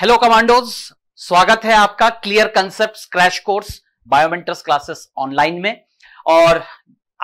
Hello commandos स्वागत है आपका clear concept crash course Biomentors classes online में और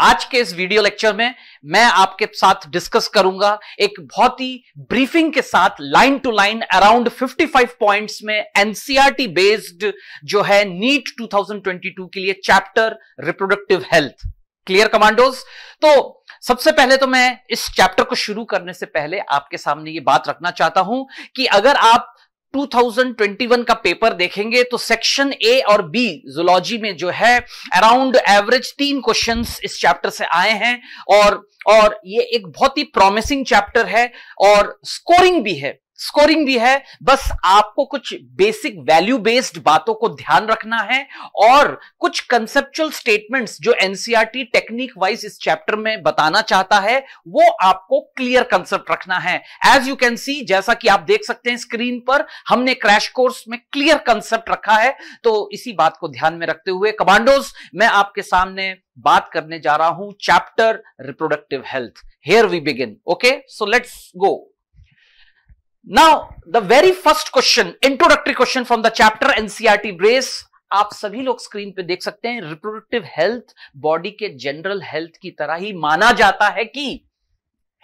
आज के इस वीडियो लेक्चर में मैं आपके साथ डिस्कस करूंगा एक बहुत ही ब्रीफिंग के साथ line to line around 55 points में एनसीआरटी बेस्ड e जो है नीट 2022 के लिए chapter reproductive health clear commandos तो सबसे पहले तो मैं इस चैप्टर को शुरू करने से पहले आपके सामने ये बात रखना चाहता हूं कि अगर आप 2021 का पेपर देखेंगे तो सेक्शन ए और बी जुलॉजी में जो है अराउंड एवरेज तीन क्वेश्चंस इस चैप्टर से आए हैं और और ये एक बहुत ही प्रॉमिसिंग चैप्टर है और स्कोरिंग भी है स्कोरिंग भी है बस आपको कुछ बेसिक वैल्यू बेस्ड बातों को ध्यान रखना है और कुछ कंसेप्चुअल स्टेटमेंट्स जो एनसीईआरटी टेक्निक वाइज इस चैप्टर में बताना चाहता है वो आपको क्लियर कंसेप्ट रखना है एज यू कैन सी जैसा कि आप देख सकते हैं स्क्रीन पर हमने क्रैश कोर्स में क्लियर कंसेप्ट रखा है तो इसी बात को ध्यान में रखते हुए कमांडोज मैं आपके सामने बात करने जा रहा हूं chapter reproductive health here we begin okay so let's go now the very first question introductory question from the chapter NCERT ब्रेस आप सभी लोग स्क्रीन पे देख सकते हैं रिप्रोडक्टिव हेल्थ बॉडी के जनरल हेल्थ की तरह ही माना जाता है कि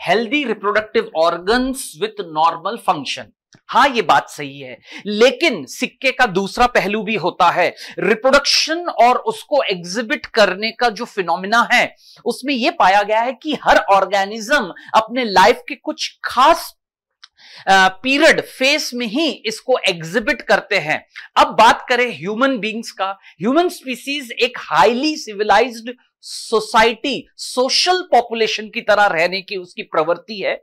healthy reproductive organs with normal function हाँ ये बात सही है लेकिन सिक्के का दूसरा पहलू भी होता है रिप्रोडक्शन और उसको एग्जिबिट करने का जो फिनोमिना है उसमें यह पाया गया है कि हर ऑर्गेनिज्म अपने लाइफ के कुछ खास पीरियड फेस में ही इसको एग्जिबिट करते हैं अब बात करें ह्यूमन बींग्स का ह्यूमन स्पीसीज एक highly civilized society social population की तरह रहने की उसकी प्रवृत्ति है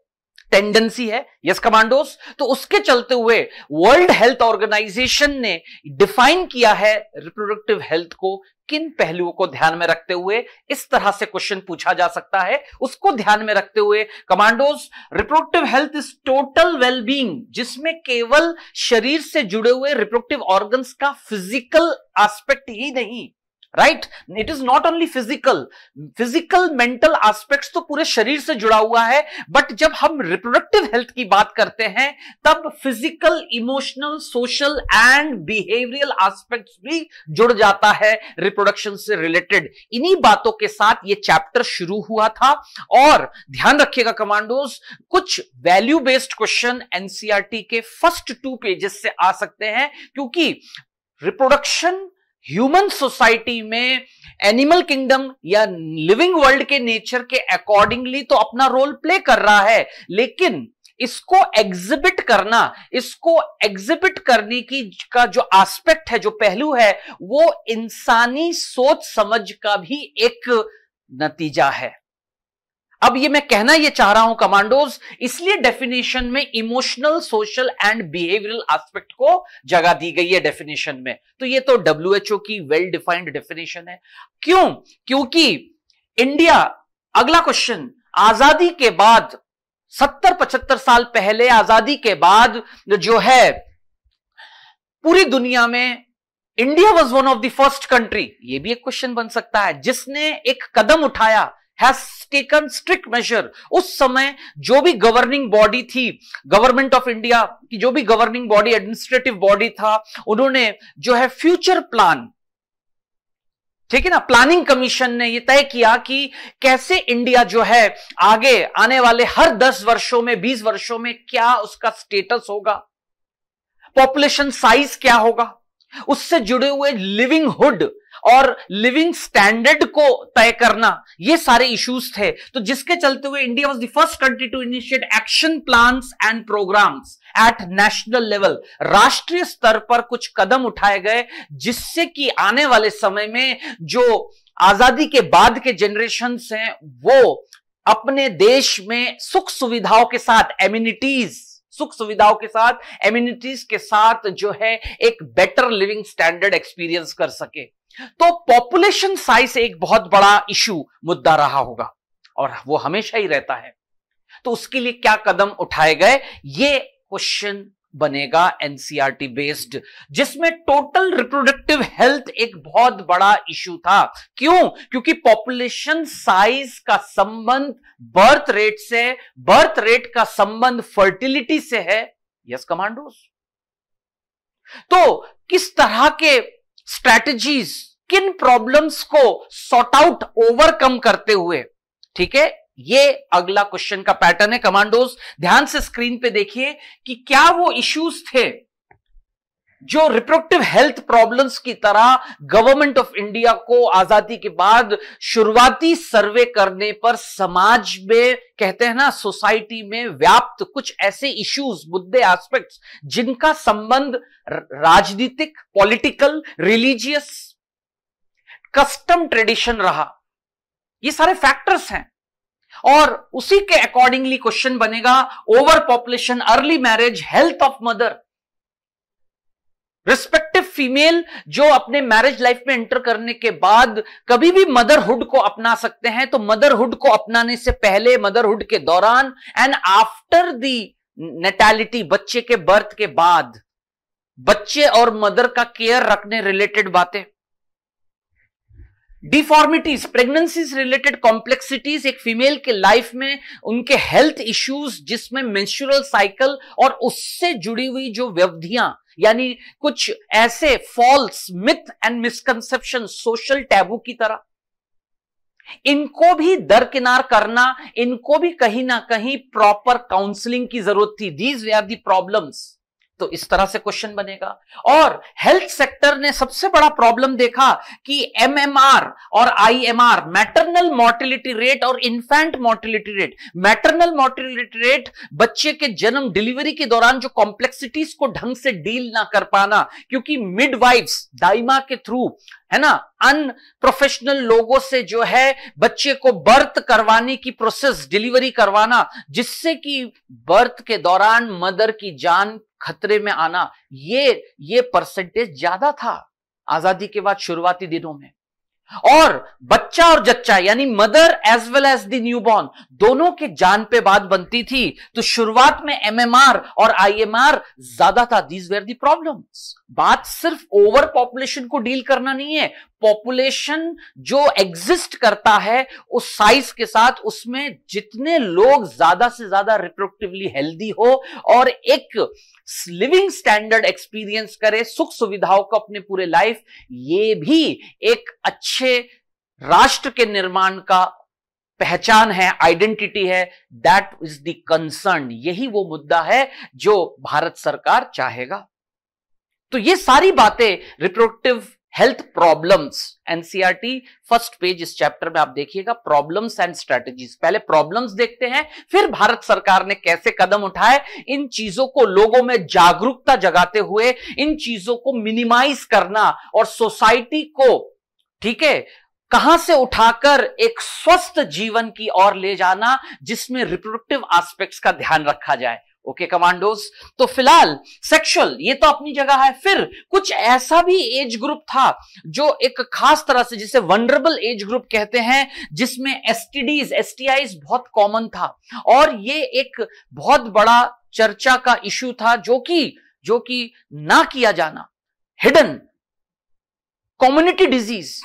टेंडेंसी है यस कमांडोस तो उसके चलते हुए वर्ल्ड हेल्थ ऑर्गेनाइजेशन ने डिफाइन किया है रिप्रोडक्टिव हेल्थ को किन पहलुओं को ध्यान में रखते हुए इस तरह से क्वेश्चन पूछा जा सकता है उसको ध्यान में रखते हुए commandos reproductive health is total wellbeing जिसमें केवल शरीर से जुड़े हुए रिप्रोडक्टिव ऑर्गन्स का फिजिकल एस्पेक्ट ही नहीं right it is not only physical physical mental aspects तो पूरे शरीर से जुड़ा हुआ है बट जब हम रिप्रोडक्टिव हेल्थ की बात करते हैं तब physical emotional social and behavioural aspects भी जुड़ जाता है रिप्रोडक्शन से रिलेटेड इन्हीं बातों के साथ ये चैप्टर शुरू हुआ था और ध्यान रखिएगा कमांडोज कुछ वैल्यू बेस्ड क्वेश्चन एनसीआरटी के फर्स्ट टू पेजेस से आ सकते हैं क्योंकि रिप्रोडक्शन ह्यूमन सोसाइटी में एनिमल किंगडम या लिविंग वर्ल्ड के नेचर के अकॉर्डिंगली तो अपना रोल प्ले कर रहा है लेकिन इसको एग्जिबिट करना इसको एग्जिबिट करने की का जो एस्पेक्ट है जो पहलू है वो इंसानी सोच समझ का भी एक नतीजा है अब ये मैं कहना ये चाह रहा हूं कमांडोज इसलिए डेफिनेशन में emotional social and behavioural aspect को जगह दी गई है डेफिनेशन में तो ये तो डब्ल्यूएचओ की वेल डिफाइंड डेफिनेशन है क्यों क्योंकि इंडिया अगला क्वेश्चन आजादी के बाद सत्तर पचहत्तर साल पहले आजादी के बाद जो है पूरी दुनिया में India was one of the first country ये भी एक क्वेश्चन बन सकता है जिसने एक कदम उठाया हैज टेकन स्ट्रिक्ट मेजर उस समय जो भी गवर्निंग बॉडी थी गवर्नमेंट ऑफ इंडिया की जो भी गवर्निंग बॉडी एडमिनिस्ट्रेटिव बॉडी था उन्होंने जो है फ्यूचर प्लान ठीक है ना प्लानिंग कमीशन ने यह तय किया कि कैसे इंडिया जो है आगे आने वाले हर दस वर्षों में बीस वर्षों में क्या उसका स्टेटस होगा पॉपुलेशन साइज क्या होगा उससे जुड़े हुए लिविंग हुड और लिविंग स्टैंडर्ड को तय करना ये सारे इश्यूज थे तो जिसके चलते हुए India was the first country to initiate action plans and programmes at national level राष्ट्रीय स्तर पर कुछ कदम उठाए गए जिससे कि आने वाले समय में जो आजादी के बाद के जनरेशन हैं वो अपने देश में सुख सुविधाओं के साथ एम्यूनिटीज सुख सुविधाओं के साथ एम्यूनिटीज के साथ जो है एक बेटर लिविंग स्टैंडर्ड एक्सपीरियंस कर सके तो पॉपुलेशन साइज एक बहुत बड़ा इश्यू मुद्दा रहा होगा और वो हमेशा ही रहता है तो उसके लिए क्या कदम उठाए गए ये क्वेश्चन बनेगा एनसीआरटी बेस्ड e जिसमें टोटल रिप्रोडक्टिव हेल्थ एक बहुत बड़ा इश्यू था क्यों क्योंकि पॉपुलेशन साइज का संबंध बर्थ रेट से बर्थ रेट का संबंध फर्टिलिटी से है यस कमांडोस तो किस तरह के स्ट्रैटेजीज किन प्रॉब्लम्स को सॉर्ट आउट ओवरकम करते हुए ठीक है ये अगला क्वेश्चन का पैटर्न है कमांडोज ध्यान से स्क्रीन पे देखिए कि क्या वो इश्यूज थे जो रिप्रोडक्टिव हेल्थ प्रॉब्लम्स की तरह गवर्नमेंट ऑफ इंडिया को आजादी के बाद शुरुआती सर्वे करने पर समाज में कहते हैं ना सोसाइटी में व्याप्त कुछ ऐसे इश्यूज मुद्दे एस्पेक्ट्स जिनका संबंध राजनीतिक पॉलिटिकल रिलीजियस कस्टम ट्रेडिशन रहा ये सारे फैक्टर्स हैं और उसी के अकॉर्डिंगली क्वेश्चन बनेगा overpopulation early marriage health of mother respective female जो अपने मैरिज लाइफ में एंटर करने के बाद कभी भी मदरहुड को अपना सकते हैं तो मदरहुड को अपनाने से पहले मदरहुड के दौरान एंड आफ्टर दी नेटैलिटी बच्चे के बर्थ के बाद बच्चे और मदर का केयर रखने रिलेटेड बातें डिफॉर्मिटीज प्रेगनेंसीज रिलेटेड कॉम्प्लेक्सिटीज एक फीमेल के लाइफ में उनके हेल्थ इश्यूज जिसमें मेंस्ट्रुअल साइकिल और उससे जुड़ी हुई जो व्यवधियां यानी कुछ ऐसे false myth and misconception social taboo की तरह इनको भी दरकिनार करना इनको भी कहीं ना कहीं प्रॉपर काउंसलिंग की जरूरत थी these way are the problems तो इस तरह से क्वेश्चन बनेगा और हेल्थ सेक्टर ने सबसे बड़ा प्रॉब्लम देखा कि एमएमआर और आईएमआर मैटरनल मोर्टिलिटी रेट और infant mortality rate maternal mortality rate बच्चे के जन्म डिलीवरी के दौरान जो कॉम्प्लेक्सिटीज को ढंग से डील ना कर पाना क्योंकि मिडवाइफ्स डाइमा के थ्रू है ना अन प्रोफेशनल लोगों से जो है बच्चे को बर्थ करवाने की प्रोसेस डिलीवरी करवाना जिससे कि बर्थ के दौरान मदर की जान खतरे में आना ये ये परसेंटेज ज्यादा था आजादी के बाद शुरुआती दिनों में और बच्चा और जच्चा यानी mother as well as the new born दोनों की जान पे बात बनती थी तो शुरुआत में एमएमआर और आईएमआर ज्यादा था दीज वेर दी प्रॉब्लम्स बात सिर्फ ओवर पॉपुलेशन को डील करना नहीं है पॉपुलेशन जो एग्जिस्ट करता है उस साइज के साथ उसमें जितने लोग ज्यादा से ज्यादा रिप्रोडक्टिवली हेल्दी हो और एक लिविंग स्टैंडर्ड एक्सपीरियंस करे सुख सुविधाओं को अपने पूरे लाइफ ये भी एक अच्छे राष्ट्र के निर्माण का पहचान है आइडेंटिटी है दैट इज द कंसर्न यही वो मुद्दा है जो भारत सरकार चाहेगा तो ये सारी बातें reproductive health problems NCERT first page इस चैप्टर में आप देखिएगा प्रॉब्लम्स एंड स्ट्रेटजीज पहले प्रॉब्लम्स देखते हैं फिर भारत सरकार ने कैसे कदम उठाए इन चीजों को लोगों में जागरूकता जगाते हुए इन चीजों को मिनिमाइज करना और सोसाइटी को ठीक है कहां से उठाकर एक स्वस्थ जीवन की ओर ले जाना जिसमें रिप्रोडक्टिव एस्पेक्ट्स का ध्यान रखा जाए ओके okay, कमांडोज तो फिलहाल सेक्सुअल ये तो अपनी जगह है फिर कुछ ऐसा भी एज ग्रुप था जो एक खास तरह से जिसे वनरेबल एज ग्रुप कहते हैं जिसमें एसटीडीज एसटीआईज बहुत कॉमन था और ये एक बहुत बड़ा चर्चा का इश्यू था जो कि जो कि ना किया जाना हिडन कम्युनिटी डिजीज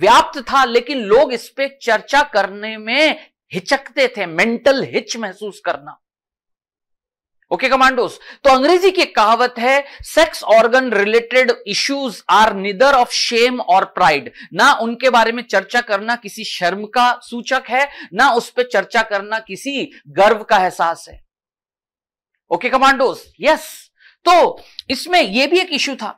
व्याप्त था लेकिन लोग इस पर चर्चा करने में हिचकते थे मेंटल हिच महसूस करना ओके okay, कमांडोस तो अंग्रेजी की कहावत है sex organ related issues are neither of shame और प्राइड ना उनके बारे में चर्चा करना किसी शर्म का सूचक है ना उस पर चर्चा करना किसी गर्व का एहसास है ओके कमांडोस यस तो इसमें यह भी एक इश्यू था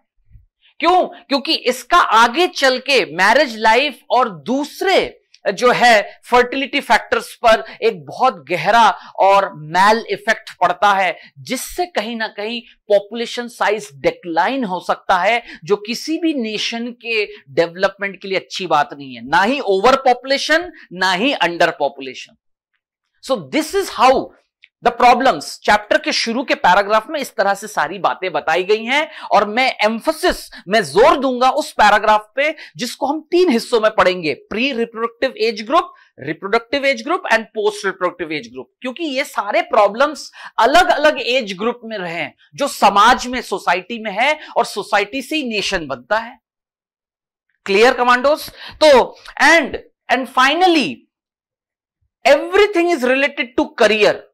क्यों क्योंकि इसका आगे चल के मैरिज लाइफ और दूसरे जो है फर्टिलिटी फैक्टर्स पर एक बहुत गहरा और मैल इफेक्ट पड़ता है जिससे कहीं ना कहीं पॉपुलेशन साइज डिक्लाइन हो सकता है जो किसी भी नेशन के डेवलपमेंट के लिए अच्छी बात नहीं है ना ही ओवर पॉपुलेशन ना ही under population so this is how the problems chapter के शुरू के पैराग्राफ में इस तरह से सारी बातें बताई गई हैं और मैं एम्फोसिस मैं जोर दूंगा उस पैराग्राफ पे जिसको हम तीन हिस्सों में पढ़ेंगे pre reproductive age group reproductive age group and post reproductive age group क्योंकि ये सारे प्रॉब्लम्स अलग अलग एज ग्रुप में रहे जो समाज में सोसाइटी में है और सोसाइटी से ही नेशन बनता है क्लियर कमांडोस तो and and finally everything is related to career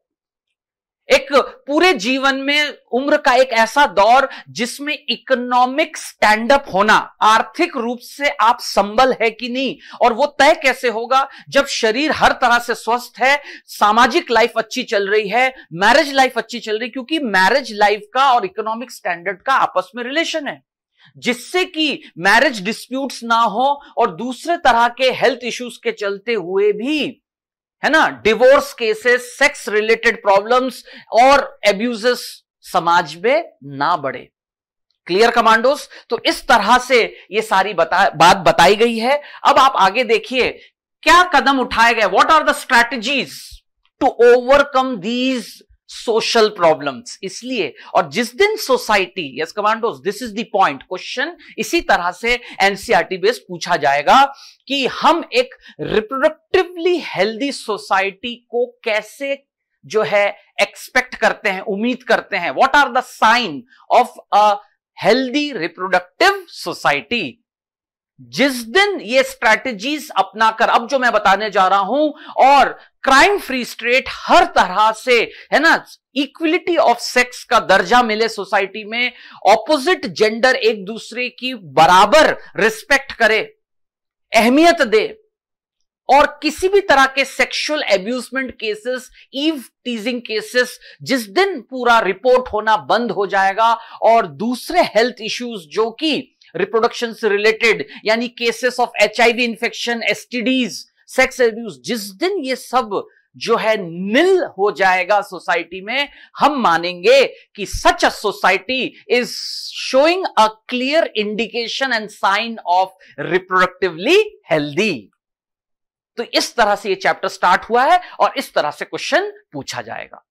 एक पूरे जीवन में उम्र का एक ऐसा दौर जिसमें इकोनॉमिक स्टैंड अप होना आर्थिक रूप से आप संबल है कि नहीं और वो तय कैसे होगा जब शरीर हर तरह से स्वस्थ है सामाजिक लाइफ अच्छी चल रही है मैरिज लाइफ अच्छी चल रही क्योंकि मैरिज लाइफ का और इकोनॉमिक स्टैंडर्ड का आपस में रिलेशन है जिससे कि मैरिज डिस्प्यूट्स ना हो और दूसरे तरह के हेल्थ इश्यूज के चलते हुए भी है ना divorce cases sex related problems और एब्यूज समाज में ना बढ़े क्लियर कमांडोस तो इस तरह से ये सारी बता, बात बताई गई है अब आप आगे देखिए क्या कदम उठाए गए what are the strategies to overcome these social problems इसलिए और जिस दिन society yes commandos this is the point question इसी तरह से एनसीआरटी बेस e पूछा जाएगा कि हम एक रिप्रोडक्टिवली हेल्दी सोसाइटी को कैसे जो है एक्सपेक्ट करते हैं उम्मीद करते हैं what are the sign of a healthy reproductive society जिस दिन ये स्ट्रैटेजीज अपनाकर अब जो मैं बताने जा रहा हूं और क्राइम फ्री स्टेट हर तरह से है ना इक्वलिटी ऑफ सेक्स का दर्जा मिले सोसाइटी में ऑपोजिट जेंडर एक दूसरे की बराबर रिस्पेक्ट करे अहमियत दे और किसी भी तरह के sexual abusement cases eve teasing cases जिस दिन पूरा रिपोर्ट होना बंद हो जाएगा और दूसरे हेल्थ इश्यूज जो कि रिप्रोडक्शन से रिलेटेड यानी cases of H T Ds sex abuse जिस दिन ये सब जो है निल हो जाएगा सोसाइटी में हम मानेंगे कि such a society is showing a clear indication and sign of reproductively healthy तो इस तरह से ये चैप्टर स्टार्ट हुआ है और इस तरह से क्वेश्चन पूछा जाएगा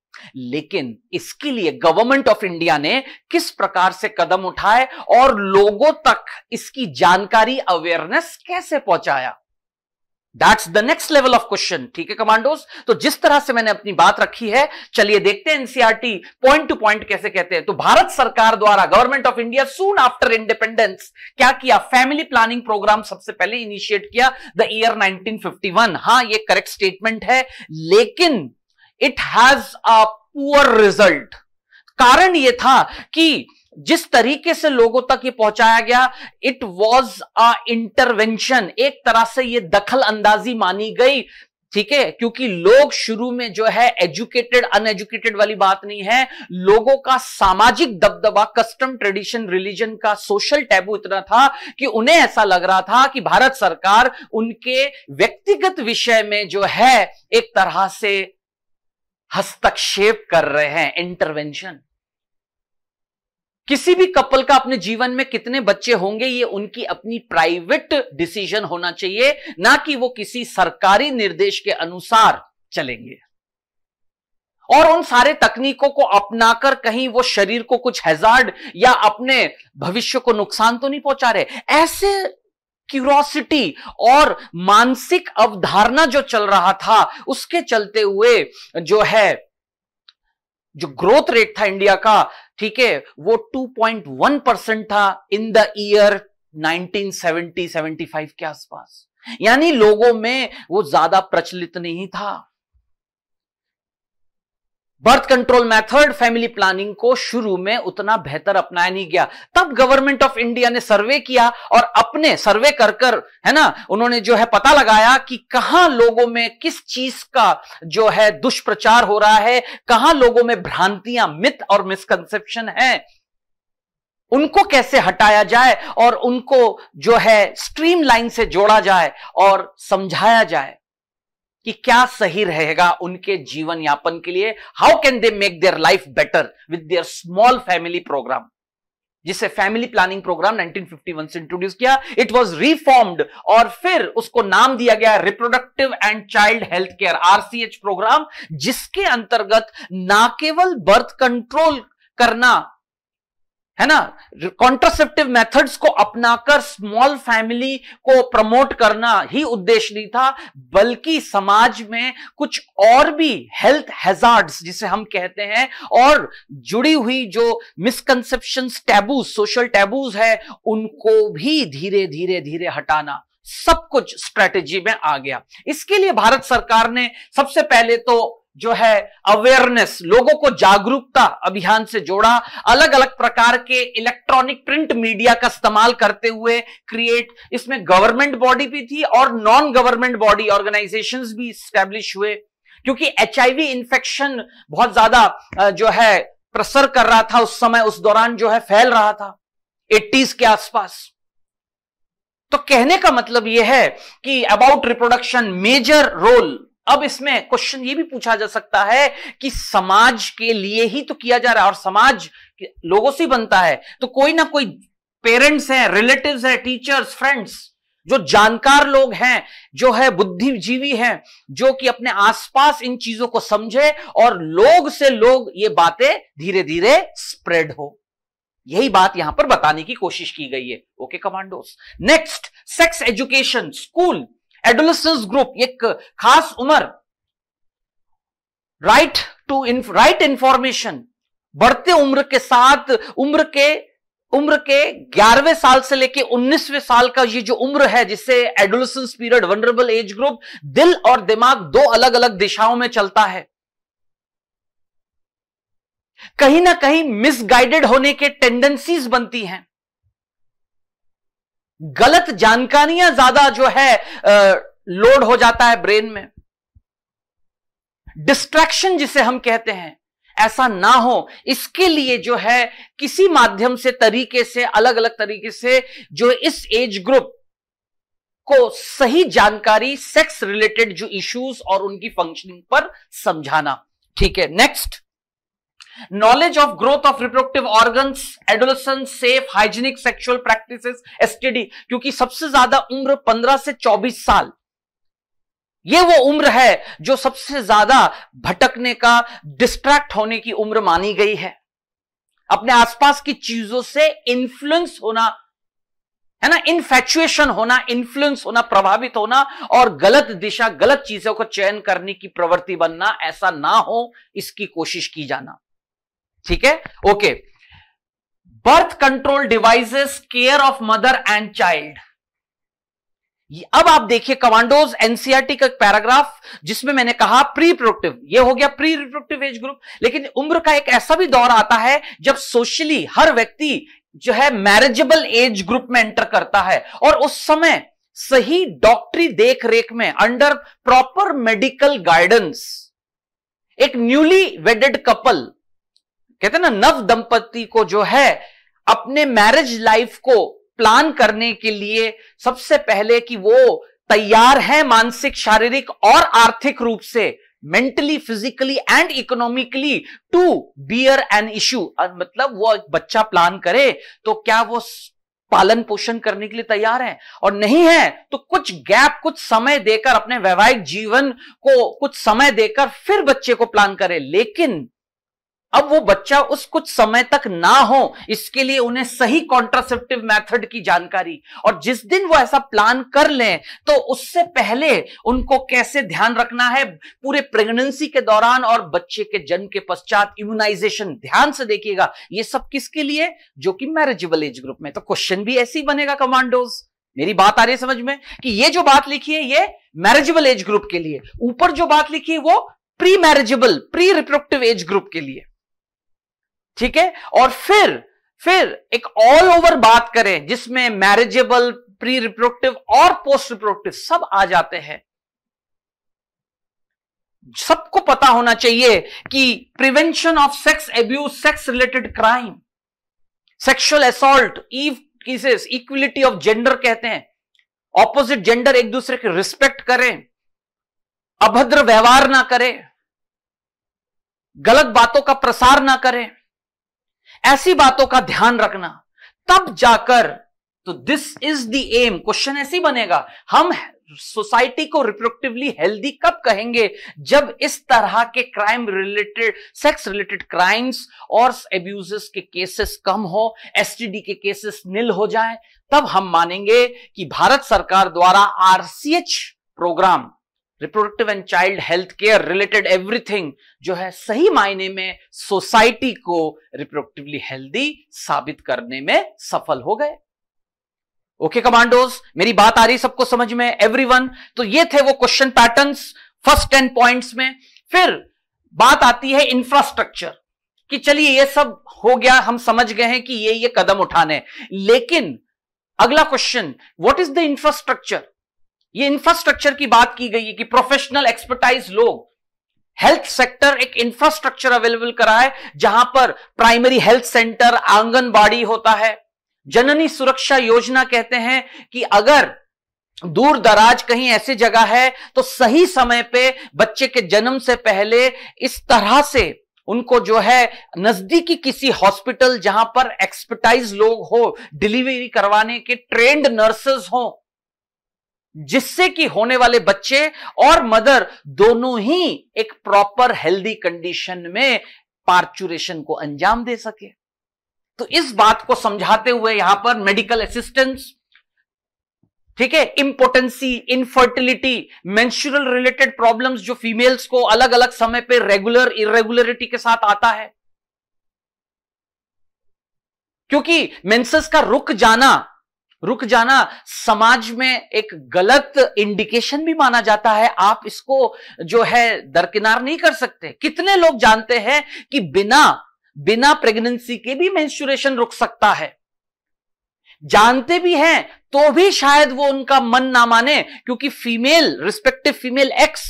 लेकिन इसके लिए गवर्नमेंट ऑफ इंडिया ने किस प्रकार से कदम उठाए और लोगों तक इसकी जानकारी अवेयरनेस कैसे पहुंचाया that's the next level of question ठीक है कमांडोज तो जिस तरह से मैंने अपनी बात रखी है चलिए देखते हैं एनसीआरटी पॉइंट टू पॉइंट कैसे कहते हैं तो भारत सरकार द्वारा government of India soon after independence क्या किया फैमिली प्लानिंग प्रोग्राम सबसे पहले इनिशिएट किया द ईयर 1951 हां ये करेक्ट स्टेटमेंट है लेकिन it has a poor result कारण यह था कि जिस तरीके से लोगों तक ये पहुंचाया गया इट वॉज अ इंटरवेंशन एक तरह से ये दखल अंदाजी मानी गई ठीक है क्योंकि लोग शुरू में जो है एजुकेटेड अनएजुकेटेड वाली बात नहीं है लोगों का सामाजिक दबदबा कस्टम ट्रेडिशन रिलीजन का सोशल टैबू इतना था कि उन्हें ऐसा लग रहा था कि भारत सरकार उनके व्यक्तिगत विषय में जो है एक तरह से हस्तक्षेप कर रहे हैं इंटरवेंशन किसी भी कपल का अपने जीवन में कितने बच्चे होंगे ये उनकी अपनी प्राइवेट डिसीजन होना चाहिए ना कि वो किसी सरकारी निर्देश के अनुसार चलेंगे और उन सारे तकनीकों को अपनाकर कहीं वो शरीर को कुछ हैजार्ड या अपने भविष्य को नुकसान तो नहीं पहुंचा रहे ऐसे क्यूरोसिटी और मानसिक अवधारणा जो चल रहा था उसके चलते हुए जो है जो ग्रोथ रेट था इंडिया का ठीक है वो 2.1 परसेंट था इन द ईयर 1970 75 के आसपास यानी लोगों में वो ज्यादा प्रचलित नहीं था birth control method family planning को शुरू में उतना बेहतर अपनाया नहीं गया तब गवर्नमेंट ऑफ इंडिया ने सर्वे किया और अपने सर्वे कर कर है ना उन्होंने जो है पता लगाया कि कहां लोगों में किस चीज का जो है दुष्प्रचार हो रहा है कहां लोगों में भ्रांतियां मिथ और मिसकंसेप्शन है उनको कैसे हटाया जाए और उनको जो है स्ट्रीम लाइन से जोड़ा जाए और समझाया जाए कि क्या सही रहेगा उनके जीवन यापन के लिए how can they make their life better with their small family programme जिसे फैमिली प्लानिंग प्रोग्राम 1951 से इंट्रोड्यूस किया इट वाज रिफॉर्म्ड और फिर उसको नाम दिया गया reproductive and child health care RCH programme जिसके अंतर्गत ना केवल बर्थ कंट्रोल करना है ना कॉन्ट्रासेप्टिव मेथड्स को अपनाकर स्मॉल फैमिली को प्रमोट करना ही उद्देश्य नहीं था बल्कि समाज में कुछ और भी हेल्थ हैजार्ड्स जिसे हम कहते हैं और जुड़ी हुई जो मिसकंसेप्शन टैबूज सोशल टैबूज है उनको भी धीरे धीरे धीरे हटाना सब कुछ स्ट्रेटेजी में आ गया इसके लिए भारत सरकार ने सबसे पहले तो जो है अवेयरनेस लोगों को जागरूकता अभियान से जोड़ा अलग अलग प्रकार के इलेक्ट्रॉनिक प्रिंट मीडिया का इस्तेमाल करते हुए क्रिएट इसमें गवर्नमेंट बॉडी भी थी और नॉन गवर्नमेंट बॉडी ऑर्गेनाइजेशन भी स्टैब्लिश हुए क्योंकि एच इन्फेक्शन बहुत ज्यादा जो है प्रसर कर रहा था उस समय उस दौरान जो है फैल रहा था एट्टीज के आसपास तो कहने का मतलब यह है कि अबाउट रिप्रोडक्शन मेजर रोल अब इसमें क्वेश्चन ये भी पूछा जा सकता है कि समाज के लिए ही तो किया जा रहा है और समाज लोगों से बनता है तो कोई ना कोई पेरेंट्स हैं रिलेटिव्स हैं टीचर्स फ्रेंड्स जो जानकार लोग हैं जो है बुद्धिजीवी हैं जो कि अपने आसपास इन चीजों को समझे और लोग से लोग ये बातें धीरे धीरे स्प्रेड हो यही बात यहां पर बताने की कोशिश की गई है okay commandos next sex education school adolescence group एक खास उम्र राइट टू राइट इंफॉर्मेशन बढ़ते उम्र के साथ उम्र के उम्र के ग्यारहवें साल से लेकर उन्नीसवें साल का ये जो उम्र है जिसे adolescence period vulnerable age group दिल और दिमाग दो अलग अलग दिशाओं में चलता है कहीं ना कहीं मिसगाइडेड होने के टेंडेंसीज बनती हैं गलत जानकारियां ज्यादा जो है लोड हो जाता है ब्रेन में डिस्ट्रैक्शन जिसे हम कहते हैं ऐसा ना हो इसके लिए जो है किसी माध्यम से तरीके से अलग अलग तरीके से जो इस एज ग्रुप को सही जानकारी सेक्स रिलेटेड जो इश्यूज और उनकी फंक्शनिंग पर समझाना ठीक है next knowledge of growth of reproductive organ adolescent safe hygienic sexual practice STD क्योंकि सबसे ज्यादा उम्र 15 से 24 साल ये वो उम्र है जो सबसे ज्यादा भटकने का डिस्ट्रैक्ट होने की उम्र मानी गई है अपने आसपास की चीजों से इन्फ्लुएंस होना है ना इनफेचुएशन होना इन्फ्लुएंस होना प्रभावित होना और गलत दिशा गलत चीजों को चयन करने की प्रवृत्ति बनना ऐसा ना हो इसकी कोशिश की जाना ठीक है okay birth control devices care of mother and child अब आप देखिए कमांडोज एनसीआरटी e का पैराग्राफ जिसमें मैंने कहा प्री प्रोडक्टिव ये हो गया प्री रिप्रोडक्टिव एज ग्रुप लेकिन उम्र का एक ऐसा भी दौर आता है जब सोशली हर व्यक्ति जो है मैरिजेबल एज ग्रुप में एंटर करता है और उस समय सही डॉक्टरी देख रेख में अंडर प्रॉपर मेडिकल गाइडेंस एक न्यूली वेडेड कपल कहते ना नव दंपति को जो है अपने मैरिज लाइफ को प्लान करने के लिए सबसे पहले कि वो तैयार है मानसिक शारीरिक और आर्थिक रूप से mentally physically and economically to bear an issue मतलब वो बच्चा प्लान करे तो क्या वो पालन पोषण करने के लिए तैयार है और नहीं है तो कुछ गैप कुछ समय देकर अपने वैवाहिक जीवन को कुछ समय देकर फिर बच्चे को प्लान करें लेकिन अब वो बच्चा उस कुछ समय तक ना हो इसके लिए उन्हें सही कॉन्ट्रासेप्टिव मेथड की जानकारी और जिस दिन वो ऐसा प्लान कर लें तो उससे पहले उनको कैसे ध्यान रखना है पूरे प्रेगनेंसी के दौरान और बच्चे के जन्म के पश्चात इम्यूनाइजेशन ध्यान से देखिएगा ये सब किसके लिए जो कि मैरिजेबल एज ग्रुप में तो क्वेश्चन भी ऐसे ही बनेगा कमांडोज मेरी बात आ रही है समझ में कि ये जो बात लिखी है ये मैरिजेबल एज ग्रुप के लिए ऊपर जो बात लिखी है वो pre marriageable pre reproductive age group के लिए ठीक है और फिर फिर एक ऑल ओवर बात करें जिसमें मैरिजेबल प्री रिप्रोडक्टिव और पोस्ट रिप्रोडक्टिव सब आ जाते हैं सबको पता होना चाहिए कि prevention of sex abuse sex related crime sexual assault eve cases equality of gender कहते हैं ऑपोजिट जेंडर एक दूसरे के रिस्पेक्ट करें अभद्र व्यवहार ना करें गलत बातों का प्रसार ना करें ऐसी बातों का ध्यान रखना तब जाकर तो this is the M question ऐसी बनेगा हम सोसाइटी को रिप्रोडक्टिवली हेल्दी कब कहेंगे जब इस तरह के crime related sex related crimes और एब्यूजेस के केसेस कम हो एसटीडी के केसेस नील हो जाएं तब हम मानेंगे कि भारत सरकार द्वारा RCH programme reproductive and child health care related everything जो है सही मायने में सोसाइटी को रिप्रोडक्टिवली हेल्दी साबित करने में सफल हो गए ओके कमांडोज मेरी बात आ रही सबको समझ में एवरीवन तो ये थे वो question patterns first ten points में फिर बात आती है इंफ्रास्ट्रक्चर कि चलिए ये सब हो गया हम समझ गए हैं कि ये ये कदम उठाने लेकिन अगला question what is the infrastructure ये इंफ्रास्ट्रक्चर की बात की गई है कि प्रोफेशनल एक्सपर्टाइज लोग हेल्थ सेक्टर एक इंफ्रास्ट्रक्चर अवेलेबल कराए जहां पर प्राइमरी हेल्थ सेंटर आंगनबाड़ी होता है जननी सुरक्षा योजना कहते हैं कि अगर दूर दराज कहीं ऐसी जगह है तो सही समय पे बच्चे के जन्म से पहले इस तरह से उनको जो है नजदीकी किसी हॉस्पिटल जहां पर एक्सपर्टाइज लोग हो डिलीवरी करवाने के ट्रेंड नर्सेज हो जिससे कि होने वाले बच्चे और मदर दोनों ही एक प्रॉपर हेल्दी कंडीशन में पार्चुरेशन को अंजाम दे सके तो इस बात को समझाते हुए यहां पर मेडिकल असिस्टेंस ठीक है impotency infertility menstrual related problems जो फीमेल्स को अलग अलग समय पे रेगुलर इरेगुलरिटी के साथ आता है क्योंकि मेंसेस का रुक जाना रुक जाना समाज में एक गलत इंडिकेशन भी माना जाता है आप इसको जो है दरकिनार नहीं कर सकते कितने लोग जानते हैं कि बिना बिना प्रेगनेंसी के भी मेंस्ट्रुएशन रुक सकता है जानते भी हैं तो भी शायद वो उनका मन ना माने क्योंकि फीमेल रिस्पेक्टिव फीमेल एक्स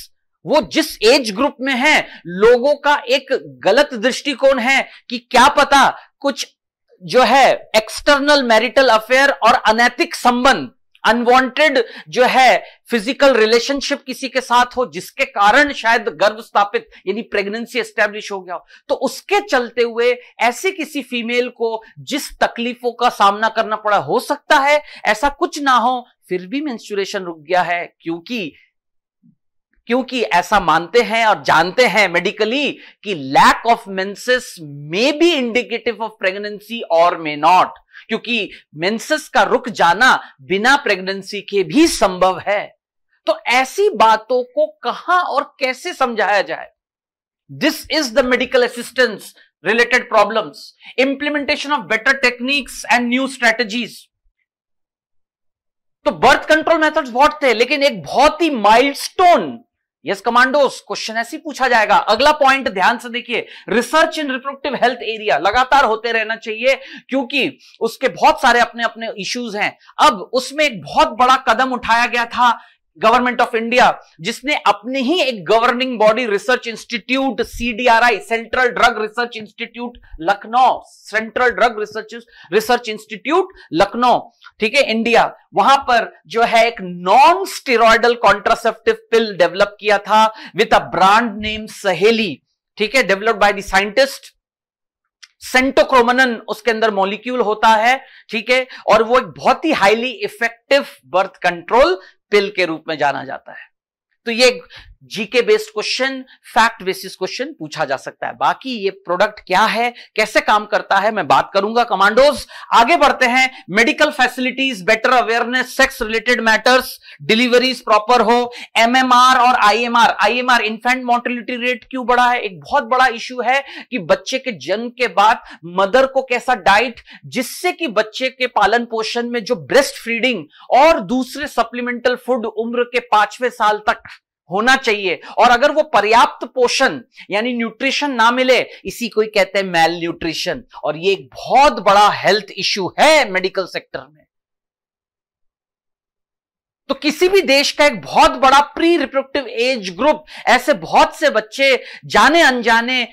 वो जिस एज ग्रुप में है लोगों का एक गलत दृष्टिकोण है कि क्या पता कुछ जो है एक्सटर्नल मैरिटल अफेयर और अनैतिक संबंध अनवांटेड जो है फिजिकल रिलेशनशिप किसी के साथ हो जिसके कारण शायद गर्भ स्थापित यानी प्रेगनेंसी एस्टेब्लिश हो गया हो तो उसके चलते हुए ऐसे किसी फीमेल को जिस तकलीफों का सामना करना पड़ा हो सकता है ऐसा कुछ ना हो फिर भी मेंस्ट्रुएशन रुक गया है क्योंकि क्योंकि ऐसा मानते हैं और जानते हैं मेडिकली कि lack of menses may be indicative of pregnancy और मे नॉट क्योंकि मेंसेस का रुक जाना बिना प्रेगनेंसी के भी संभव है तो ऐसी बातों को कहां और कैसे समझाया जाए this is the medical assistance related problems implementation of better techniques and new strategies तो बर्थ कंट्रोल मेथड्स बहुत थे लेकिन एक बहुत ही माइलस्टोन यस कमांडोस क्वेश्चन ऐसी पूछा जाएगा अगला पॉइंट ध्यान से देखिए research in reproductive health area लगातार होते रहना चाहिए क्योंकि उसके बहुत सारे अपने अपने इश्यूज हैं अब उसमें एक बहुत बड़ा कदम उठाया गया था गवर्नमेंट ऑफ इंडिया जिसने अपनी ही एक governing body research institute CDRI central drug research institute Lucknow central drug research research institute Lucknow ठीक है इंडिया वहां पर जो है एक non steroidal contraceptive pill develop किया था with a brand name Saheli ठीक है developed by the scientist centchroman उसके अंदर मॉलिक्यूल होता है ठीक है और वो एक बहुत ही highly effective birth control pill के रूप में जाना जाता है तो ये GK based question fact basis question पूछा जा सकता है बाकी ये प्रोडक्ट क्या है कैसे काम करता है मैं बात करूंगा कमांडोज आगे बढ़ते हैं medical facilities better awareness sex related matters deliveries proper हो एमएमआर और IMR IMR infant mortality rate क्यों बड़ा है एक बहुत बड़ा इश्यू है कि बच्चे के जन्म के बाद मदर को कैसा डाइट जिससे कि बच्चे के पालन पोषण में जो ब्रेस्ट फीडिंग और दूसरे सप्लीमेंटल फूड उम्र के पांचवें साल तक होना चाहिए और अगर वो पर्याप्त पोषण यानी न्यूट्रिशन ना मिले इसी को ही कहते हैं मेल न्यूट्रिशन और ये एक बहुत बड़ा हेल्थ इश्यू है मेडिकल सेक्टर में तो किसी भी देश का एक बहुत बड़ा प्री रिप्रोडक्टिव एज ग्रुप ऐसे बहुत से बच्चे जाने अनजाने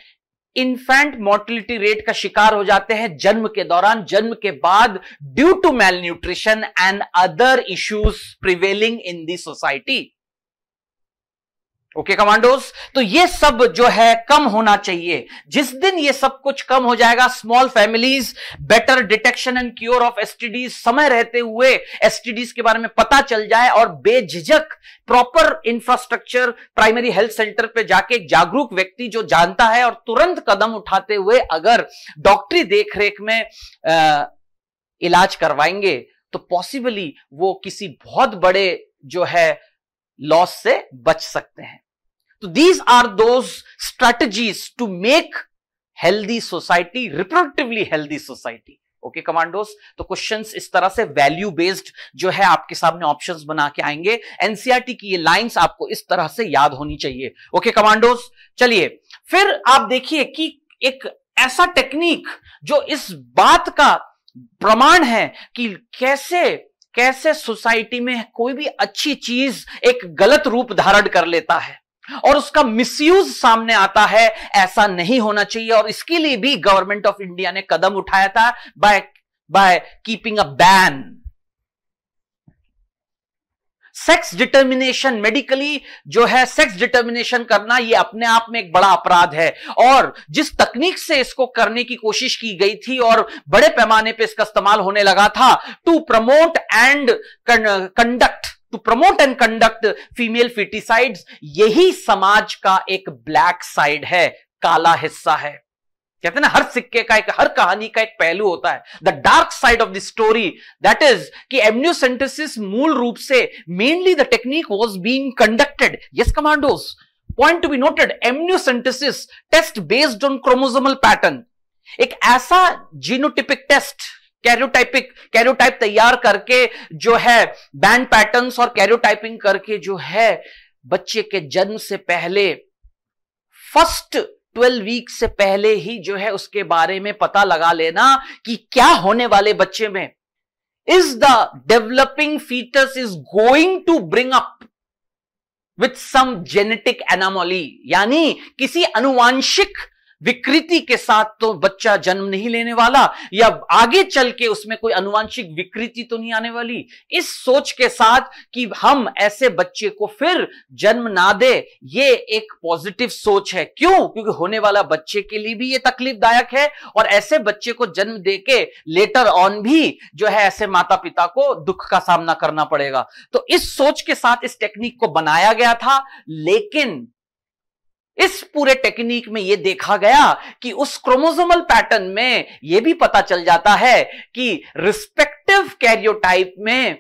इन्फेंट मोर्टिलिटी रेट का शिकार हो जाते हैं जन्म के दौरान जन्म के बाद due to malnutrition and other issues prevailing in the society okay okay, commandos तो ये सब जो है कम होना चाहिए जिस दिन ये सब कुछ कम हो जाएगा small families better detection and cure of STDs समय रहते हुए एसटीडीज के बारे में पता चल जाए और बेझिझक proper infrastructure primary health centre पे जाके एक जागरूक व्यक्ति जो जानता है और तुरंत कदम उठाते हुए अगर डॉक्टरी देखरेख में आ, इलाज करवाएंगे तो पॉसिबली वो किसी बहुत बड़े जो है लॉस से बच सकते हैं तो दीज आर दो strategies to make healthy society reproductively healthy society okay commandos तो क्वेश्चंस इस तरह से वैल्यू बेस्ड जो है आपके सामने ऑप्शंस बना के आएंगे एनसीआरटी e की ये लाइंस आपको इस तरह से याद होनी चाहिए ओके कमांडोस चलिए फिर आप देखिए कि एक ऐसा टेक्निक जो इस बात का प्रमाण है कि कैसे कैसे सोसाइटी में कोई भी अच्छी चीज एक गलत रूप धारण कर लेता है और उसका मिसयूज सामने आता है ऐसा नहीं होना चाहिए और इसके लिए भी गवर्नमेंट ऑफ इंडिया ने कदम उठाया था by by keeping a ban sex determination medically जो है सेक्स डिटर्मिनेशन करना ये अपने आप में एक बड़ा अपराध है और जिस तकनीक से इसको करने की कोशिश की गई थी और बड़े पैमाने पे इसका इस्तेमाल होने लगा था to promote and conduct to promote and conduct female foeticides यही समाज का एक ब्लैक साइड है काला हिस्सा है कहते हैं ना हर सिक्के का एक हर कहानी का एक पहलू होता है the dark side of the story that is कि एम्नियोसेंटेसिस मूल रूप से mainly the technique was being conducted yes commandos point to be noted amniocentesis test based on chromosomal pattern एक ऐसा जीनोटिपिक टेस्ट कैरियोटाइपिक कैरियोटाइप तैयार करके जो है बैंड पैटर्न्स और कैरियोटाइपिंग करके जो है बच्चे के जन्म से पहले फर्स्ट ट्वेल्व वीक से पहले ही जो है उसके बारे में पता लगा लेना कि क्या होने वाले बच्चे में is the developing foetus is going to bring up with some genetic anomaly यानी किसी अनुवांशिक विकृति के साथ तो बच्चा जन्म नहीं लेने वाला या आगे चल के उसमें कोई अनुवांशिक विकृति तो नहीं आने वाली इस सोच के साथ कि हम ऐसे बच्चे को फिर जन्म ना दे ये एक पॉजिटिव सोच है क्यों क्योंकि होने वाला बच्चे के लिए भी ये तकलीफदायक है और ऐसे बच्चे को जन्म दे के लेटर ऑन भी जो है ऐसे माता पिता को दुख का सामना करना पड़ेगा तो इस सोच के साथ इस टेक्निक को बनाया गया था लेकिन इस पूरे टेक्निक में यह देखा गया कि उस क्रोमोजोमल पैटर्न में यह भी पता चल जाता है कि रिस्पेक्टिव कैरियोटाइप में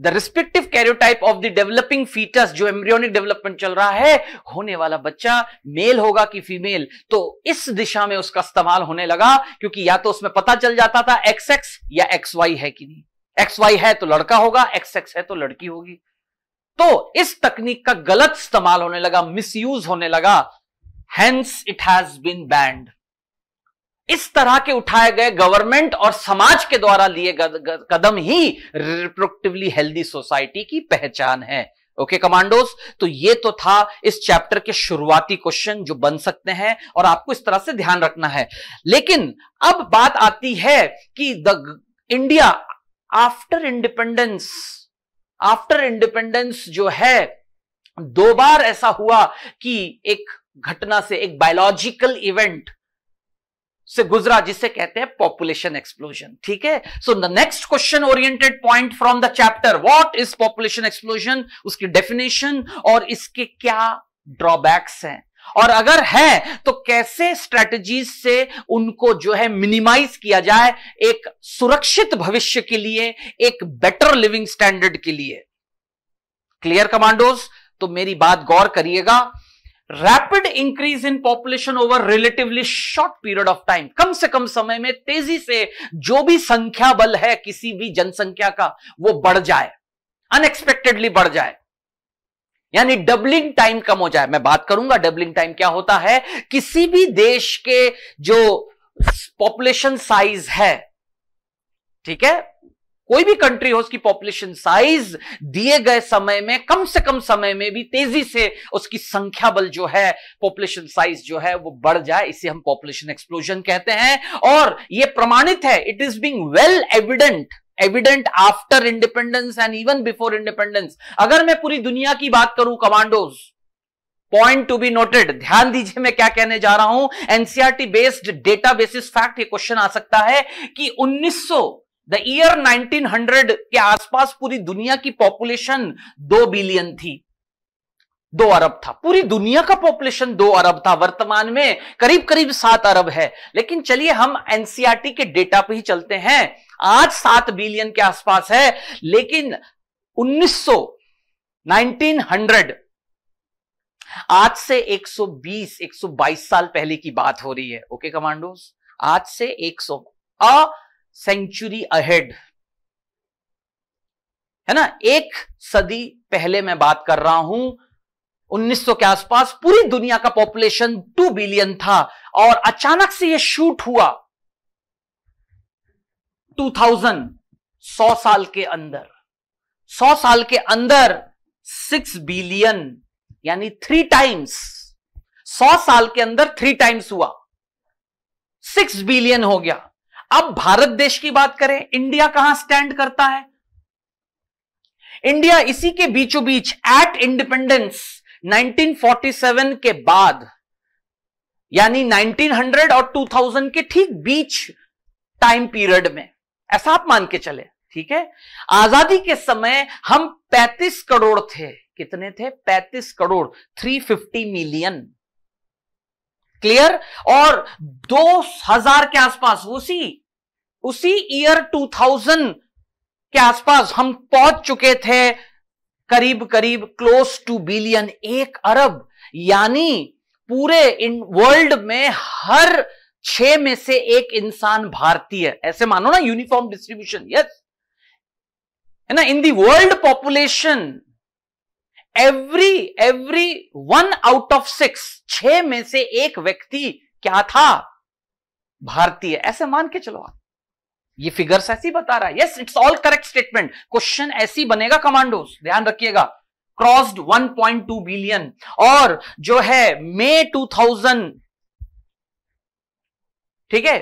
the respective karyotype of the developing foetus जो एम्ब्रियोनिक डेवलपमेंट चल रहा है होने वाला बच्चा मेल होगा कि फीमेल तो इस दिशा में उसका इस्तेमाल होने लगा क्योंकि या तो उसमें पता चल जाता था एक्स एक्स या एक्स वाई है कि नहीं एक्स वाई है तो लड़का होगा एक्स एक्स है तो लड़की होगी तो इस तकनीक का गलत इस्तेमाल होने लगा मिसयूज होने लगा hence it has been banned इस तरह के उठाए गए गवर्नमेंट और समाज के द्वारा लिए कदम ही रिप्रोडक्टिवली हेल्दी सोसाइटी की पहचान है ओके okay, कमांडोस तो ये तो था इस चैप्टर के शुरुआती क्वेश्चन जो बन सकते हैं और आपको इस तरह से ध्यान रखना है लेकिन अब बात आती है कि the India after independence after independence जो है दो बार ऐसा हुआ कि एक घटना से एक बायोलॉजिकल इवेंट से गुजरा जिसे कहते हैं पॉपुलेशन एक्सप्लोजन ठीक है so the next question oriented point from the chapter what is population explosion उसकी डेफिनेशन और इसके क्या ड्रॉबैक्स हैं और अगर है तो कैसे स्ट्रेटजीज से उनको जो है मिनिमाइज किया जाए एक सुरक्षित भविष्य के लिए एक बेटर लिविंग स्टैंडर्ड के लिए क्लियर कमांडोज तो मेरी बात गौर करिएगा rapid increase in population over relatively short period of time कम से कम समय में तेजी से जो भी संख्या बल है किसी भी जनसंख्या का वो बढ़ जाए अनएक्सपेक्टेडली बढ़ जाए यानी डबलिंग टाइम कम हो जाए मैं बात करूंगा डबलिंग टाइम क्या होता है किसी भी देश के जो पॉपुलेशन साइज है ठीक है कोई भी कंट्री हो उसकी पॉपुलेशन साइज दिए गए समय में कम से कम समय में भी तेजी से उसकी संख्या बल जो है पॉपुलेशन साइज जो है वो बढ़ जाए इसे हम पॉपुलेशन एक्सप्लोजन कहते हैं और ये प्रमाणित है it is being well evident evident after independence and even before independence अगर मैं पूरी दुनिया की बात करूं commandos point to be noted ध्यान दीजिए मैं क्या कहने जा रहा हूं NCERT based data basis fact ये क्वेश्चन आ सकता है कि 1900 द ईयर 1900 के आसपास पूरी दुनिया की पॉपुलेशन दो बिलियन थी दो अरब था पूरी दुनिया का पॉपुलेशन दो अरब था वर्तमान में करीब करीब सात अरब है लेकिन चलिए हम एनसीआरटी e के डेटा पे ही चलते हैं आज सात बिलियन के आसपास है लेकिन 1900 1900 आज से 120 122 साल पहले की बात हो रही है ओके कमांडोस आज से 100 अ सेंचुरी अहेड है ना एक सदी पहले मैं बात कर रहा हूं 1900 के आसपास पूरी दुनिया का पॉपुलेशन 2 बिलियन था और अचानक से ये शूट हुआ 2000 100 साल के अंदर 100 साल के अंदर 6 बिलियन यानी थ्री टाइम्स 100 साल के अंदर थ्री टाइम्स हुआ 6 बिलियन हो गया अब भारत देश की बात करें इंडिया कहां स्टैंड करता है इंडिया इसी के बीचों बीच एट इंडिपेंडेंस 1947 के बाद यानी 1900 और 2000 के ठीक बीच टाइम पीरियड में ऐसा आप मान के चले ठीक है आजादी के समय हम 35 करोड़ थे कितने थे 35 करोड़ 350 मिलियन क्लियर और 2000 के आसपास उसी उसी ईयर 2000 के आसपास हम पहुंच चुके थे करीब करीब क्लोज टू बिलियन एक अरब यानी पूरे इन वर्ल्ड में हर छह में से एक इंसान भारतीय ऐसे मानो ना यूनिफॉर्म डिस्ट्रीब्यूशन यस है ना in the world population every every one out of six छह में से एक व्यक्ति क्या था भारतीय ऐसे मान के चलो आप ये फिगर्स ऐसी बता रहा है yes it's all correct statement question ऐसी बनेगा कमांडोस ध्यान रखिएगा क्रॉस्ड 1.2 बिलियन और जो है मे 2000 ठीक है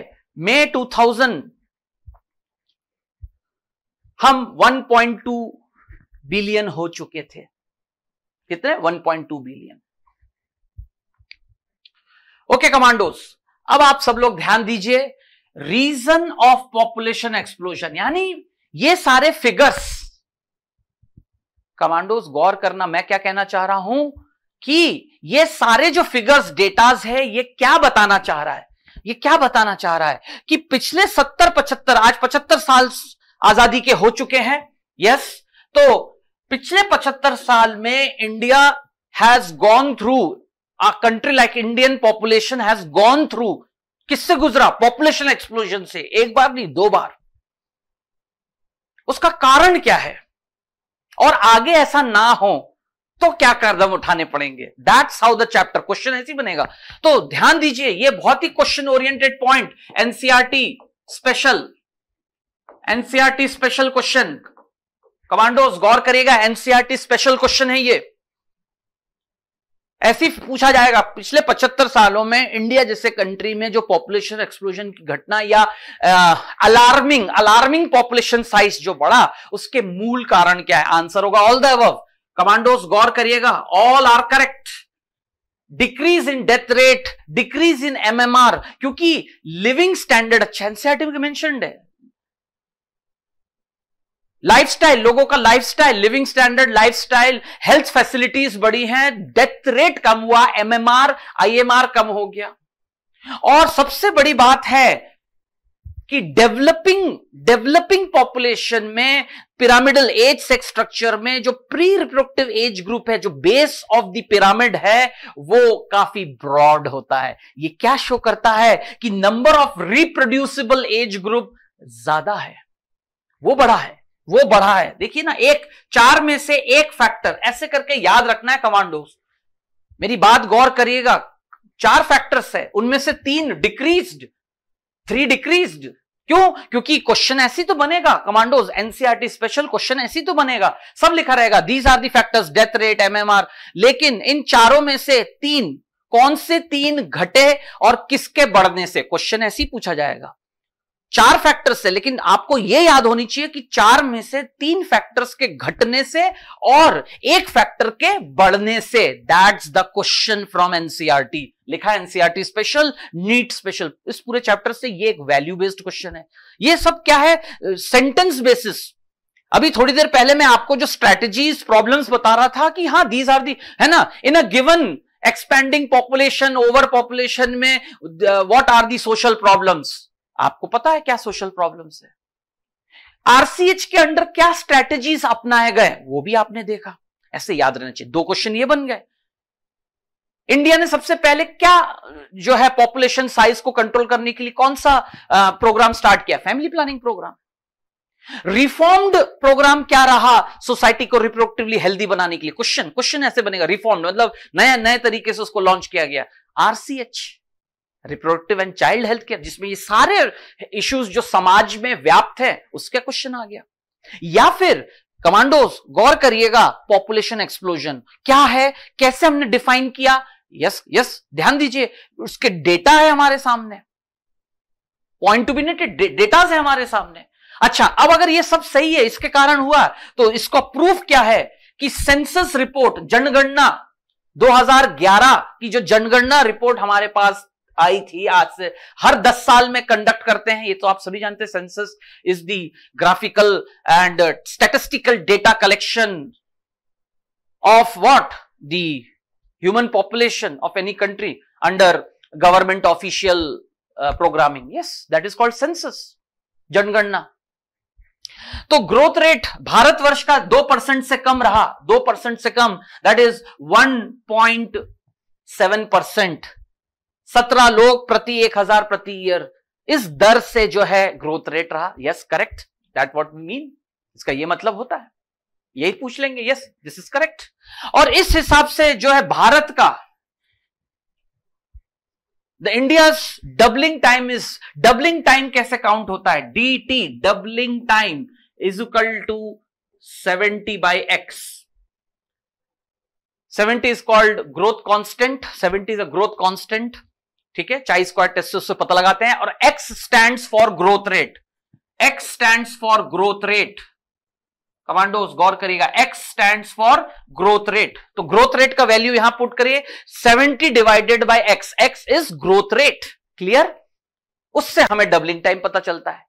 मे 2000 हम 1.2 बिलियन हो चुके थे कितने 1.2 बिलियन ओके कमांडोस अब आप सब लोग ध्यान दीजिए रीजन ऑफ पॉपुलेशन एक्सप्लोजन यानी ये सारे फिगर्स कमांडोज गौर करना मैं क्या कहना चाह रहा हूं कि ये सारे जो फिगर्स डेटाज है ये क्या बताना चाह रहा है ये क्या बताना चाह रहा है कि पिछले सत्तर पचहत्तर आज पचहत्तर साल आजादी के हो चुके हैं यस तो पिछले पचहत्तर साल में India has gone through a country like Indian population has gone through किससे गुजरा पॉपुलेशन एक्सप्लोजन से एक बार नहीं दो बार उसका कारण क्या है और आगे ऐसा ना हो तो क्या कदम उठाने पड़ेंगे that's how the chapter question ऐसी बनेगा तो ध्यान दीजिए ये बहुत ही question oriented point NCERT special NCERT special question commandos गौर करेगा एनसीआरटी स्पेशल क्वेश्चन है ये ऐसी पूछा जाएगा पिछले 75 सालों में इंडिया जैसे कंट्री में जो पॉपुलेशन एक्सप्लोजन की घटना या आ, अलार्मिंग अलार्मिंग पॉपुलेशन साइज जो बढ़ा उसके मूल कारण क्या है आंसर होगा ऑल द अबव कमांडोस गौर करिएगा all are correct decrease in death rate decrease in MMR क्योंकि लिविंग स्टैंडर्ड अच्छा एनसीआर मेंशनड है लाइफस्टाइल लोगों का lifestyle living standard lifestyle health facilities बढ़ी हैं डेथ रेट कम हुआ एमएमआर आईएमआर कम हो गया और सबसे बड़ी बात है कि डेवलपिंग डेवलपिंग पॉपुलेशन में पिरामिडल एज सेक्स स्ट्रक्चर में जो प्री रिप्रोडक्टिव एज ग्रुप है जो बेस ऑफ द पिरामिड है वो काफी ब्रॉड होता है ये क्या शो करता है कि number of reproducible age group ज्यादा है वो बड़ा है वो बढ़ा है देखिए ना एक चार में से एक फैक्टर ऐसे करके याद रखना है कमांडोज मेरी बात गौर करिएगा चार फैक्टर्स है उनमें से तीन डिक्रीज्ड थ्री डिक्रीज्ड क्यों क्योंकि क्वेश्चन ऐसी तो बनेगा कमांडोज एनसीआरटी स्पेशल क्वेश्चन ऐसी तो बनेगा सब लिखा रहेगा these are the factors death rate MMR लेकिन इन चारों में से तीन कौन से तीन घटे और किसके बढ़ने से क्वेश्चन ऐसी पूछा जाएगा चार फैक्टर्स है लेकिन आपको यह याद होनी चाहिए कि चार में से तीन फैक्टर्स के घटने से और एक फैक्टर के बढ़ने से that's the question from NCERT लिखा एनसीआरटी स्पेशल नीट स्पेशल इस पूरे चैप्टर से ये एक वैल्यू बेस्ड क्वेश्चन है ये सब क्या है सेंटेंस बेसिस अभी थोड़ी देर पहले मैं आपको जो स्ट्रेटेजीज प्रॉब्लम्स बता रहा था कि हाँ दीज आर दी है ना in a given expanding population over population में what are the social problems आपको पता है क्या सोशल प्रॉब्लम्स है आरसीएच के अंडर क्या स्ट्रेटेजी अपनाए गए वो भी आपने देखा ऐसे याद रहना चाहिए दो क्वेश्चन ये बन गए इंडिया ने सबसे पहले क्या जो है पॉपुलेशन साइज को कंट्रोल करने के लिए कौन सा प्रोग्राम स्टार्ट किया family planning program reformed program क्या रहा सोसाइटी को रिप्रोडक्टिवली हेल्दी बनाने के लिए क्वेश्चन क्वेश्चन ऐसे बनेगा रिफॉर्म मतलब नया नए तरीके से उसको लॉन्च किया गया RCH reproductive and child health care जिसमें ये सारे इश्यूज जो समाज में व्याप्त है उसका क्वेश्चन आ गया या फिर कमांडोज गौर करिएगा पॉपुलेशन एक्सप्लोजन क्या है कैसे हमने डिफाइन किया यस यस ध्यान दीजिए उसके डेटा है हमारे सामने point to be noted data है हमारे सामने अच्छा अब अगर ये सब सही है इसके कारण हुआ तो इसका प्रूफ क्या है कि सेंसस रिपोर्ट जनगणना 2011 की जो जनगणना रिपोर्ट हमारे पास आई थी आज से हर दस साल में कंडक्ट करते हैं ये तो आप सभी जानते हैं census is the graphical and statistical data collection of what the human population of any country under government official programming yes that is called census जनगणना तो ग्रोथ रेट भारतवर्ष का दो परसेंट से कम रहा दो परसेंट से कम that is one point seven percent सत्रह लोग प्रति एक हजार प्रति ईयर इस दर से जो है ग्रोथ रेट रहा yes correct that what mean इसका ये मतलब होता है यही पूछ लेंगे यस दिस इज करेक्ट और इस हिसाब से जो है भारत का the India doubling time is doubling time कैसे काउंट होता है D T doubling time is equal to seventy by X 70 is called growth constant 70 is a growth constant ठीक है चाई स्क्वायर टेस्ट से उससे पता लगाते हैं और X stand for growth rate X stand for growth rate commando गौर करिएगा X stand for growth rate तो ग्रोथ रेट का वैल्यू यहां पुट करिए 70 divided by X x is growth rate clear उससे हमें डबलिंग टाइम पता चलता है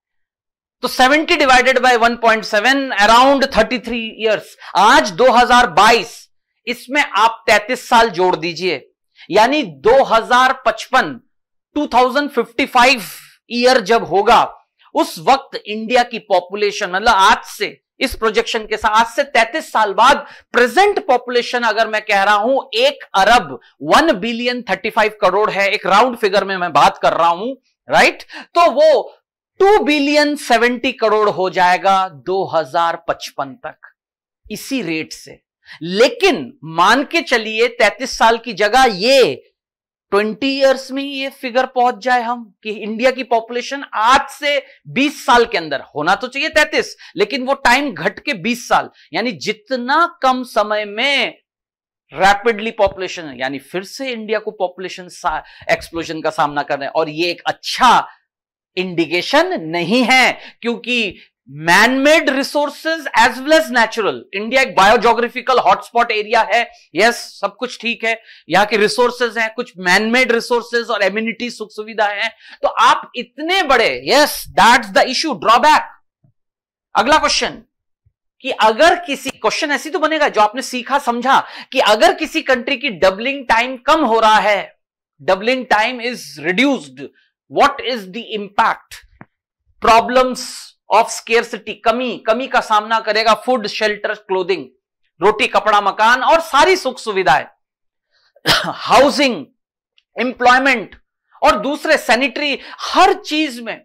तो 70 डिवाइडेड बाय 1.7 अराउंड 33 इयर्स आज 2022 इसमें आप 33 साल जोड़ दीजिए यानी 2055 2055 ईयर जब होगा उस वक्त इंडिया की पॉपुलेशन मतलब आज से इस प्रोजेक्शन के साथ आज से 33 साल बाद प्रेजेंट पॉपुलेशन अगर मैं कह रहा हूं एक अरब one billion thirty five crore है एक राउंड फिगर में मैं बात कर रहा हूं राइट तो वो टू बिलियन सेवेंटी करोड़ हो जाएगा 2055 तक इसी रेट से लेकिन मान के चलिए तैतीस साल की जगह ये ट्वेंटी ईयर्स में ये फिगर पहुंच जाए हम कि इंडिया की पॉपुलेशन आज से 20 साल के अंदर होना तो चाहिए 33 लेकिन वो टाइम घट के 20 साल यानी जितना कम समय में रैपिडली पॉपुलेशन यानी फिर से इंडिया को पॉपुलेशन एक्सप्लोजन का सामना करना है और ये एक अच्छा इंडिकेशन नहीं है क्योंकि manmade resources as well as natural India एक बायोजोग्राफिकल हॉटस्पॉट एरिया है यस सब कुछ ठीक है यहाँ के रिसोर्सेज हैं कुछ मैनमेड रिसोर्सेज और एम्यूनिटी सुख सुविधा है तो आप इतने बड़े yes that the issue drawback अगला क्वेश्चन कि अगर किसी क्वेश्चन ऐसी तो बनेगा जो आपने सीखा समझा कि अगर किसी कंट्री की डबलिंग टाइम कम हो रहा है doubling time is reduced what is the impact problems of scarcity कमी कमी का सामना करेगा फूड शेल्टर क्लोथिंग रोटी कपड़ा मकान और सारी सुख सुविधाएं हाउसिंग एम्प्लॉयमेंट और दूसरे सैनिटरी हर चीज में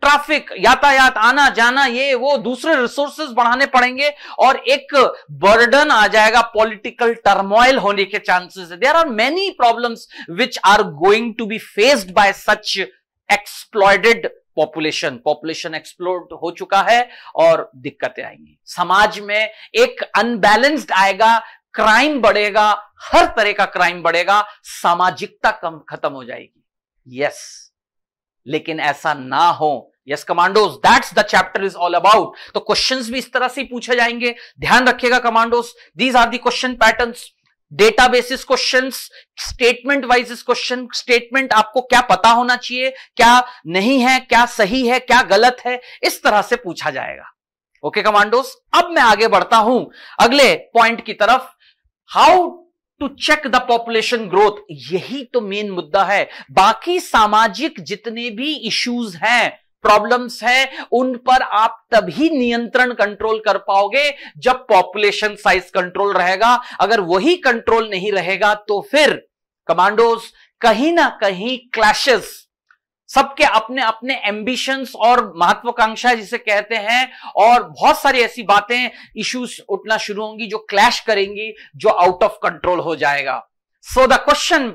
ट्रैफिक यातायात आना जाना ये वो दूसरे रिसोर्सेज बढ़ाने पड़ेंगे और एक बर्डन आ जाएगा पॉलिटिकल टर्मोइल होने के चांसेस है there are many problems which are going to be faced by such exploded population population explored हो चुका है और दिक्कतें आएंगी समाज में एक अनबैलेंस्ड आएगा क्राइम बढ़ेगा हर तरह का क्राइम बढ़ेगा सामाजिकता कम खत्म हो जाएगी यस लेकिन ऐसा ना हो yes commandos that's the chapter is all about तो क्वेश्चंस भी इस तरह से पूछे जाएंगे ध्यान रखिएगा commandos these are the question patterns data basis question statement wise question statement आपको क्या पता होना चाहिए क्या नहीं है क्या सही है क्या गलत है इस तरह से पूछा जाएगा ओके okay, कमांडोस अब मैं आगे बढ़ता हूं अगले पॉइंट की तरफ how to check the population growth यही तो मेन मुद्दा है बाकी सामाजिक जितने भी इश्यूज हैं प्रॉब्लम्स हैं उन पर आप तभी नियंत्रण कंट्रोल कर पाओगे जब पॉपुलेशन साइज कंट्रोल रहेगा अगर वही कंट्रोल नहीं रहेगा तो फिर कमांडोज कहीं ना कहीं क्लैशेस सबके अपने अपने एम्बिशंस और महत्वाकांक्षा जिसे कहते हैं और बहुत सारी ऐसी बातें इश्यूज उठना शुरू होंगी जो क्लैश करेंगी जो आउट ऑफ कंट्रोल हो जाएगा so the question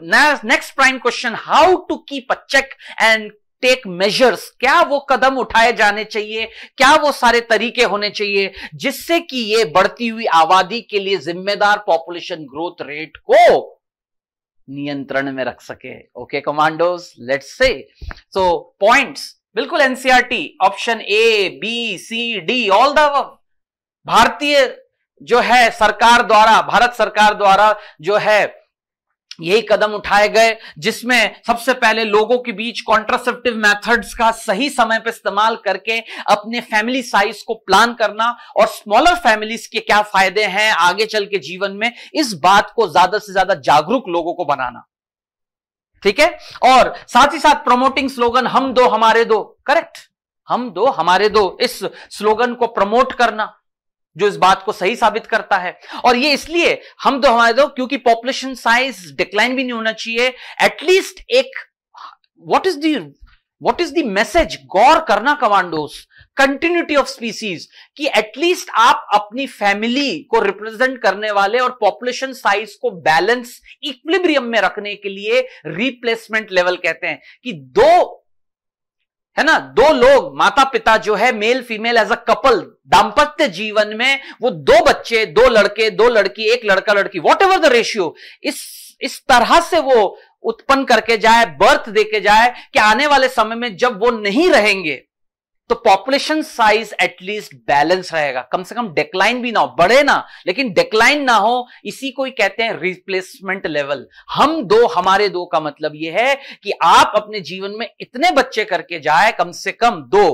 next prime question how to keep a check and take measures क्या वो कदम उठाए जाने चाहिए क्या वो सारे तरीके होने चाहिए जिससे कि ये बढ़ती हुई आबादी के लिए जिम्मेदार पॉपुलेशन ग्रोथ रेट को नियंत्रण में रख सके okay commandos let's say so points बिल्कुल NCERT option A B C D all the भारतीय जो है सरकार द्वारा भारत सरकार द्वारा जो है यही कदम उठाए गए जिसमें सबसे पहले लोगों के बीच कॉन्ट्रासेप्टिव मेथड्स का सही समय पर इस्तेमाल करके अपने फैमिली साइज को प्लान करना और स्मॉलर फैमिलीज के क्या फायदे हैं आगे चल के जीवन में इस बात को ज्यादा से ज्यादा जागरूक लोगों को बनाना ठीक है और साथ ही साथ प्रमोटिंग स्लोगन हम दो हमारे दो करेक्ट हम दो हमारे दो इस स्लोगन को प्रमोट करना जो इस बात को सही साबित करता है और ये इसलिए हम तो हमारे दो तो क्योंकि पॉपुलेशन साइज डिक्लाइन भी नहीं होना चाहिए एटलीस्ट एक what is the what is the message गौर करना कमांडोस कंटिन्यूटी ऑफ स्पीसीज कि एटलीस्ट आप अपनी फैमिली को रिप्रेजेंट करने वाले और पॉपुलेशन साइज को बैलेंस इक्विलिब्रियम में रखने के लिए रिप्लेसमेंट लेवल कहते हैं कि दो है ना दो लोग माता पिता जो है male female as a couple दाम्पत्य जीवन में वो दो बच्चे दो लड़के दो लड़की एक लड़का लड़की वॉट एवर द रेशियो इस इस तरह से वो उत्पन्न करके जाए बर्थ देके जाए कि आने वाले समय में जब वो नहीं रहेंगे तो पॉपुलेशन साइज एटलीस्ट बैलेंस रहेगा कम से कम डिक्लाइन भी ना हो बढ़े ना लेकिन डेक्लाइन ना हो इसी को ही कहते हैं रिप्लेसमेंट लेवल हम दो हमारे दो का मतलब यह है कि आप अपने जीवन में इतने बच्चे करके जाए कम से कम दो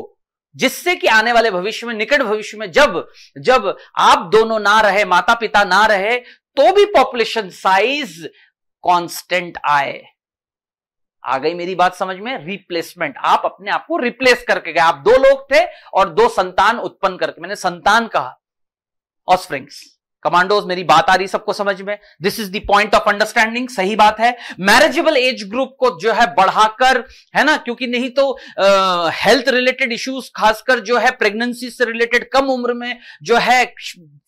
जिससे कि आने वाले भविष्य में निकट भविष्य में जब जब आप दोनों ना रहे माता पिता ना रहे तो भी पॉपुलेशन साइज कॉन्स्टेंट आए आ गई मेरी बात समझ में रिप्लेसमेंट आप अपने आप को रिप्लेस करके गए आप दो लोग थे और दो संतान उत्पन्न करके मैंने संतान कहा ऑस्प्रिंग्स कमांडोज मेरी बात आ रही सबको समझ में this is point of understanding सही बात है मैरिजेबल एज ग्रुप को जो है बढ़ाकर है ना क्योंकि नहीं तो हेल्थ रिलेटेड इश्यूज खासकर जो है प्रेगनेंसी से रिलेटेड कम उम्र में जो है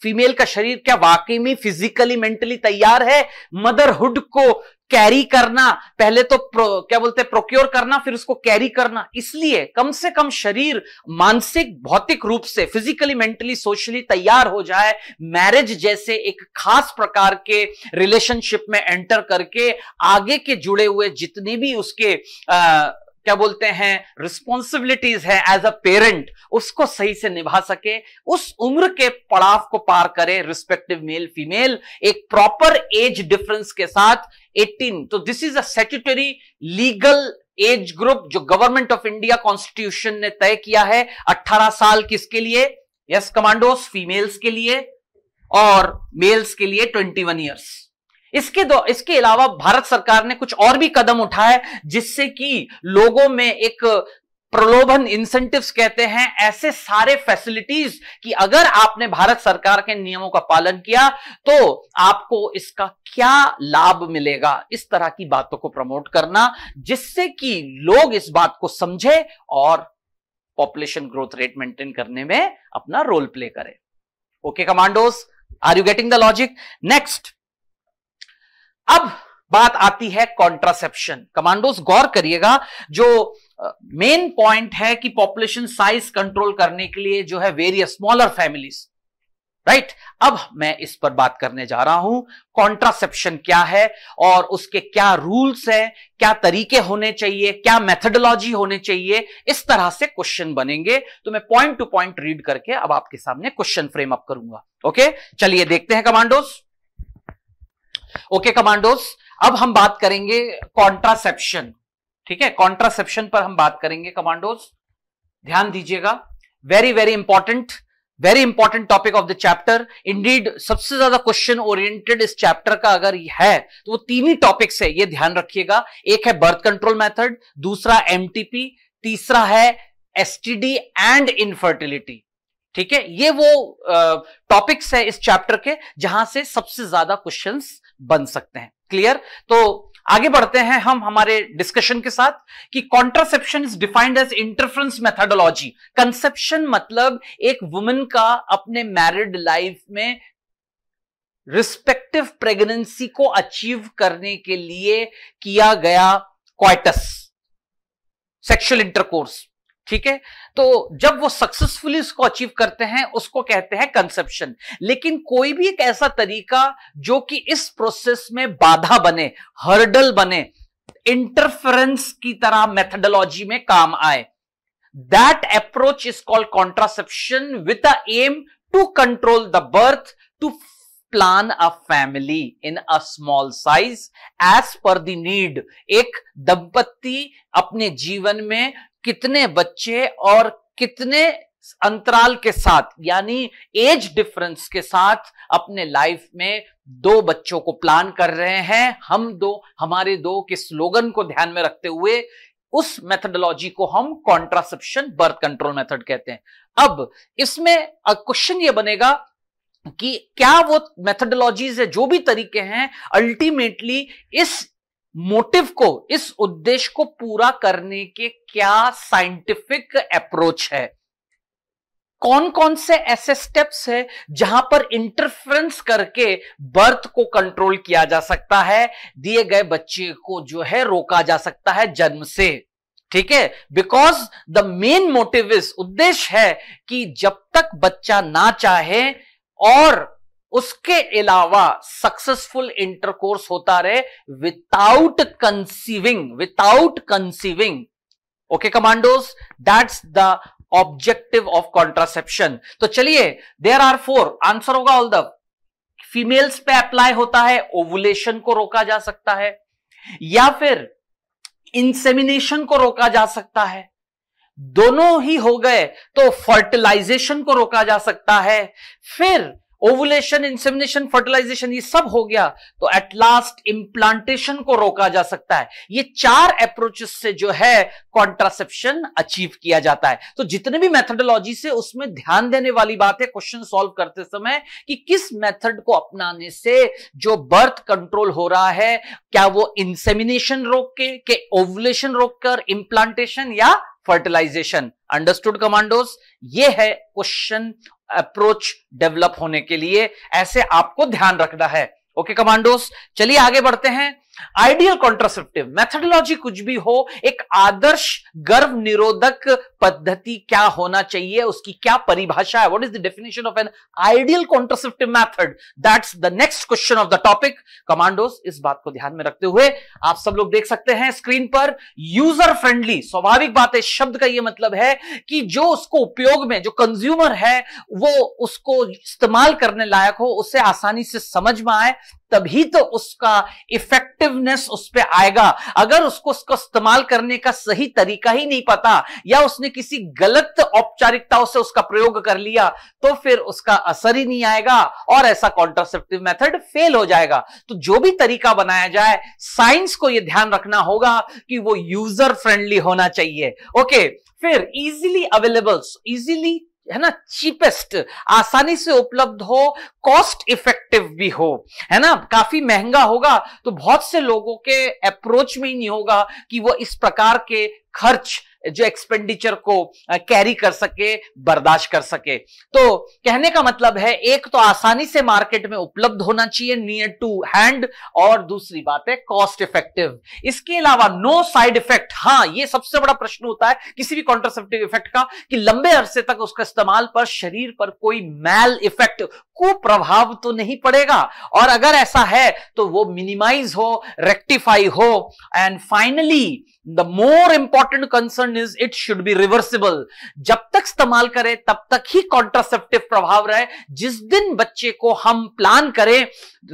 फीमेल का शरीर क्या वाकई में फिजिकली मेंटली तैयार है मदरहुड को कैरी करना पहले तो क्या बोलते हैं प्रोक्योर करना फिर उसको कैरी करना इसलिए कम से कम शरीर मानसिक भौतिक रूप से फिजिकली मेंटली सोशली तैयार हो जाए मैरिज जैसे एक खास प्रकार के रिलेशनशिप में एंटर करके आगे के जुड़े हुए जितने भी उसके आ, क्या बोलते हैं रिस्पॉन्सिबिलिटीज है एज अ पेरेंट उसको सही से निभा सके उस उम्र के पड़ाव को पार करे रिस्पेक्टिव मेल फीमेल एक प्रॉपर एज डिफरेंस के साथ 18 तो this is a legal age group जो गवर्नमेंट ऑफ इंडिया कॉन्स्टिट्यूशन ने तय किया है 18 साल किसके लिए यस कमांडोस फीमेल्स के लिए और मेल्स के लिए 21 ईयर्स इसके दो इसके अलावा भारत सरकार ने कुछ और भी कदम उठाए जिससे कि लोगों में एक प्रलोभन इंसेंटिव्स कहते हैं ऐसे सारे फैसिलिटीज कि अगर आपने भारत सरकार के नियमों का पालन किया तो आपको इसका क्या लाभ मिलेगा इस तरह की बातों को प्रमोट करना जिससे कि लोग इस बात को समझे और पॉपुलेशन ग्रोथ रेट मेंटेन करने में अपना रोल प्ले करें okay commandos are you getting the logic next अब बात आती है कॉन्ट्रासेप्शन कमांडोज गौर करिएगा जो मेन uh, पॉइंट है कि पॉपुलेशन साइज कंट्रोल करने के लिए जो है वेरियस स्मॉलर फैमिलीज राइट अब मैं इस पर बात करने जा रहा हूं कॉन्ट्रासेप्शन क्या है और उसके क्या रूल्स हैं क्या तरीके होने चाहिए क्या मेथडोलॉजी होने चाहिए इस तरह से क्वेश्चन बनेंगे तो मैं पॉइंट टू पॉइंट रीड करके अब आपके सामने क्वेश्चन फ्रेम अप करूंगा ओके चलिए देखते हैं कमांडोज ओके कमांडोस अब हम बात करेंगे कॉन्ट्रासेप्शन ठीक है कॉन्ट्रासेप्शन पर हम बात करेंगे कमांडोस ध्यान दीजिएगा very very important very important topic of the chapter indeed सबसे ज्यादा क्वेश्चन ओरिएंटेड इस चैप्टर का अगर है तो वो तीन ही टॉपिक्स है ये ध्यान रखिएगा एक है बर्थ कंट्रोल मेथड दूसरा एमटीपी तीसरा है एसटीडी एंड इनफर्टिलिटी ठीक है ये वो टॉपिक्स है इस चैप्टर के जहां से सबसे ज्यादा क्वेश्चंस बन सकते हैं क्लियर तो आगे बढ़ते हैं हम हमारे डिस्कशन के साथ कि contraception is defined as interference methodology conception मतलब एक वुमेन का अपने मैरिड लाइफ में रिस्पेक्टिव प्रेगनेंसी को अचीव करने के लिए किया गया क्वाइटस सेक्सुअल इंटरकोर्स ठीक है तो जब वो सक्सेसफुली उसको अचीव करते हैं उसको कहते हैं कंसेप्शन लेकिन कोई भी एक ऐसा तरीका जो कि इस प्रोसेस में बाधा बने हर्डल बने इंटरफेरेंस की तरह मेथडोलॉजी में काम आए that approach is called contraception with a aim to control the birth to plan a family in a small size as per the need एक दंपत्ति अपने जीवन में कितने बच्चे और कितने अंतराल के साथ यानी एज डिफरेंस के साथ अपने लाइफ में दो बच्चों को प्लान कर रहे हैं हम दो हमारे दो के स्लोगन को ध्यान में रखते हुए उस मेथडोलॉजी को हम कॉन्ट्रासेप्शन बर्थ कंट्रोल मेथड कहते हैं अब इसमें क्वेश्चन ये बनेगा कि क्या वो मेथडोलॉजीज है जो भी तरीके हैं अल्टीमेटली इस मोटिव को इस उद्देश्य को पूरा करने के क्या साइंटिफिक अप्रोच है कौन कौन से ऐसे स्टेप्स है जहां पर इंटरफ्रेंस करके बर्थ को कंट्रोल किया जा सकता है दिए गए बच्चे को जो है रोका जा सकता है जन्म से ठीक है because the main motive is उद्देश्य है कि जब तक बच्चा ना चाहे और उसके अलावा सक्सेसफुल इंटरकोर्स होता रहे without conceiving without conceiving okay commandos that's the objective of contraception तो चलिए देर आर फोर आंसर होगा ऑल द फीमेल्स पे अप्लाई होता है ओवुलेशन को रोका जा सकता है या फिर इंसेमिनेशन को रोका जा सकता है दोनों ही हो गए तो फर्टिलाइजेशन को रोका जा सकता है फिर ओवुलेशन इंसेमिनेशन फर्टिलाइजेशन ये सब हो गया तो एट लास्ट इम्प्लांटेशन को रोका जा सकता है ये चार अप्रोचेस से जो है कॉन्ट्रासेप्शन अचीव किया जाता है तो जितने भी मेथडोलॉजी से उसमें ध्यान देने वाली बात है क्वेश्चन सॉल्व करते समय कि किस मेथड को अपनाने से जो बर्थ कंट्रोल हो रहा है क्या वो इंसेमिनेशन रोक के, ओवुलेशन ओवुलेशन रोककर इम्प्लांटेशन या फर्टिलाइजेशन अंडरस्टूड कमांडोज ये है क्वेश्चन अप्रोच डेवलप होने के लिए ऐसे आपको ध्यान रखना है ओके कमांडोज चलिए आगे बढ़ते हैं आइडियल कॉन्ट्रासेप्टिव मेथडोलॉजी कुछ भी हो एक आदर्श गर्भ निरोधक पद्धति क्या होना चाहिए उसकी क्या परिभाषा है what is the definition of an ideal contraceptive method that's the next question of the topic commandos इस बात को ध्यान में रखते हुए आप सब लोग देख सकते हैं स्क्रीन पर यूजर फ्रेंडली स्वाभाविक बात है शब्द का यह मतलब है कि जो उसको उपयोग में जो कंज्यूमर है वो उसको इस्तेमाल करने लायक हो उसे आसानी से समझ में आए तभी तो उसका इफेक्टिवनेस उस पर आएगा अगर उसको उसको इस्तेमाल करने का सही तरीका ही नहीं पता या उसने किसी गलत औपचारिकताओं से उसका प्रयोग कर लिया तो फिर उसका असर ही नहीं आएगा और ऐसा कॉन्ट्रासेप्टिव मेथड फेल हो जाएगा तो जो भी तरीका बनाया जाए साइंस को यह ध्यान रखना होगा कि वो यूजर फ्रेंडली होना चाहिए ओके फिर इजिली अवेलेबल इजिली है ना चीपेस्ट आसानी से उपलब्ध हो कॉस्ट इफेक्टिव भी हो है ना काफी महंगा होगा तो बहुत से लोगों के अप्रोच में ही नहीं होगा कि वो इस प्रकार के खर्च जो एक्सपेंडिचर को कैरी कर सके बर्दाश्त कर सके तो कहने का मतलब है एक तो आसानी से मार्केट में उपलब्ध होना चाहिए नियर टू हैंड और दूसरी बात है कॉस्ट इफेक्टिव इसके अलावा नो साइड इफेक्ट हाँ ये सबसे बड़ा प्रश्न होता है किसी भी कॉन्ट्रासेप्टिव इफेक्ट का कि लंबे अरसे तक उसका इस्तेमाल पर शरीर पर कोई मैल इफेक्ट कुप्रभाव तो नहीं पड़ेगा और अगर ऐसा है तो वो मिनिमाइज हो रेक्टिफाई हो and finally the more important concern is it should be reversible जब तक इस्तेमाल करें तब तक ही कॉन्ट्रासेप्टिव प्रभाव रहे जिस दिन बच्चे को हम प्लान करें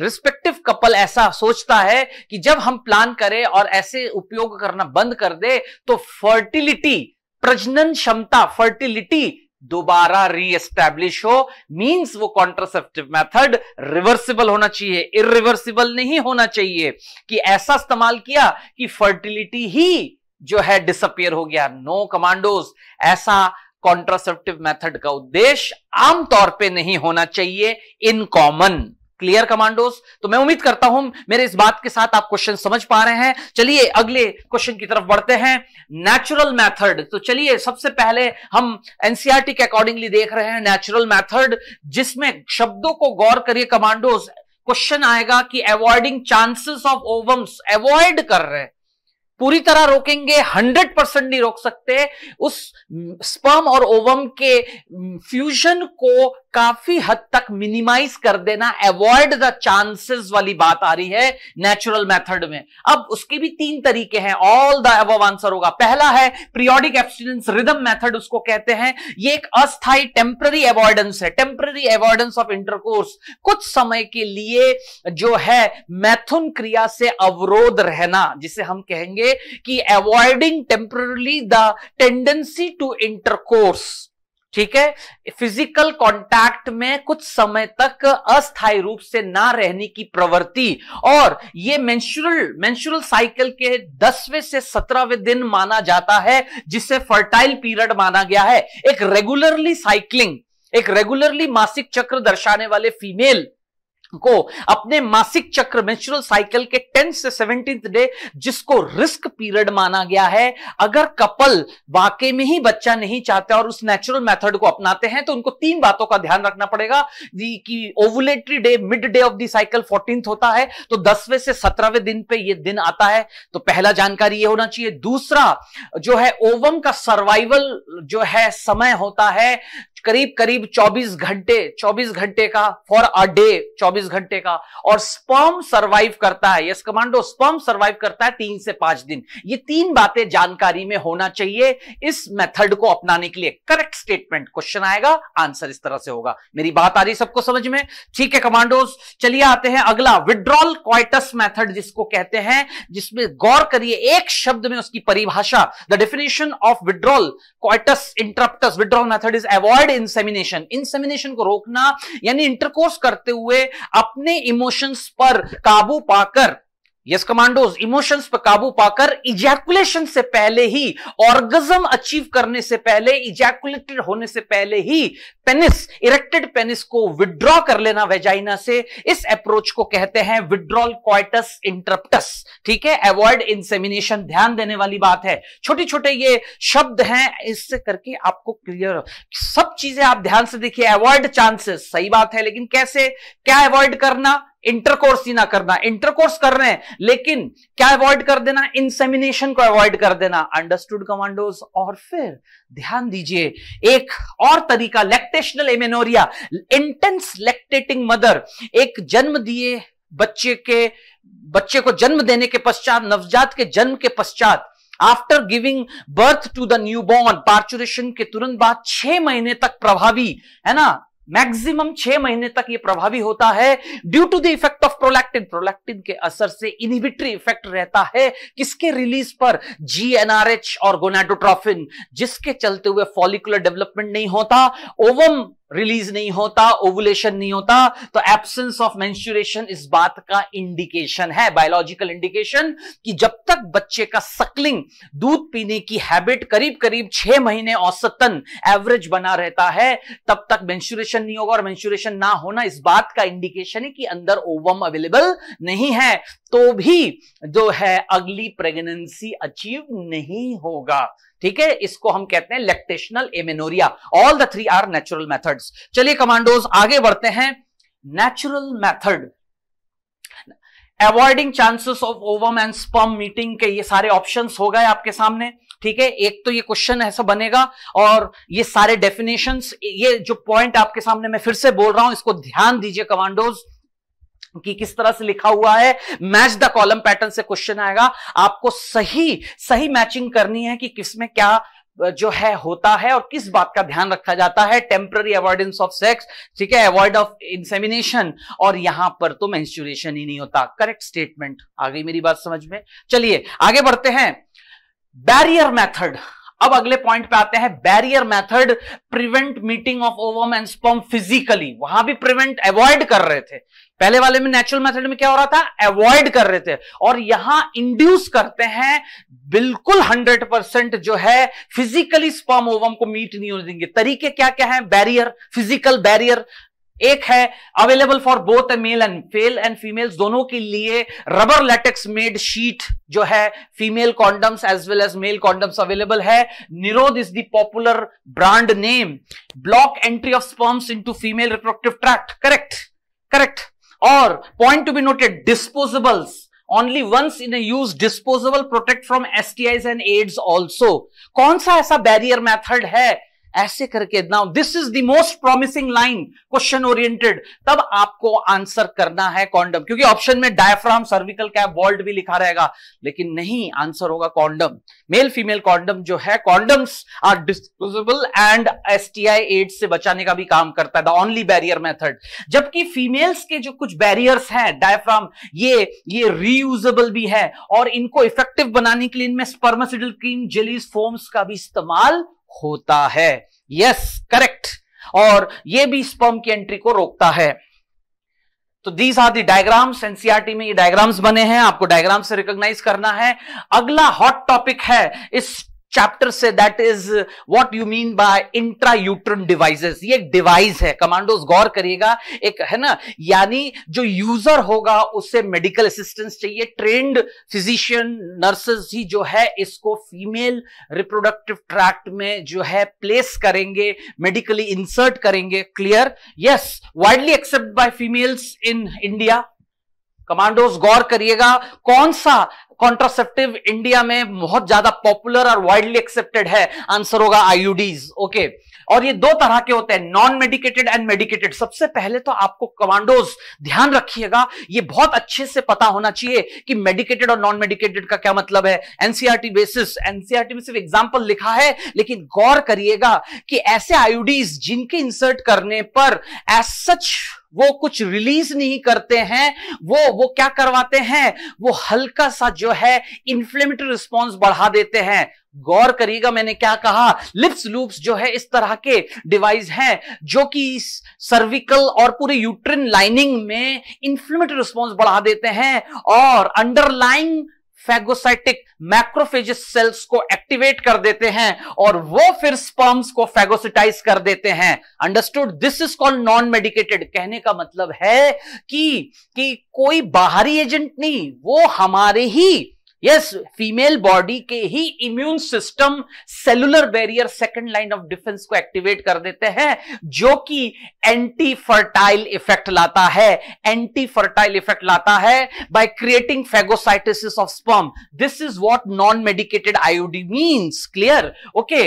रिस्पेक्टिव कपल ऐसा सोचता है कि जब हम प्लान करें और ऐसे उपयोग करना बंद कर दे तो फर्टिलिटी प्रजनन क्षमता फर्टिलिटी दोबारा रीएस्टैब्लिश हो मींस वो कॉन्ट्रासेप्टिव मेथड रिवर्सिबल होना चाहिए इरिवर्सिबल नहीं होना चाहिए कि ऐसा इस्तेमाल किया कि फर्टिलिटी ही जो है डिसअपियर हो गया नो कमांडोज ऐसा कॉन्ट्रासेप्टिव मेथड का उद्देश्य आमतौर पे नहीं होना चाहिए इन कॉमन क्लियर कमांडोस तो मैं उम्मीद करता हूं मेरे इस बात के साथ आप क्वेश्चन समझ पा रहे हैं चलिए अगले क्वेश्चन की तरफ बढ़ते हैं नेचुरल मेथड तो चलिए सबसे पहले हम एनसीआरटी e के अकॉर्डिंगली देख रहे हैं नेचुरल मेथड जिसमें शब्दों को गौर करिए कमांडोज क्वेश्चन आएगा कि avoiding chances of ovums avoid कर रहे हैं पूरी तरह रोकेंगे हंड्रेड परसेंट नहीं रोक सकते उस स्पर्म और ओवम के फ्यूजन को काफी हद तक मिनिमाइज कर देना अवॉइड द चांसेस वाली बात आ रही है नेचुरल मेथड में अब उसके भी तीन तरीके हैं ऑल द अबव आंसर होगा पहला है प्रियोडिक एब्सटेंस रिदम मेथड उसको कहते हैं ये एक अस्थाई टेम्पररी अवॉइडेंस है टेम्पररी अवॉइडेंस ऑफ इंटरकोर्स कुछ समय के लिए जो है मैथुन क्रिया से अवरोध रहना जिसे हम कहेंगे करेंगे कि avoiding temporarily the tendency to intercourse ठीक है फिजिकल कांटेक्ट में कुछ समय तक अस्थायी रूप से ना रहने की प्रवृत्ति और ये मेंस्ट्रुअल मेंस्ट्रुअल साइकिल के दसवें से सत्रहवें दिन माना जाता है जिसे फर्टाइल पीरियड माना गया है एक रेगुलरली साइकिलिंग एक रेगुलरली मासिक चक्र दर्शाने वाले फीमेल को अपने मासिक चक्र मेंस्ट्रुअल साइकिल के टेंथ से 17th डे जिसको रिस्क पीरियड माना गया है अगर कपल वाकई में ही बच्चा नहीं चाहते और उस नेचुरल मेथड को अपनाते हैं तो उनको तीन बातों का ध्यान रखना पड़ेगा कि ovulatory day mid day of the cycle fourteen होता है तो दसवें से सत्रहवें दिन पे ये दिन आता है तो पहला जानकारी ये होना चाहिए दूसरा जो है ओवम का सर्वाइवल जो है समय होता है करीब करीब 24 घंटे 24 घंटे का फॉर अ डे 24 घंटे का और स्पर्म सरवाइव करता है यस कमांडो स्पर्म सरवाइव करता है तीन से पांच दिन ये तीन बातें जानकारी में होना चाहिए इस मेथड को अपनाने के लिए करेक्ट स्टेटमेंट क्वेश्चन आएगा आंसर इस तरह से होगा मेरी बात आ रही सबको समझ में ठीक है कमांडोज चलिए आते हैं अगला विड्रॉल क्वाइटस मेथड जिसको कहते हैं जिसमें गौर करिए एक शब्द में उसकी परिभाषा the definition of withdrawal coitus interruptus withdrawal method is avoid insemination insemination को रोकना यानी इंटरकोर्स करते हुए अपने इमोशंस पर काबू पाकर यस कमांडोज इमोशंस पर काबू पाकर इजैकुलेशन से पहले ही ऑर्गजम अचीव करने से पहले इजैकुलेटेड होने से पहले ही पेनिस इरेक्टेड पेनिस को विड्रॉ कर लेना वेजाइना से इस अप्रोच को कहते हैं विड्रॉल क्वाइटस इंटरप्टस ठीक है अवॉइड इंसेमिनेशन ध्यान देने वाली बात है छोटे छोटे ये शब्द हैं इससे करके आपको क्लियर सब चीजें आप ध्यान से देखिए अवॉइड चांसेस सही बात है लेकिन कैसे क्या अवॉइड करना इंटरकोर्स ही ना करना इंटरकोर्स कर रहे हैं लेकिन क्या अवॉइड कर देना इंसेमिनेशन को अवॉइड कर देना अंडरस्टूड कमांडोज और फिर ध्यान दीजिए एक और तरीका lactational amenorrhea intense lactating mother एक जन्म दिए बच्चे के बच्चे को जन्म देने के पश्चात नवजात के जन्म के पश्चात after giving birth to the newborn parturition के तुरंत बाद छह महीने तक प्रभावी है ना मैक्सिमम छह महीने तक ये प्रभावी होता है due to the effect of prolactin prolactin के असर से इनिबिटरी इफेक्ट रहता है किसके रिलीज पर जीएनआरएच और गोनाडोट्रोफिन जिसके चलते हुए फॉलिकुलर डेवलपमेंट नहीं होता ओवम रिलीज नहीं होता ओवुलेशन नहीं होता तो एब्सेंस ऑफ मेंस्ट्रुएशन इस बात का इंडिकेशन है बायोलॉजिकल इंडिकेशन कि जब तक बच्चे का सकलिंग दूध पीने की हैबिट करीब करीब छह महीने औसतन एवरेज बना रहता है तब तक मेंस्ट्रुएशन नहीं होगा और मेंस्ट्रुएशन ना होना इस बात का इंडिकेशन है कि अंदर ओवम अवेलेबल नहीं है तो भी जो है अगली प्रेगनेंसी अचीव नहीं होगा ठीक है इसको हम कहते हैं lactational amenorrhea all the three are natural methods चलिए कमांडोज आगे बढ़ते हैं natural method avoiding chances of ovum and sperm meeting के ये सारे ऑप्शंस हो गए आपके सामने ठीक है एक तो ये क्वेश्चन ऐसा बनेगा और ये सारे डेफिनेशंस ये जो पॉइंट आपके सामने मैं फिर से बोल रहा हूं इसको ध्यान दीजिए कमांडोज कि किस तरह से लिखा हुआ है मैच द कॉलम पैटर्न से क्वेश्चन आएगा आपको सही सही मैचिंग करनी है कि किसमें क्या जो है होता है और किस बात का ध्यान रखा जाता है टेम्पररी अवॉइडेंस ऑफ सेक्स ठीक है अवॉइड ऑफ इंसेमिनेशन और यहां पर तो मेंस्ट्रुएशन ही नहीं होता करेक्ट स्टेटमेंट आ गई मेरी बात समझ में चलिए आगे बढ़ते हैं बैरियर मेथड अब अगले पॉइंट पे आते हैं barrier method prevent meeting of ovum and sperm physically वहां भी प्रिवेंट अवॉइड कर रहे थे पहले वाले में नेचुरल मेथड में क्या हो रहा था अवॉइड कर रहे थे और यहां इंड्यूस करते हैं बिल्कुल हंड्रेड परसेंट जो है फिजिकली स्पर्म ओवम को मीट नहीं होने देंगे तरीके क्या क्या है बैरियर फिजिकल बैरियर एक है available for both male and fail and female दोनों के लिए रबर लेटेक्स मेड शीट जो है female condoms as well as male condoms available है Nirodh is the popular brand name block entry of sperms into female reproductive tract correct correct और point to be noted disposables only once in use disposable protect from S T Is and AIDS also कौन सा ऐसा barrier method है ऐसे करके now this is the most promising line question oriented तब आपको answer करना है कॉन्डम क्योंकि ऑप्शन में डायफ्राम सर्विकल कैप वॉल्ड भी लिखा रहेगा लेकिन नहीं आंसर होगा कॉन्डम मेल फीमेल कॉन्डम जो है condoms are disposable and S T I AIDS से बचाने का भी काम करता है द ओनली बैरियर मेथड जबकि फीमेल्स के जो कुछ बैरियर्स हैं डायफ्राम ये ये रीयूजेबल भी है और इनको इफेक्टिव बनाने के लिए इनमें स्पर्मासिडल क्रीम जेलीज फोम्स का भी इस्तेमाल होता है यस करेक्ट और ये भी स्पर्म की एंट्री को रोकता है तो these are the diagrams NCERT में ये डायग्राम्स बने हैं आपको डायग्राम से रिकॉग्नाइज करना है अगला हॉट टॉपिक है इस चैप्टर से that is what you mean by uterine devices ये एक डिवाइस है कमांडोस गौर करिएगा एक है ना यानी जो यूजर होगा उसे मेडिकल असिस्टेंस चाहिए ट्रेंड फिजिशियन नर्सेस ही जो है इसको फीमेल रिप्रोडक्टिव ट्रैक्ट में जो है प्लेस करेंगे मेडिकली इंसर्ट करेंगे clear yes widely accept by females in India commandos गौर करिएगा कौन सा कॉन्ट्रासेप्टिव इंडिया में बहुत ज्यादा पॉपुलर और वाइडली एक्सेप्टेड है आंसर होगा आईयूडीज ओके और ये दो तरह के होते हैं नॉन मेडिकेटेड एंड मेडिकेटेड सबसे पहले तो आपको कमांडोज ध्यान रखिएगा ये बहुत अच्छे से पता होना चाहिए कि मेडिकेटेड और नॉन मेडिकेटेड का क्या मतलब है एनसीआरटी बेसिस एनसीआरटी में सिर्फ एग्जाम्पल लिखा है लेकिन गौर करिएगा कि ऐसे आयुडीज जिनके इंसर्ट करने पर एज सच वो कुछ रिलीज नहीं करते हैं वो वो क्या करवाते हैं वो हल्का सा जो है इन्फ्लेमेटरी रिस्पॉन्स बढ़ा देते हैं गौर करिएगा मैंने क्या कहा लिप्स लूप्स जो है इस तरह के डिवाइस हैं जो कि सर्विकल और पूरे यूट्रिन लाइनिंग में इन्फ्लेमेटरी रिस्पॉन्स बढ़ा देते हैं और अंडरलाइंग फैगोसाइटिक मैक्रोफेज सेल्स को एक्टिवेट कर देते हैं और वो फिर स्पर्म्स को फैगोसिटाइज कर देते हैं understood this is called non medicated कहने का मतलब है कि कि कोई बाहरी एजेंट नहीं वो हमारे ही यस फीमेल बॉडी के ही immune system cellular barrier second line of defence को एक्टिवेट कर देते हैं जो कि एंटी फर्टाइल इफेक्ट लाता है एंटी फर्टाइल इफेक्ट लाता है by creating phagocytosis of sperm this is what non medicated IUD means clear okay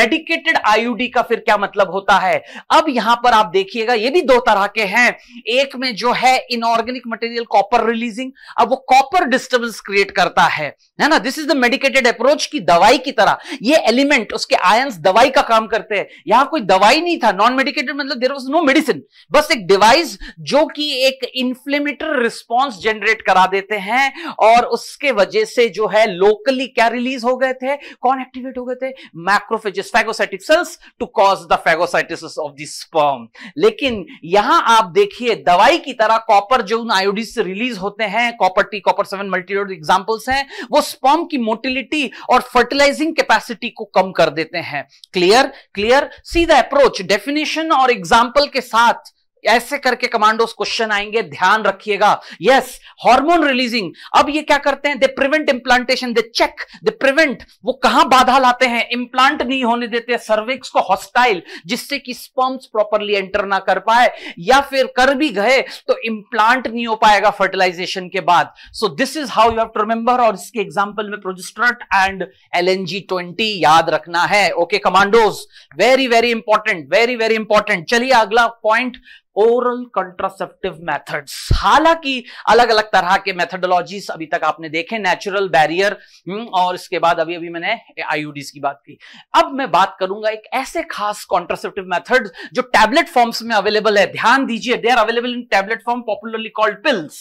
medicated IUD का फिर क्या मतलब होता है अब यहां पर आप देखिएगा ये भी दो तरह के हैं एक में जो है इनऑर्गेनिक मटेरियल कॉपर रिलीजिंग अब वो कॉपर डिस्टर्बेंस क्रिएट करता है है ना ना this is the medicated approach की दवाई की तरह ये एलिमेंट उसके आयंस दवाई का काम करते हैं यहां कोई दवाई नहीं था नॉन मेडिकेटेड मतलब देर वॉज नो मेडिसिन बस एक डिवाइस जो कि एक इन्फ्लेमेटरी रिस्पॉन्स जनरेट करा देते हैं और उसके वजह से जो है लोकली क्या रिलीज हो गए थे कौन एक्टिवेट हो गए थे macrophages phagocytic cells to cause the phagocytosis of the sperm लेकिन यहां आप देखिए दवाई की तरह कॉपर जो आयोडीज से रिलीज होते हैं copper T copper seven multiload examples हैं वो स्पॉम की मोटिलिटी और फर्टिलाइजिंग कैपेसिटी को कम कर देते हैं clear clear see the approach definition और एग्जाम्पल के साथ ऐसे करके कमांडोज क्वेश्चन आएंगे ध्यान रखिएगा यस हार्मोन रिलीजिंग अब ये क्या करते हैं they prevent implantation they check they prevent वो कहां बाधा लाते हैं इम्प्लांट नहीं होने देते सर्विक्स को हॉस्टाइल जिससे कि स्पर्म्स प्रॉपरली एंटर ना कर पाए या फिर कर भी गए तो इम्प्लांट नहीं हो पाएगा फर्टिलाइजेशन के बाद so this is how you have to remember और इसके एग्जाम्पल में प्रोजिस्ट्रट एंड एल ट्वेंटी याद रखना है okay commandos very very important very very important चलिए अगला पॉइंट ओरल कंट्रासेप्टिव मेथड्स हालांकि अलग अलग तरह के मेथडोलॉजीज अभी तक आपने देखे नेचुरल बैरियर हम्म, और इसके बाद अभी अभी मैंने आईयूडीज की बात की अब मैं बात करूंगा एक ऐसे खास कॉन्ट्रासेप्टिव मेथड जो टैबलेट फॉर्म्स में अवेलेबल है ध्यान दीजिए they are available in tablet form popularly called pills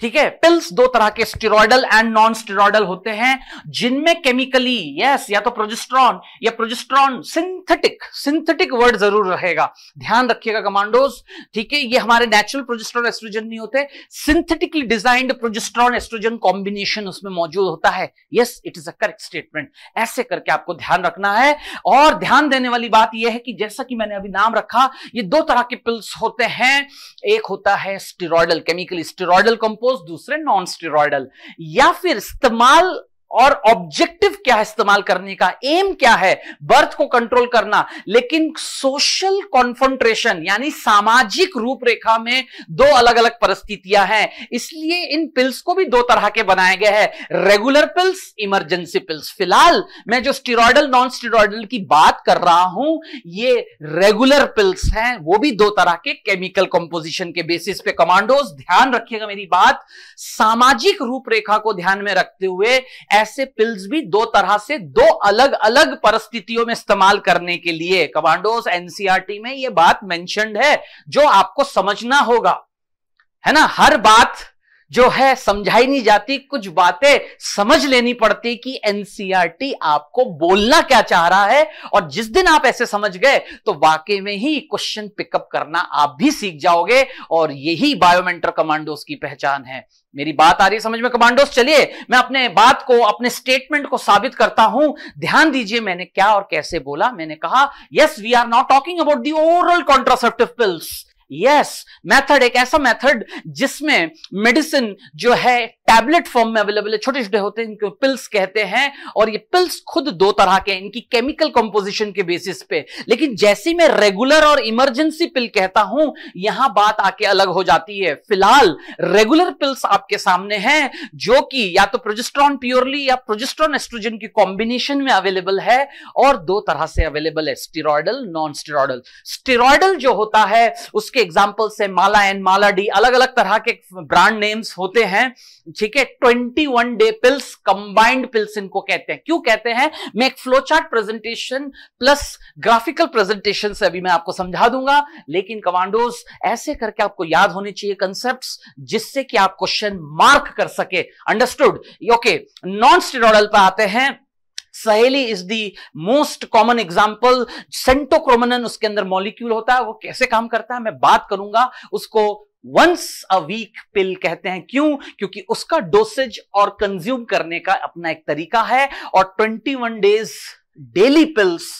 ठीक है पिल्स दो तरह के स्टेरॉयडल एंड नॉन स्टेरॉयडल होते हैं जिनमें केमिकली यस या तो प्रोजेस्ट्रॉन या प्रोजेस्ट्रॉन सिंथेटिक सिंथेटिक वर्ड जरूर रहेगा ध्यान रखिएगा कमांडोज ठीक है ये हमारे नेचुरल प्रोजेस्ट्रॉन एस्ट्रोजन नहीं होते synthetically designed progesterone oestrogen combination उसमें मौजूद होता है yes it is a correct statement ऐसे करके आपको ध्यान रखना है और ध्यान देने वाली बात यह है कि जैसा कि मैंने अभी नाम रखा ये दो तरह के पिल्स होते हैं एक होता है steroidal chemically steroidal compose suppose दूसरे नॉन स्टेरॉयडल या फिर इस्तेमाल और ऑब्जेक्टिव क्या है इस्तेमाल करने का एम क्या है बर्थ को कंट्रोल करना लेकिन सोशल कॉन्फंट्रेशन यानी सामाजिक रूपरेखा में दो अलग अलग परिस्थितियां हैं इसलिए इन पिल्स को भी दो तरह के बनाए गए हैं रेगुलर पिल्स इमरजेंसी पिल्स फिलहाल मैं जो स्टीरोडल नॉन स्टीरोडल की बात कर रहा हूं ये रेगुलर पिल्स हैं वो भी दो तरह के केमिकल कंपोजिशन के बेसिस पे कमांडोज ध्यान रखिएगा मेरी बात सामाजिक रूपरेखा को ध्यान में रखते हुए ऐसे पिल्स भी दो तरह से दो अलग अलग परिस्थितियों में इस्तेमाल करने के लिए कमांडोज एनसीआरटी e में यह बात मैंशनड है जो आपको समझना होगा है ना हर बात जो है समझाई नहीं जाती कुछ बातें समझ लेनी पड़ती कि एनसीईआरटी e आपको बोलना क्या चाह रहा है और जिस दिन आप ऐसे समझ गए तो वाकई में ही क्वेश्चन पिकअप करना आप भी सीख जाओगे और यही बायोमेंटर कमांडोज की पहचान है मेरी बात आ रही है समझ में कमांडोज चलिए मैं अपने बात को अपने स्टेटमेंट को साबित करता हूं ध्यान दीजिए मैंने क्या और कैसे बोला मैंने कहा yes we are not talking about the overall contraceptive pills yes method एक ऐसा मेथड जिसमें मेडिसिन जो है टैबलेट फॉर्म में अवेलेबल है छोटे छोटे होते हैं इनको पिल्स कहते हैं और ये पिल्स खुद दो तरह के हैं इनकी केमिकल कंपोजिशन के बेसिस पे लेकिन जैसे मैं रेगुलर और इमरजेंसी पिल कहता हूं यहां बात आके अलग हो जाती है फिलहाल रेगुलर पिल्स आपके सामने हैं जो कि या तो प्रोजेस्ट्रॉन प्योरली या प्रोजेस्ट्रॉन एस्ट्रोजन की कॉम्बिनेशन में अवेलेबल है और दो तरह से अवेलेबल है स्टीरोडल नॉन स्टीरोडल स्टीरोडल जो होता है उसके के एग्जाम्पल्स है माला एंड माला डी अलग अलग तरह के ब्रांड नेम्स होते हैं ठीक है twenty one day pills combined pills इनको कहते हैं क्यों कहते हैं मैं एक flow chart presentation plus graphical presentation से अभी मैं आपको समझा दूंगा लेकिन कमांडोज ऐसे करके आपको याद होने चाहिए कंसेप्ट जिससे कि आप क्वेश्चन मार्क कर सके अंडरस्टूड ओके नॉन स्टेरॉडल पर आते हैं Saheli is the most common example centchroman उसके अंदर मॉलिक्यूल होता है वो कैसे काम करता है मैं बात करूंगा उसको वंस अ वीक पिल कहते हैं क्यों क्योंकि उसका डोसेज और कंज्यूम करने का अपना एक तरीका है और 21 days daily pills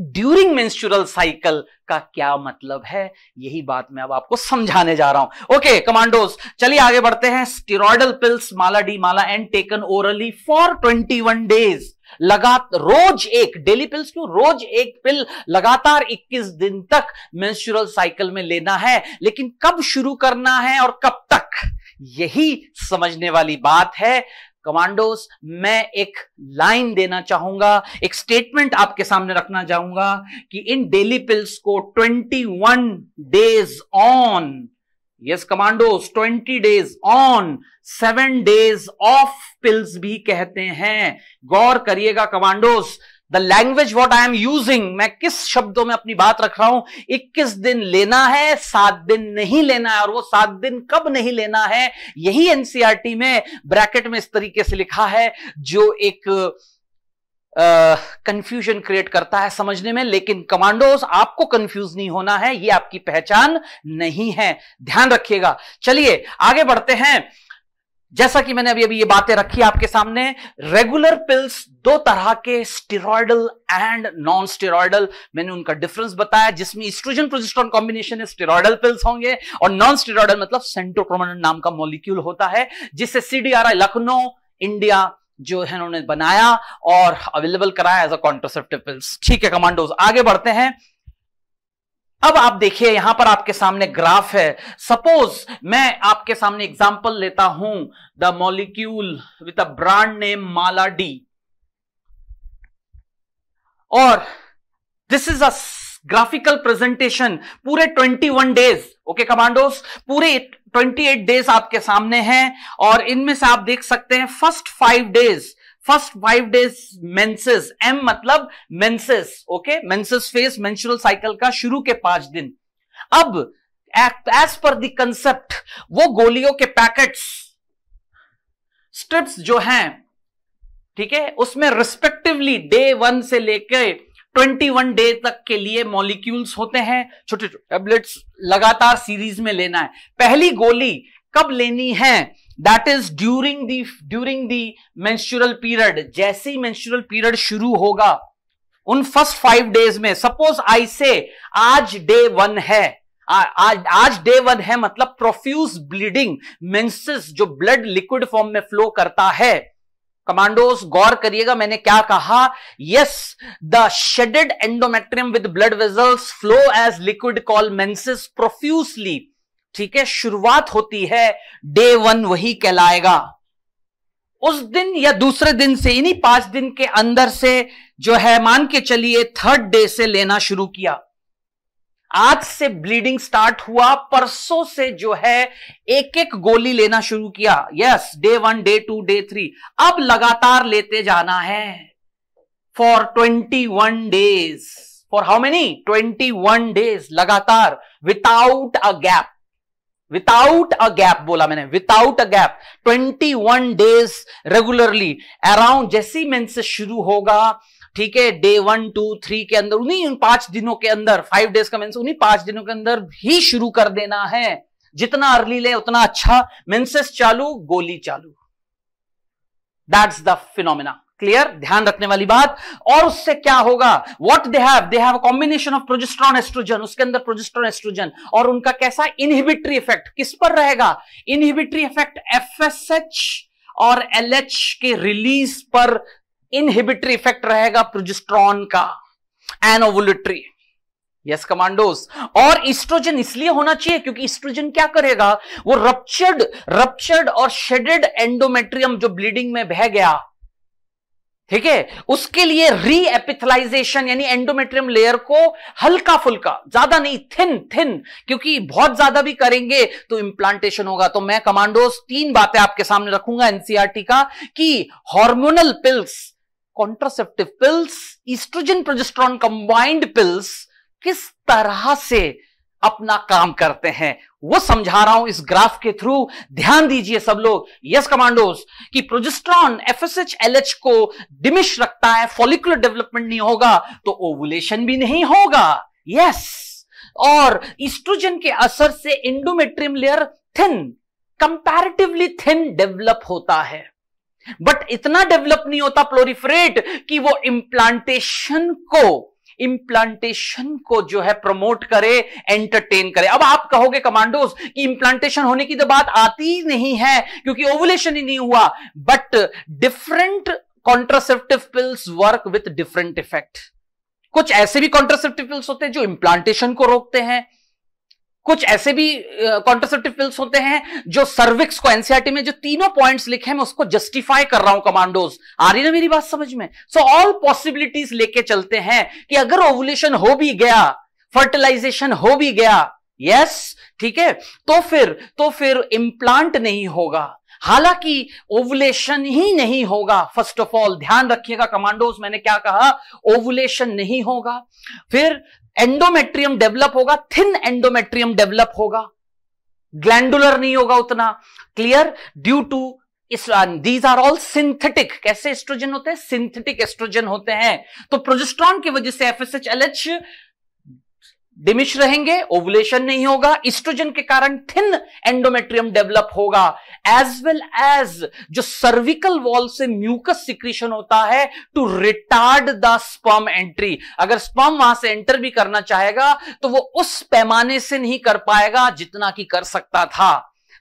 during menstrual cycle का क्या मतलब है यही बात मैं अब आपको समझाने जा रहा हूं ओके कमांडोज चलिए आगे बढ़ते हैं steroidal pills Mala D Mala and taken orally for 21 days लगातार रोज एक डेली पिल्स क्यों रोज एक पिल लगातार 21 दिन तक मेंस्ट्रुअल साइकिल में लेना है लेकिन कब शुरू करना है और कब तक यही समझने वाली बात है कमांडोस मैं एक लाइन देना चाहूंगा एक स्टेटमेंट आपके सामने रखना चाहूंगा कि इन डेली पिल्स को 21 days on yes commandos twenty days on seven days off pills भी कहते हैं गौर करिएगा commandos the language what I am using मैं किस शब्दों में अपनी बात रख रहा हूं इक्कीस दिन लेना है सात दिन नहीं लेना है और वो सात दिन कब नहीं लेना है यही एनसीआरटी e में ब्रैकेट में इस तरीके से लिखा है जो एक कंफ्यूजन क्रिएट करता है समझने में लेकिन कमांडोज आपको कंफ्यूज नहीं होना है ये आपकी पहचान नहीं है ध्यान रखिएगा चलिए आगे बढ़ते हैं जैसा कि मैंने अभी अभी ये बातें रखी आपके सामने रेगुलर पिल्स दो तरह के स्टेरॉयडल एंड नॉन स्टेरॉयडल मैंने उनका डिफरेंस बताया जिसमें oestrogen progesterone combination steroidal pills होंगे और नॉन स्टेरॉयडल मतलब सेंटोक्रोमन नाम का मॉलिक्यूल होता है जिससे सीडीआरआई लखनऊ इंडिया जो है उन्होंने बनाया और अवेलेबल कराया एज अ कॉन्ट्रोसेप्टिव पिल्स ठीक है कमांडोज आगे बढ़ते हैं अब आप देखिए यहां पर आपके सामने ग्राफ है सपोज मैं आपके सामने एग्जांपल लेता हूं the molecule with a brand name Mala D और this is a graphical presentation पूरे 21 डेज ओके कमांडोस पूरे 28 डेज आपके सामने हैं और इनमें से आप देख सकते हैं first five days first five days menses M मतलब menses okay menses phase menstrual cycle का शुरू के पांच दिन अब एज पर द कंसेप्ट वो गोलियों के पैकेट्स स्ट्रिप्स जो हैं ठीक है उसमें रिस्पेक्टिवली डे वन से लेकर 21 डे तक के लिए मॉलिक्यूल्स होते हैं छोटे छोटे टेबलेट्स लगातार सीरीज में लेना है पहली गोली कब लेनी है that is during the during the menstrual period जैसे ही मेंस्ट्रुअल पीरियड शुरू होगा उन फर्स्ट फाइव डेज में सपोज आई से आज डे वन है आ, आज आज डे वन है मतलब प्रोफ्यूज ब्लीडिंग मेंसेस जो ब्लड लिक्विड फॉर्म में फ्लो करता है कमांडोस गौर करिएगा मैंने क्या कहा yes the shedded endometrium with blood vessels flow as liquid call menses profusely ठीक है शुरुआत होती है डे वन वही कहलाएगा उस दिन या दूसरे दिन से इन्हीं पांच दिन के अंदर से जो है मान के चलिए थर्ड डे से लेना शुरू किया आज से ब्लीडिंग स्टार्ट हुआ परसों से जो है एक एक गोली लेना शुरू किया yes day one day two day three अब लगातार लेते जाना है for twenty one days for how many twenty one days लगातार without a gap without a gap बोला मैंने without a gap twenty one days regularly around जैसी menses शुरू होगा ठीक है डे वन टू थ्री के अंदर उन्हीं उन पांच दिनों के अंदर फाइव डेज का मेंस उन्हीं पांच दिनों के अंदर ही शुरू कर देना है जितना अर्ली ले उतना अच्छा मेंसेस चालू गोली चालू दैट्स द फिनोमिना क्लियर ध्यान रखने वाली बात और उससे क्या होगा what they have they have combination of progesterone oestrogen उसके अंदर प्रोजेस्ट्रॉन एस्ट्रोजन और उनका कैसा इनहिबिटरी इफेक्ट किस पर रहेगा इनहिबिटरी इफेक्ट एफ और एलएच के रिलीज पर इनहिबिटरी इफेक्ट रहेगा प्रोजेस्ट्रॉन का एनोवोलिट्री यस कमांडोस और इस्ट्रोजन इसलिए होना चाहिए क्योंकि इस्ट्रोजन क्या करेगा वो रप्चर्ड रप्चर्ड और शेडेड एंडोमेट्रियम जो ब्लीडिंग में बह गया ठीक है उसके लिए रीएपिथलाइजेशन यानी एंडोमेट्रियम लेयर को हल्का फुल्का ज्यादा नहीं थिन थिन क्योंकि बहुत ज्यादा भी करेंगे तो इम्प्लांटेशन होगा तो मैं कमांडोस तीन बातें आपके सामने रखूंगा एनसीआरटी e का कि hormonal pills contraceptive pills oestrogen progesterone combined pills किस तरह से अपना काम करते हैं वो समझा रहा हूं इस ग्राफ के थ्रू ध्यान दीजिए सब लोग यस कमांडोस कि प्रोजेस्ट्रॉन एफएसएच एलएच को डिमिश रखता है फॉलिकुलर डेवलपमेंट नहीं होगा तो ओवुलेशन भी नहीं होगा यस और ईस्ट्रोजन के असर से endometrium layer thin comparatively thin develop होता है बट इतना डेवलप नहीं होता प्लोरिफरेट कि वो इम्प्लांटेशन को इम्प्लांटेशन को जो है प्रमोट करे एंटरटेन करे अब आप कहोगे कमांडोज कि इम्प्लांटेशन होने की तो बात आती नहीं है क्योंकि ओवुलेशन ही नहीं हुआ but different contraceptive pills work with different effect कुछ ऐसे भी कॉन्ट्रासेप्टिव पिल्स होते हैं जो इम्प्लांटेशन को रोकते हैं कुछ ऐसे भी कॉन्ट्रोसेप्टिव uh, पिल्स होते हैं जो सर्विक्स को एनसीआरटी e में जो तीनों पॉइंट्स लिखे हैं मैं उसको जस्टिफाई कर रहा हूं कमांडोज आ रही ना मेरी बात समझ में सो ऑल पॉसिबिलिटीज लेके चलते हैं कि अगर ओवुलेशन हो भी गया फर्टिलाइजेशन हो भी गया यस yes, ठीक है तो फिर तो फिर इम्प्लांट नहीं होगा हालांकि ओवुलेशन ही नहीं होगा फर्स्ट ऑफ ऑल ध्यान रखिएगा कमांडोज मैंने क्या कहा ओवुलेशन नहीं होगा फिर एंडोमेट्रियम डेवलप होगा थिन एंडोमेट्रियम डेवलप होगा ग्लैंडुलर नहीं होगा उतना clear due to these are all synthetic कैसे एस्ट्रोजन होते हैं सिंथेटिक एस्ट्रोजन होते हैं तो प्रोजेस्ट्रॉन की वजह से F S H L H diminish रहेंगे ओवुलेशन नहीं होगा इस्ट्रोजन के कारण थिन एंडोमेट्रियम डेवलप होगा एज वेल एज जो सर्विकल वॉल से म्यूकस सिक्रीशन होता है to retard the sperm entry अगर स्पर्म वहां से एंटर भी करना चाहेगा तो वो उस पैमाने से नहीं कर पाएगा जितना कि कर सकता था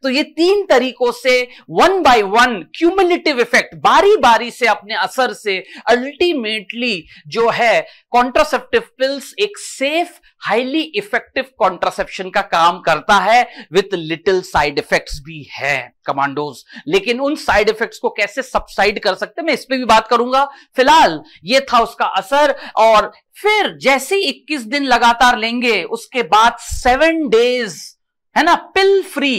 तो ये तीन तरीकों से one by one cumulative effect बारी बारी से अपने असर से अल्टीमेटली जो है कॉन्ट्रासेप्टिव पिल्स एक सेफ हाईली इफेक्टिव कॉन्ट्रासेप्शन का काम करता है विथ लिटिल साइड इफेक्ट्स भी है कमांडोज लेकिन उन साइड इफेक्ट्स को कैसे सबसाइड कर सकते मैं इस पर भी बात करूंगा फिलहाल ये था उसका असर और फिर जैसे 21 दिन लगातार लेंगे उसके बाद सेवन डेज है ना pill free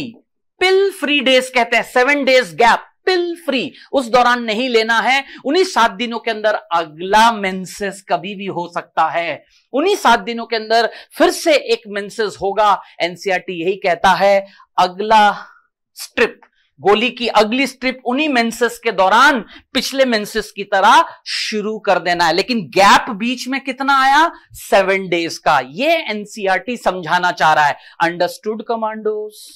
pill free days कहते हैं seven days gap pill free उस दौरान नहीं लेना है उन्हीं सात दिनों के अंदर अगला मेंसेस कभी भी हो सकता है उन्हीं सात दिनों के अंदर फिर से एक मेंसेस होगा एनसीआरटी e यही कहता है अगला स्ट्रिप गोली की अगली स्ट्रिप उन्हीं मेंसेस के दौरान पिछले मेंसेस की तरह शुरू कर देना है लेकिन गैप बीच में कितना आया सेवन डेज का ये एनसीआरटी e समझाना चाह रहा है अंडरस्टूड कमांडोज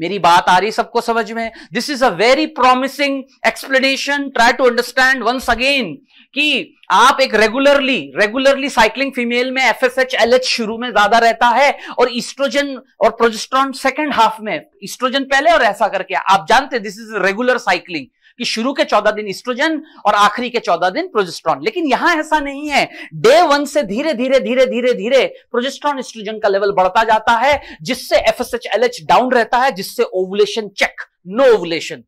मेरी बात आ रही सबको समझ में this is a very promising explanation try to understand once again कि आप एक रेगुलरली रेगुलरली साइक्लिंग फीमेल में F F H L H शुरू में ज्यादा रहता है और इस्ट्रोजन और प्रोजेस्ट्रॉन सेकेंड हाफ में इस्ट्रोजन पहले और ऐसा करके आप जानते दिस इज रेगुलर साइक्लिंग कि शुरू के चौदह दिन इस्ट्रोजन और आखिरी के चौदह दिन प्रोजेस्ट्रॉन लेकिन यहां ऐसा नहीं है डे वन से धीरे धीरे धीरे धीरे धीरे प्रोजेस्ट्रॉन इस्ट्रोजन का लेवल बढ़ता जाता है जिससे एफ डाउन रहता है जिससे ओवुलेशन चेक नो ओवुलेशन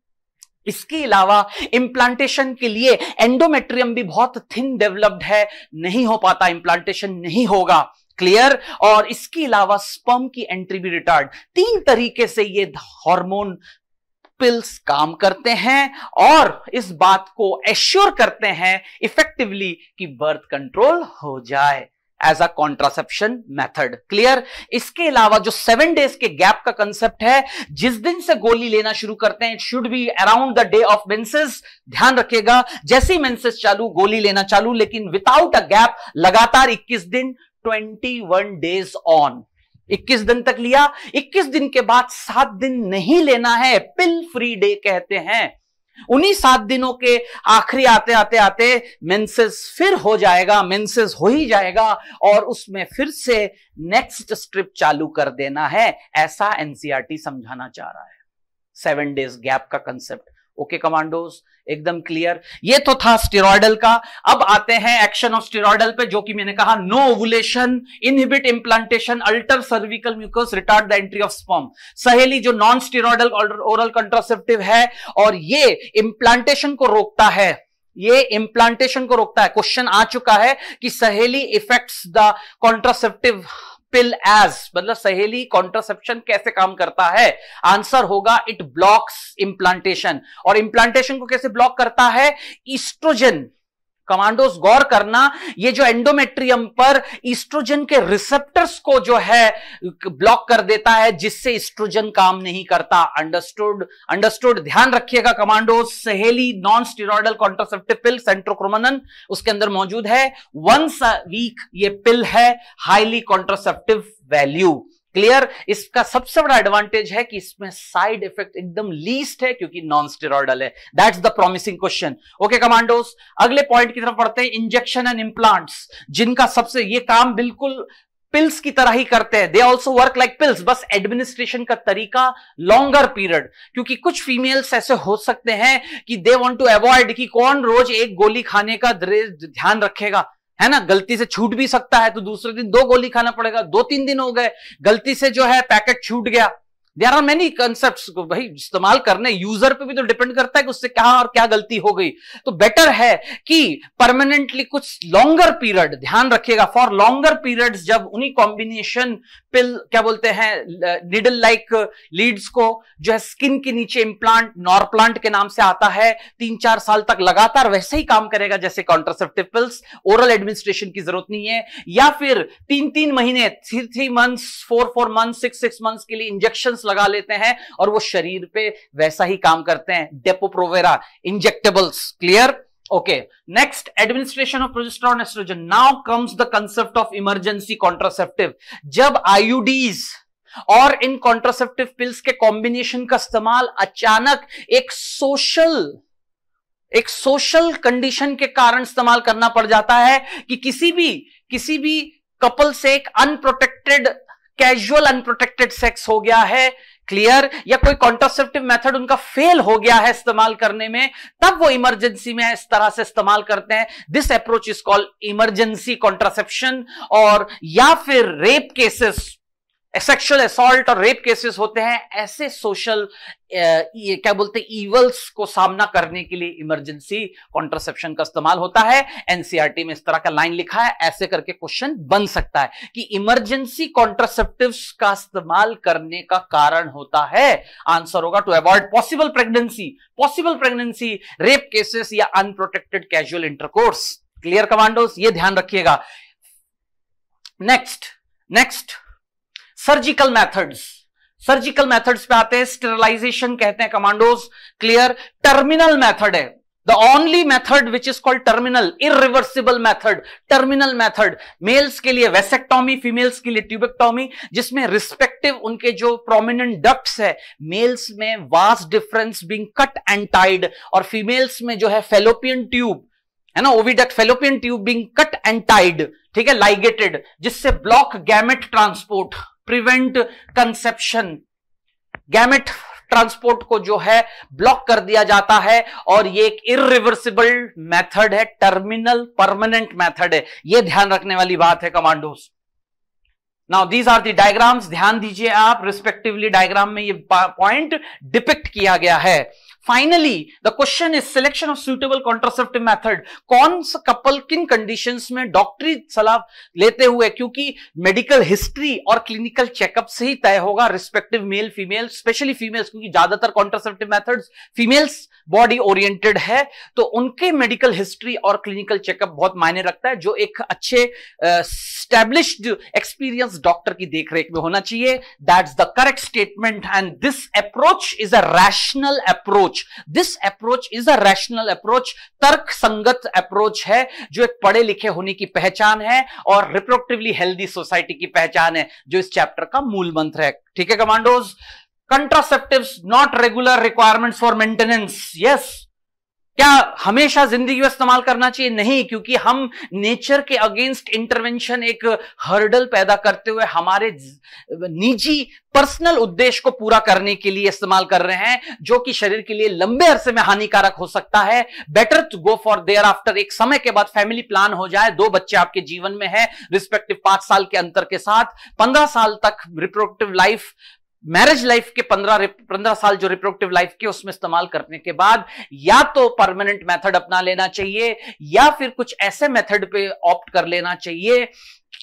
इसके अलावा इम्प्लांटेशन के लिए एंडोमेट्रियम भी बहुत थिन डेवलप्ड है नहीं हो पाता इम्प्लांटेशन नहीं होगा क्लियर और इसके अलावा स्पर्म की एंट्री भी रिटार्ड तीन तरीके से ये हार्मोन पिल्स काम करते हैं और इस बात को एश्योर करते हैं इफेक्टिवली कि बर्थ कंट्रोल हो जाए as a contraception method clear इसके अलावा जो सेवन डेज के गैप का कंसेप्ट है जिस दिन से गोली लेना शुरू करते हैं it should be around the day of menses ध्यान रखिएगा जैसी मेंसेस चालू गोली लेना चालू लेकिन विदाउट अ गैप लगातार 21 दिन 21 डेज ऑन 21 दिन तक लिया 21 दिन के बाद सात दिन नहीं लेना है पिल फ्री डे कहते हैं उन्हीं सात दिनों के आखिरी आते आते आते मेंसेस फिर हो जाएगा मेंसेस हो ही जाएगा और उसमें फिर से नेक्स्ट स्ट्रिप चालू कर देना है ऐसा एनसीआरटी e समझाना चाह रहा है सेवन डेज गैप का कंसेप्ट ओके कमांडोज एकदम क्लियर ये तो था स्टेरॉयडल का अब आते हैं एक्शन ऑफ स्टेरॉयडल पे जो कि मैंने कहा no ovulation inhibit implantation alter cervical mucus retard the entry of sperm Saheli जो नॉन स्टेरॉयडल ओरल कंट्रासेप्टिव है और ये इम्प्लांटेशन को रोकता है ये इम्प्लांटेशन को रोकता है क्वेश्चन आ चुका है कि Saheli effects the contraceptive pill as मतलब सहेली कॉन्ट्रासेप्शन कैसे काम करता है आंसर होगा इट ब्लॉक्स इम्प्लांटेशन और इम्प्लांटेशन को कैसे ब्लॉक करता है ईस्ट्रोजन कमांडोस गौर करना ये जो एंडोमेट्रियम पर इस्ट्रोजन के रिसेप्टर्स को जो है ब्लॉक कर देता है जिससे इस्ट्रोजन काम नहीं करता अंडरस्टूड अंडरस्टूड ध्यान रखिएगा commandos Saheli non steroidal contraceptive pill centchroman उसके अंदर मौजूद है वंस वीक ये पिल है हाईली कॉन्ट्रोसेप्टिव वैल्यू क्लियर इसका सबसे बड़ा एडवांटेज है कि इसमें साइड इफेक्ट एकदम लीस्ट है क्योंकि नॉन स्टेरॉयडल है that's the promising question okay commandos अगले पॉइंट की तरफ पढ़ते हैं इंजेक्शन एंड इम्प्लांट्स जिनका सबसे ये काम बिल्कुल पिल्स की तरह ही करते हैं they also work like pills बस एडमिनिस्ट्रेशन का तरीका लॉन्गर पीरियड क्योंकि कुछ फीमेल्स ऐसे हो सकते हैं कि दे वॉन्ट टू अवॉइड कि कौन रोज एक गोली खाने का ध्यान रखेगा है ना गलती से छूट भी सकता है तो दूसरे दिन दो गोली खाना पड़ेगा दो तीन दिन हो गए गलती से जो है पैकेट छूट गया देर आर मेनी कंसेप्ट भाई इस्तेमाल करने यूजर पे भी तो डिपेंड करता है कि उससे क्या और क्या गलती हो गई तो बेटर है कि परमानेंटली कुछ लॉन्गर पीरियड ध्यान रखिएगा फॉर लॉन्गर पीरियड जब उन्हीं कॉम्बिनेशन पिल क्या बोलते हैं निडल लाइक लीड्स को जो है स्किन के नीचे इम्प्लांट नॉर प्लांट के नाम से आता है तीन चार साल तक लगातार वैसे ही काम करेगा जैसे कॉन्ट्रासेप्टिव पिल्स ओरल एडमिनिस्ट्रेशन की जरूरत नहीं है या फिर तीन तीन महीने three three months four four month six six months के लिए इंजेक्शन इंजेक्शंस लगा लेते हैं और वो शरीर पे वैसा ही काम करते हैं Depo Provera injectables clear okay next administration of progesterone estrogen now comes the concept of emergency contraceptive जब आईयूडीज और इन कॉन्ट्रासेप्टिव पिल्स के कॉम्बिनेशन का इस्तेमाल अचानक एक सोशल एक सोशल कंडीशन के कारण इस्तेमाल करना पड़ जाता है कि किसी भी किसी भी कपल से एक अनप्रोटेक्टेड कैजुअल अनप्रोटेक्टेड सेक्स हो गया है क्लियर या कोई कॉन्ट्रासेप्टिव मेथड उनका फेल हो गया है इस्तेमाल करने में तब वो इमरजेंसी में इस तरह से इस्तेमाल करते हैं this approach is called emergency contraception और या फिर रेप केसेस सेक्सुअल असॉल्ट और रेप केसेस होते हैं ऐसे सोशल ये क्या बोलते हैं ईवल्स को सामना करने के लिए इमरजेंसी कॉन्ट्रासेप्शन का इस्तेमाल होता है एनसीआरटी e में इस तरह का लाइन लिखा है ऐसे करके क्वेश्चन बन सकता है कि इमरजेंसी कॉन्ट्रसेप्टिव का इस्तेमाल करने का कारण होता है आंसर होगा to avoid possible pregnancy possible pregnancy rape cases या unprotected casual intercourse clear commandos ये ध्यान रखिएगा next next surgical methods surgical methods पे आते हैं स्टेरलाइजेशन कहते हैं कमांडोज क्लियर टर्मिनल मेथड है the only method which is called terminal reversible method terminal method males के लिए वेसेक्टॉमी फीमेल्स के लिए ट्यूबेक्टॉमी जिसमें रिस्पेक्टिव उनके जो प्रोमिनेंट डक्ट्स है मेल्स में vast difference being cut and tied और फीमेल्स में जो है फेलोपियन ट्यूब है ना oviduct fallopian tube being cut and tied ठीक है लाइगेटेड जिससे block gamete transport prevent conception gamete transport को जो है ब्लॉक कर दिया जाता है और ये एक इिवर्सिबल मेथड है टर्मिनल परमानेंट मेथड है ये ध्यान रखने वाली बात है commandos now these are the diagrams ध्यान दीजिए आप रिस्पेक्टिवली डायग्राम में ये पॉइंट डिपिक्ट किया गया है finally the question is selection of suitable contraceptive method कौन सा कपल किन कंडीशन में डॉक्टरी सलाह लेते हुए क्योंकि मेडिकल हिस्ट्री और क्लिनिकल चेकअप से ही तय होगा respective male female specially females क्योंकि ज्यादातर contraceptive methods females body oriented है तो उनके मेडिकल हिस्ट्री और क्लिनिकल चेकअप बहुत मायने रखता है जो एक अच्छे स्टैब्लिश एक्सपीरियंस डॉक्टर की देखरेख में होना चाहिए that's the correct statement and this approach is a rational approach approach this approach is a rational approach तर्क संगत अप्रोच है जो एक पढ़े लिखे होने की पहचान है और रिप्रोडक्टिवली हेल्दी सोसाइटी की पहचान है जो इस चैप्टर का मूल मंत्र है ठीक है commandos contraceptive not regular requirement for maintenance yes क्या हमेशा जिंदगी इस्तेमाल करना चाहिए नहीं क्योंकि हम नेचर के अगेंस्ट इंटरवेंशन एक हर्डल पैदा करते हुए हमारे निजी पर्सनल उद्देश्य को पूरा करने के लिए इस्तेमाल कर रहे हैं जो कि शरीर के लिए लंबे अरसे में हानिकारक हो सकता है better to go for thereafter एक समय के बाद फैमिली प्लान हो जाए दो बच्चे आपके जीवन में है रिस्पेक्टिव पांच साल के अंतर के साथ पंद्रह साल तक रिप्रोडक्टिव लाइफ मैरिज लाइफ के पंद्रह पंद्रह साल जो रिप्रोडक्टिव लाइफ के उसमें इस्तेमाल करने के बाद या तो परमानेंट मेथड अपना लेना चाहिए या फिर कुछ ऐसे मेथड पे ऑप्ट कर लेना चाहिए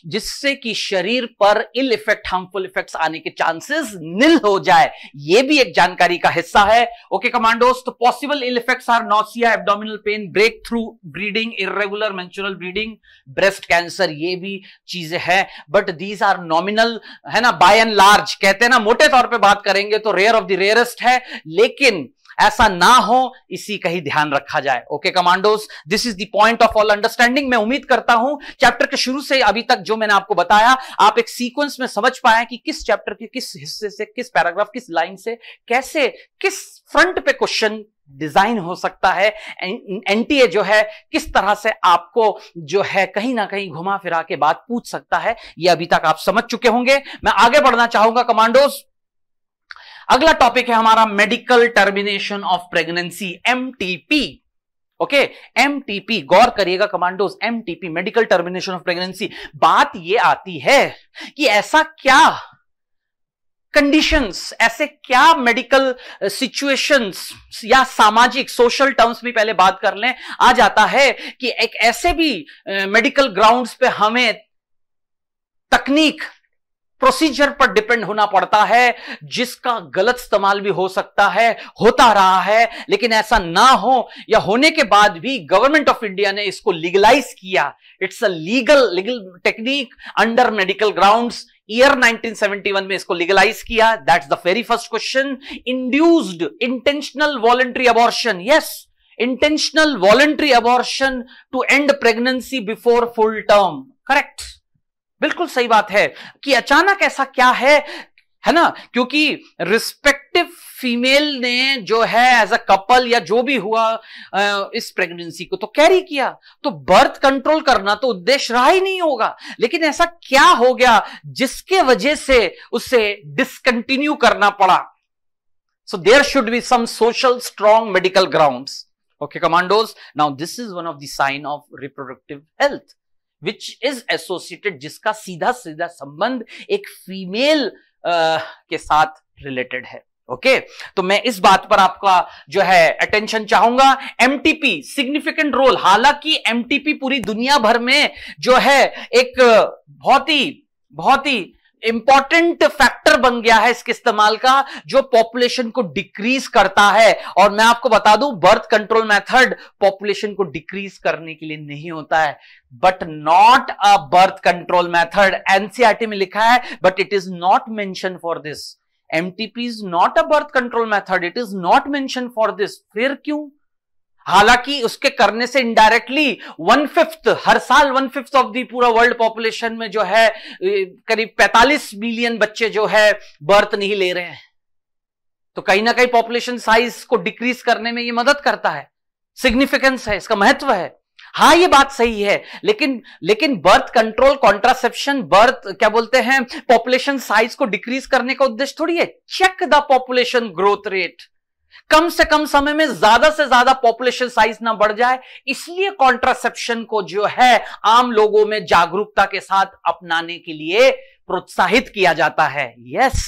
जिससे कि शरीर पर इल इफेक्ट हार्मफुल इफेक्ट्स आने के चांसेस निल हो जाए यह भी एक जानकारी का हिस्सा है ओके कमांडोस तो possible ill effects are nausea abdominal pain breakthrough bleeding irregular menstrual bleeding breast cancer ये भी चीजें हैं बट दीज आर नॉमिनल है ना बाय एंड लार्ज कहते हैं ना मोटे तौर पर बात करेंगे तो रेयर ऑफ द रेयरेस्ट है लेकिन ऐसा ना हो इसी का ही ध्यान रखा जाए okay commandos this is the point of all understanding मैं उम्मीद करता हूं चैप्टर के शुरू से अभी तक जो मैंने आपको बताया आप एक सीक्वेंस में समझ पाए कि किस चैप्टर के किस हिस्से से किस पैराग्राफ किस लाइन से कैसे किस फ्रंट पे क्वेश्चन डिजाइन हो सकता है एनटीए जो है किस तरह से आपको जो है कहीं ना कहीं घुमा फिरा के बात पूछ सकता है यह अभी तक आप समझ चुके होंगे मैं आगे बढ़ना चाहूंगा कमांडोज अगला टॉपिक है हमारा medical termination of pregnancy M okay M गौर करिएगा commandos M medical termination of pregnancy बात ये आती है कि ऐसा क्या कंडीशंस ऐसे क्या मेडिकल सिचुएशंस या सामाजिक सोशल टर्म्स में पहले बात कर लें आ जाता है कि एक ऐसे भी मेडिकल ग्राउंड्स पे हमें तकनीक प्रोसीजर पर डिपेंड होना पड़ता है जिसका गलत इस्तेमाल भी हो सकता है होता रहा है लेकिन ऐसा ना हो या होने के बाद भी गवर्नमेंट ऑफ इंडिया ने इसको लीगलाइज किया it's a legal legal technique under medical grounds year 1971 में इसको लीगलाइज किया that's the very first question induced intentional voluntary abortion yes intentional voluntary abortion to end pregnancy before full term correct बिल्कुल सही बात है कि अचानक ऐसा क्या है है ना क्योंकि रिस्पेक्टिव फीमेल ने जो है एज अ कपल या जो भी हुआ इस प्रेगनेंसी को तो कैरी किया तो बर्थ कंट्रोल करना तो उद्देश्य रहा ही नहीं होगा लेकिन ऐसा क्या हो गया जिसके वजह से उसे डिसकंटिन्यू करना पड़ा so there should be some social strong medical ground okay commandos now this is one of the sign of reproductive health which is associated जिसका सीधा सीधा संबंध एक फीमेल uh, के साथ रिलेटेड है ओके okay? तो मैं इस बात पर आपका जो है अटेंशन चाहूंगा एमटीपी सिग्निफिकेंट रोल हालांकि एमटीपी पूरी दुनिया भर में जो है एक बहुत ही बहुत ही इंपॉर्टेंट फैक्टर बन गया है इसके इस्तेमाल का जो पॉपुलेशन को डिक्रीज करता है और मैं आपको बता दूं बर्थ कंट्रोल मेथड पॉपुलेशन को डिक्रीज करने के लिए नहीं होता है but not a birth control method NCERT में लिखा है but it is not mention for this MTP is not a birth control method it is not mention for this फिर क्यों हालांकि उसके करने से इनडायरेक्टली वन फिफ्थ हर साल वन फिफ्थ ऑफ दी पूरा वर्ल्ड पॉपुलेशन में जो है करीब 45 मिलियन बच्चे जो है बर्थ नहीं ले रहे हैं तो कहीं ना कहीं पॉपुलेशन साइज को डिक्रीज करने में ये मदद करता है सिग्निफिकेंस है इसका महत्व है हाँ ये बात सही है लेकिन लेकिन बर्थ कंट्रोल कॉन्ट्रासेप्शन बर्थ क्या बोलते हैं पॉपुलेशन साइज को डिक्रीज करने का उद्देश्य थोड़ी है check the population growth rate कम से कम समय में ज्यादा से ज्यादा पॉपुलेशन साइज ना बढ़ जाए इसलिए कॉन्ट्रासेप्शन को जो है आम लोगों में जागरूकता के साथ अपनाने के लिए प्रोत्साहित किया जाता है yes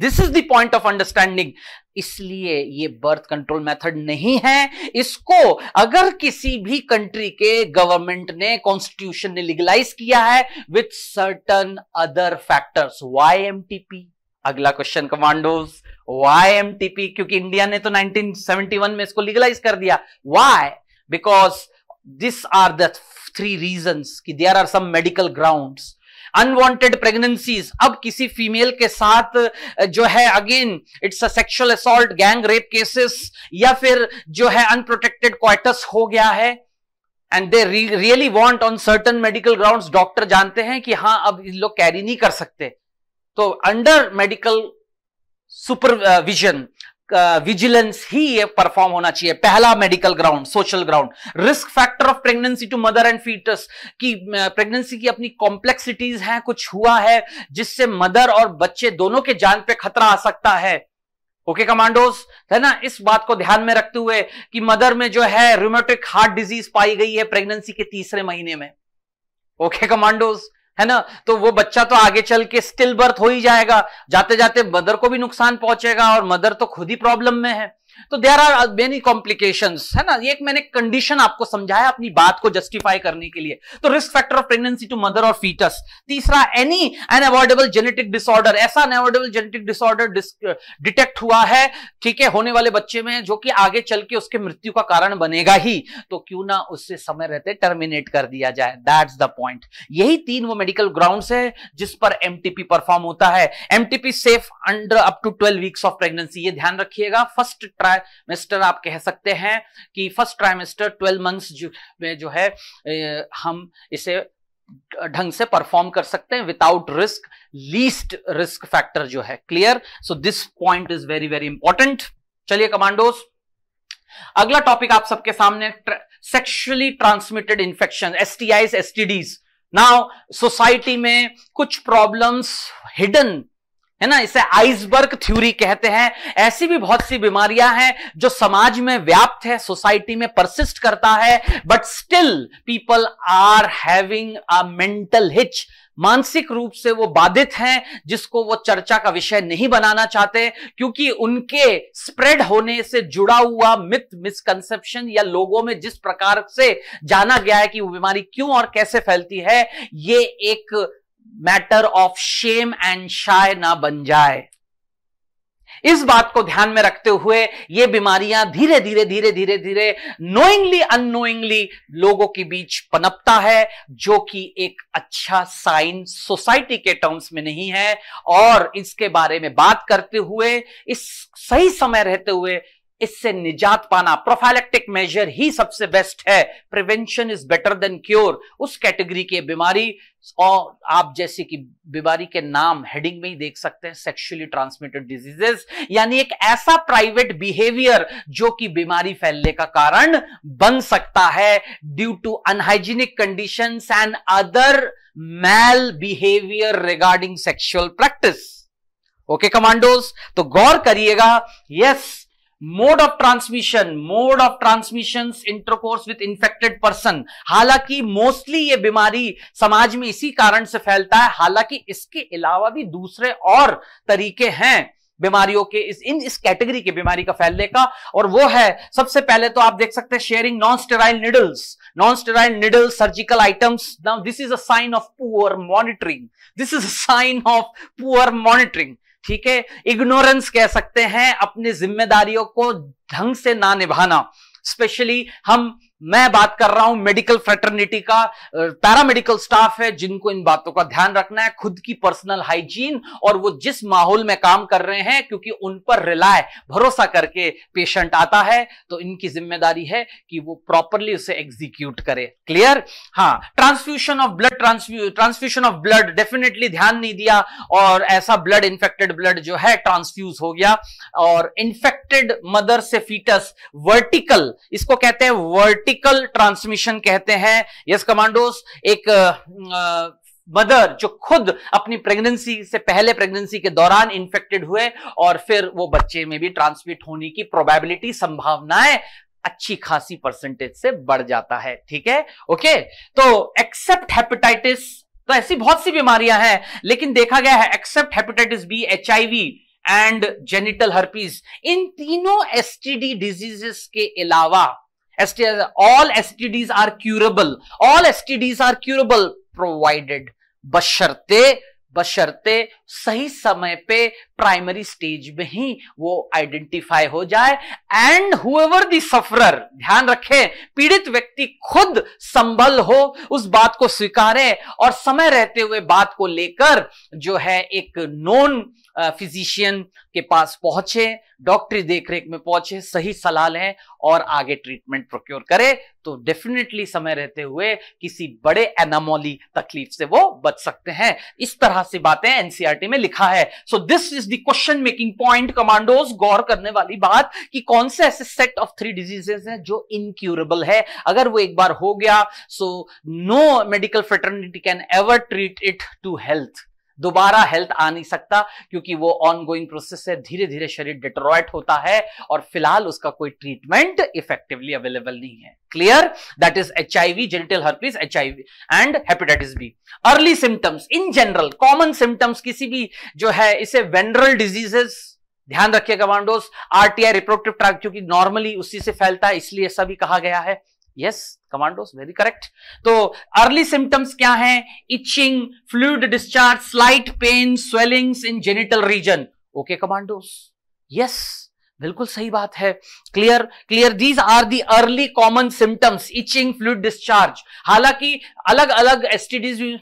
this is the point of understanding इसलिए ये बर्थ कंट्रोल मेथड नहीं है इसको अगर किसी भी कंट्री के गवर्नमेंट ने कॉन्स्टिट्यूशन ने लीगलाइज किया है with certain other factors why M अगला क्वेश्चन कमांडोज वाई क्योंकि इंडिया ने तो 1971 में इसको लीगलाइज कर दिया why because this are the three reason की there are some medical ground unwanted pregnancies अब किसी फीमेल के साथ जो है again it's a sexual assault gang rape cases या फिर जो है अनप्रोटेक्टेड क्वार्टस हो गया है and they really want on certain medical ground doctor जानते हैं कि हाँ अब इन लोग कैरी नहीं कर सकते तो अंडर मेडिकल सुपरविजन विजिलेंस ही ये परफॉर्म होना चाहिए पहला medical ground social ground risk factor of pregnancy to mother and foetus की प्रेगनेंसी की अपनी कॉम्प्लेक्सिटीज हैं कुछ हुआ है जिससे मदर और बच्चे दोनों के जान पे खतरा आ सकता है ओके okay, कमांडोज है ना इस बात को ध्यान में रखते हुए कि मदर में जो है रिमोटिक हार्ट डिजीज पाई गई है प्रेगनेंसी के तीसरे महीने में ओके okay, कमांडोज है ना तो वो बच्चा तो आगे चल के स्टिल बर्थ हो ही जाएगा जाते जाते मदर को भी नुकसान पहुंचेगा और मदर तो खुद ही प्रॉब्लम में है तो देर आर मेनी कॉम्प्लिकेशन है ना ये एक मैंने कंडीशन आपको समझाया अपनी बात को जस्टिफाई करने के लिए तो risk factor of pregnancy to mother और फीटस तीसरा एनी अनएवॉर्डेबल जेनेटिक डिसऑर्डर ऐसा अनएवॉर्डेबल जेनेटिक डिसऑर्डर डिटेक्ट हुआ है ठीक है होने वाले बच्चे में जो कि आगे चल के उसके मृत्यु का कारण बनेगा ही तो क्यों ना उससे समय रहते टर्मिनेट कर दिया जाए दैट्स द पॉइंट यही तीन वो मेडिकल ग्राउंड है जिस पर एमटीपी परफॉर्म होता है MTP safe under up to twelve weeks of pregnancy ये ध्यान रखिएगा फर्स्ट ट्राइमेस्टर आप कह सकते हैं कि फर्स्ट ट्राइमेस्टर ट्वेल्व मंथ्स में जो है हम इसे ढंग से परफॉर्म कर सकते हैं without risk least risk factor जो है clear so this point is very very important चलिए कमांडोज अगला टॉपिक आप सबके सामने sexually transmitted infection S T Is S T Ds now society में कुछ प्रॉब्लम्स हिडन है ना इसे आइसबर्ग थ्योरी कहते हैं ऐसी भी बहुत सी बीमारियां हैं जो समाज में व्याप्त है सोसाइटी में परसिस्ट करता है but still people are having a mental hitch मानसिक रूप से वो बाधित हैं जिसको वो चर्चा का विषय नहीं बनाना चाहते क्योंकि उनके स्प्रेड होने से जुड़ा हुआ मिथ मिसकंसेप्शन या लोगों में जिस प्रकार से जाना गया है कि वो बीमारी क्यों और कैसे फैलती है ये एक matter of shame and shy ना बन जाए इस बात को ध्यान में रखते हुए ये बीमारियां धीरे धीरे धीरे धीरे धीरे नोइंगली अनोइंगली लोगों के बीच पनपता है जो कि एक अच्छा साइन सोसाइटी के टर्म्स में नहीं है और इसके बारे में बात करते हुए इस सही समय रहते हुए इससे निजात पाना प्रोफाइलेक्टिक मेजर ही सबसे बेस्ट है prevention is better than cure उस कैटेगरी के बीमारी और आप जैसे कि बीमारी के नाम हेडिंग में ही देख सकते हैं सेक्सुअली ट्रांसमिटेड डिजीजेस यानी एक ऐसा प्राइवेट बिहेवियर जो कि बीमारी फैलने का कारण बन सकता है due to unhygienic condition and other mal behaviour regarding sexual practice okay commandos तो गौर करिएगा yes yes, mode of transmission mode of transmission intercourse with infected person हालांकि मोस्टली ये बीमारी समाज में इसी कारण से फैलता है हालांकि इसके अलावा भी दूसरे और तरीके हैं बीमारियों के इस इन इस कैटेगरी के बीमारी का फैलने का और वो है सबसे पहले तो आप देख सकते हैं sharing non sterile needles non sterile needles surgical items now this is a sign of poor monitoring this is a sign of poor monitoring ठीक है इग्नोरेंस कह सकते हैं अपनी जिम्मेदारियों को ढंग से ना निभाना स्पेशली हम मैं बात कर रहा हूं मेडिकल फ्रेटर्निटी का पैरामेडिकल स्टाफ है जिनको इन बातों का ध्यान रखना है खुद की पर्सनल हाइजीन और वो जिस माहौल में काम कर रहे हैं क्योंकि उन पर रिलाय भरोसा करके पेशेंट आता है तो इनकी जिम्मेदारी है कि वो प्रॉपरली उसे एग्जीक्यूट करे क्लियर हाँ transfusion of blood transfusion of blood definitely ध्यान नहीं दिया और ऐसा ब्लड इन्फेक्टेड ब्लड जो है ट्रांसफ्यूज हो गया और इन्फेक्टेड मदर से फीटस वर्टिकल इसको कहते हैं वर्ट वर्टिकल ट्रांसमिशन कहते हैं यस कमांडोस एक मदर जो खुद अपनी प्रेगनेंसी से पहले प्रेगनेंसी के दौरान इन्फेक्टेड हुए और फिर वो बच्चे में भी ट्रांसमिट होने की प्रोबेबिलिटी संभावनाएं अच्छी खासी परसेंटेज से बढ़ जाता है ठीक है ओके तो एक्सेप्ट हेपेटाइटिस तो ऐसी बहुत सी बीमारियां हैं लेकिन देखा गया है except hepatitis B H and genital herpes इन तीनों एसटीडी डिजीजेस के अलावा all STDs are curable all STDs are curable provided बशर्ते बशर्ते सही समय पे प्राइमरी स्टेज में ही वो आइडेंटिफाई हो जाए एंड हुएवर दी सफरर ध्यान रखें पीड़ित व्यक्ति खुद संबल हो उस बात को स्वीकारे और समय रहते हुए बात को लेकर जो है एक नॉन फिजिशियन के पास पहुंचे डॉक्टरी देखरेख में पहुंचे सही सलाह लें और आगे ट्रीटमेंट प्रोक्योर करें तो डेफिनेटली समय रहते हुए किसी बड़े एनामोली तकलीफ से वो बच सकते हैं इस तरह से बातें एनसीआरटी e में लिखा है so this is the question making point commandos गौर करने वाली बात कि कौन से ऐसे सेट ऑफ थ्री डिजीजेस हैं जो इनक्यूरेबल है अगर वो एक बार हो गया so no medical fraternity can ever treat it to health दोबारा हेल्थ आ नहीं सकता क्योंकि वो गोइंग प्रोसेस है धीरे धीरे शरीर डिट्रॉयट होता है और फिलहाल उसका कोई ट्रीटमेंट इफेक्टिवली अवेलेबल नहीं है clear that is H I V genital herpes H and hepatitis B early symptoms in general common symptoms किसी भी जो है इसे वेनरल डिजीजेस ध्यान रखिए वांडोस आरटीआई रिप्रोडक्टिव ट्रैक क्योंकि नॉर्मली उसी से फैलता है इसलिए ऐसा भी कहा गया है यस कमांडोस वेरी करेक्ट तो अर्ली सिम्टम्स क्या हैं itching fluid discharge slight pain swellings in genital region okay commandos yes बिल्कुल सही बात है clear clear these are the early common symptoms itching fluid discharge हालांकि अलग अलग टी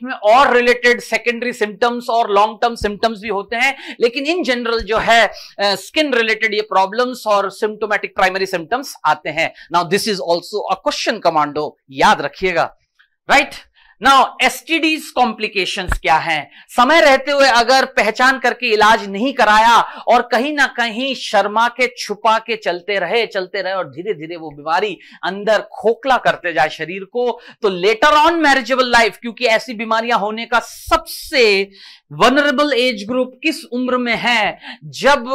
में और रिलेटेड सेकेंडरी सिम्टम्स और लॉन्ग टर्म सिम्टम्स भी होते हैं लेकिन इन जनरल जो है स्किन uh, रिलेटेड ये प्रॉब्लम्स और सिम्टोमेटिक प्राइमरी सिम्टम्स आते हैं now this is also a question commando याद रखिएगा right right? Now STDs complications क्या हैं समय रहते हुए अगर पहचान करके इलाज नहीं कराया और कहीं ना कहीं शर्मा के छुपा के चलते रहे चलते रहे और धीरे धीरे वो बीमारी अंदर खोखला करते जाए शरीर को तो लेटर ऑन मैरिजेबल लाइफ क्योंकि ऐसी बीमारियां होने का सबसे वनरेबल एज ग्रुप किस उम्र में है जब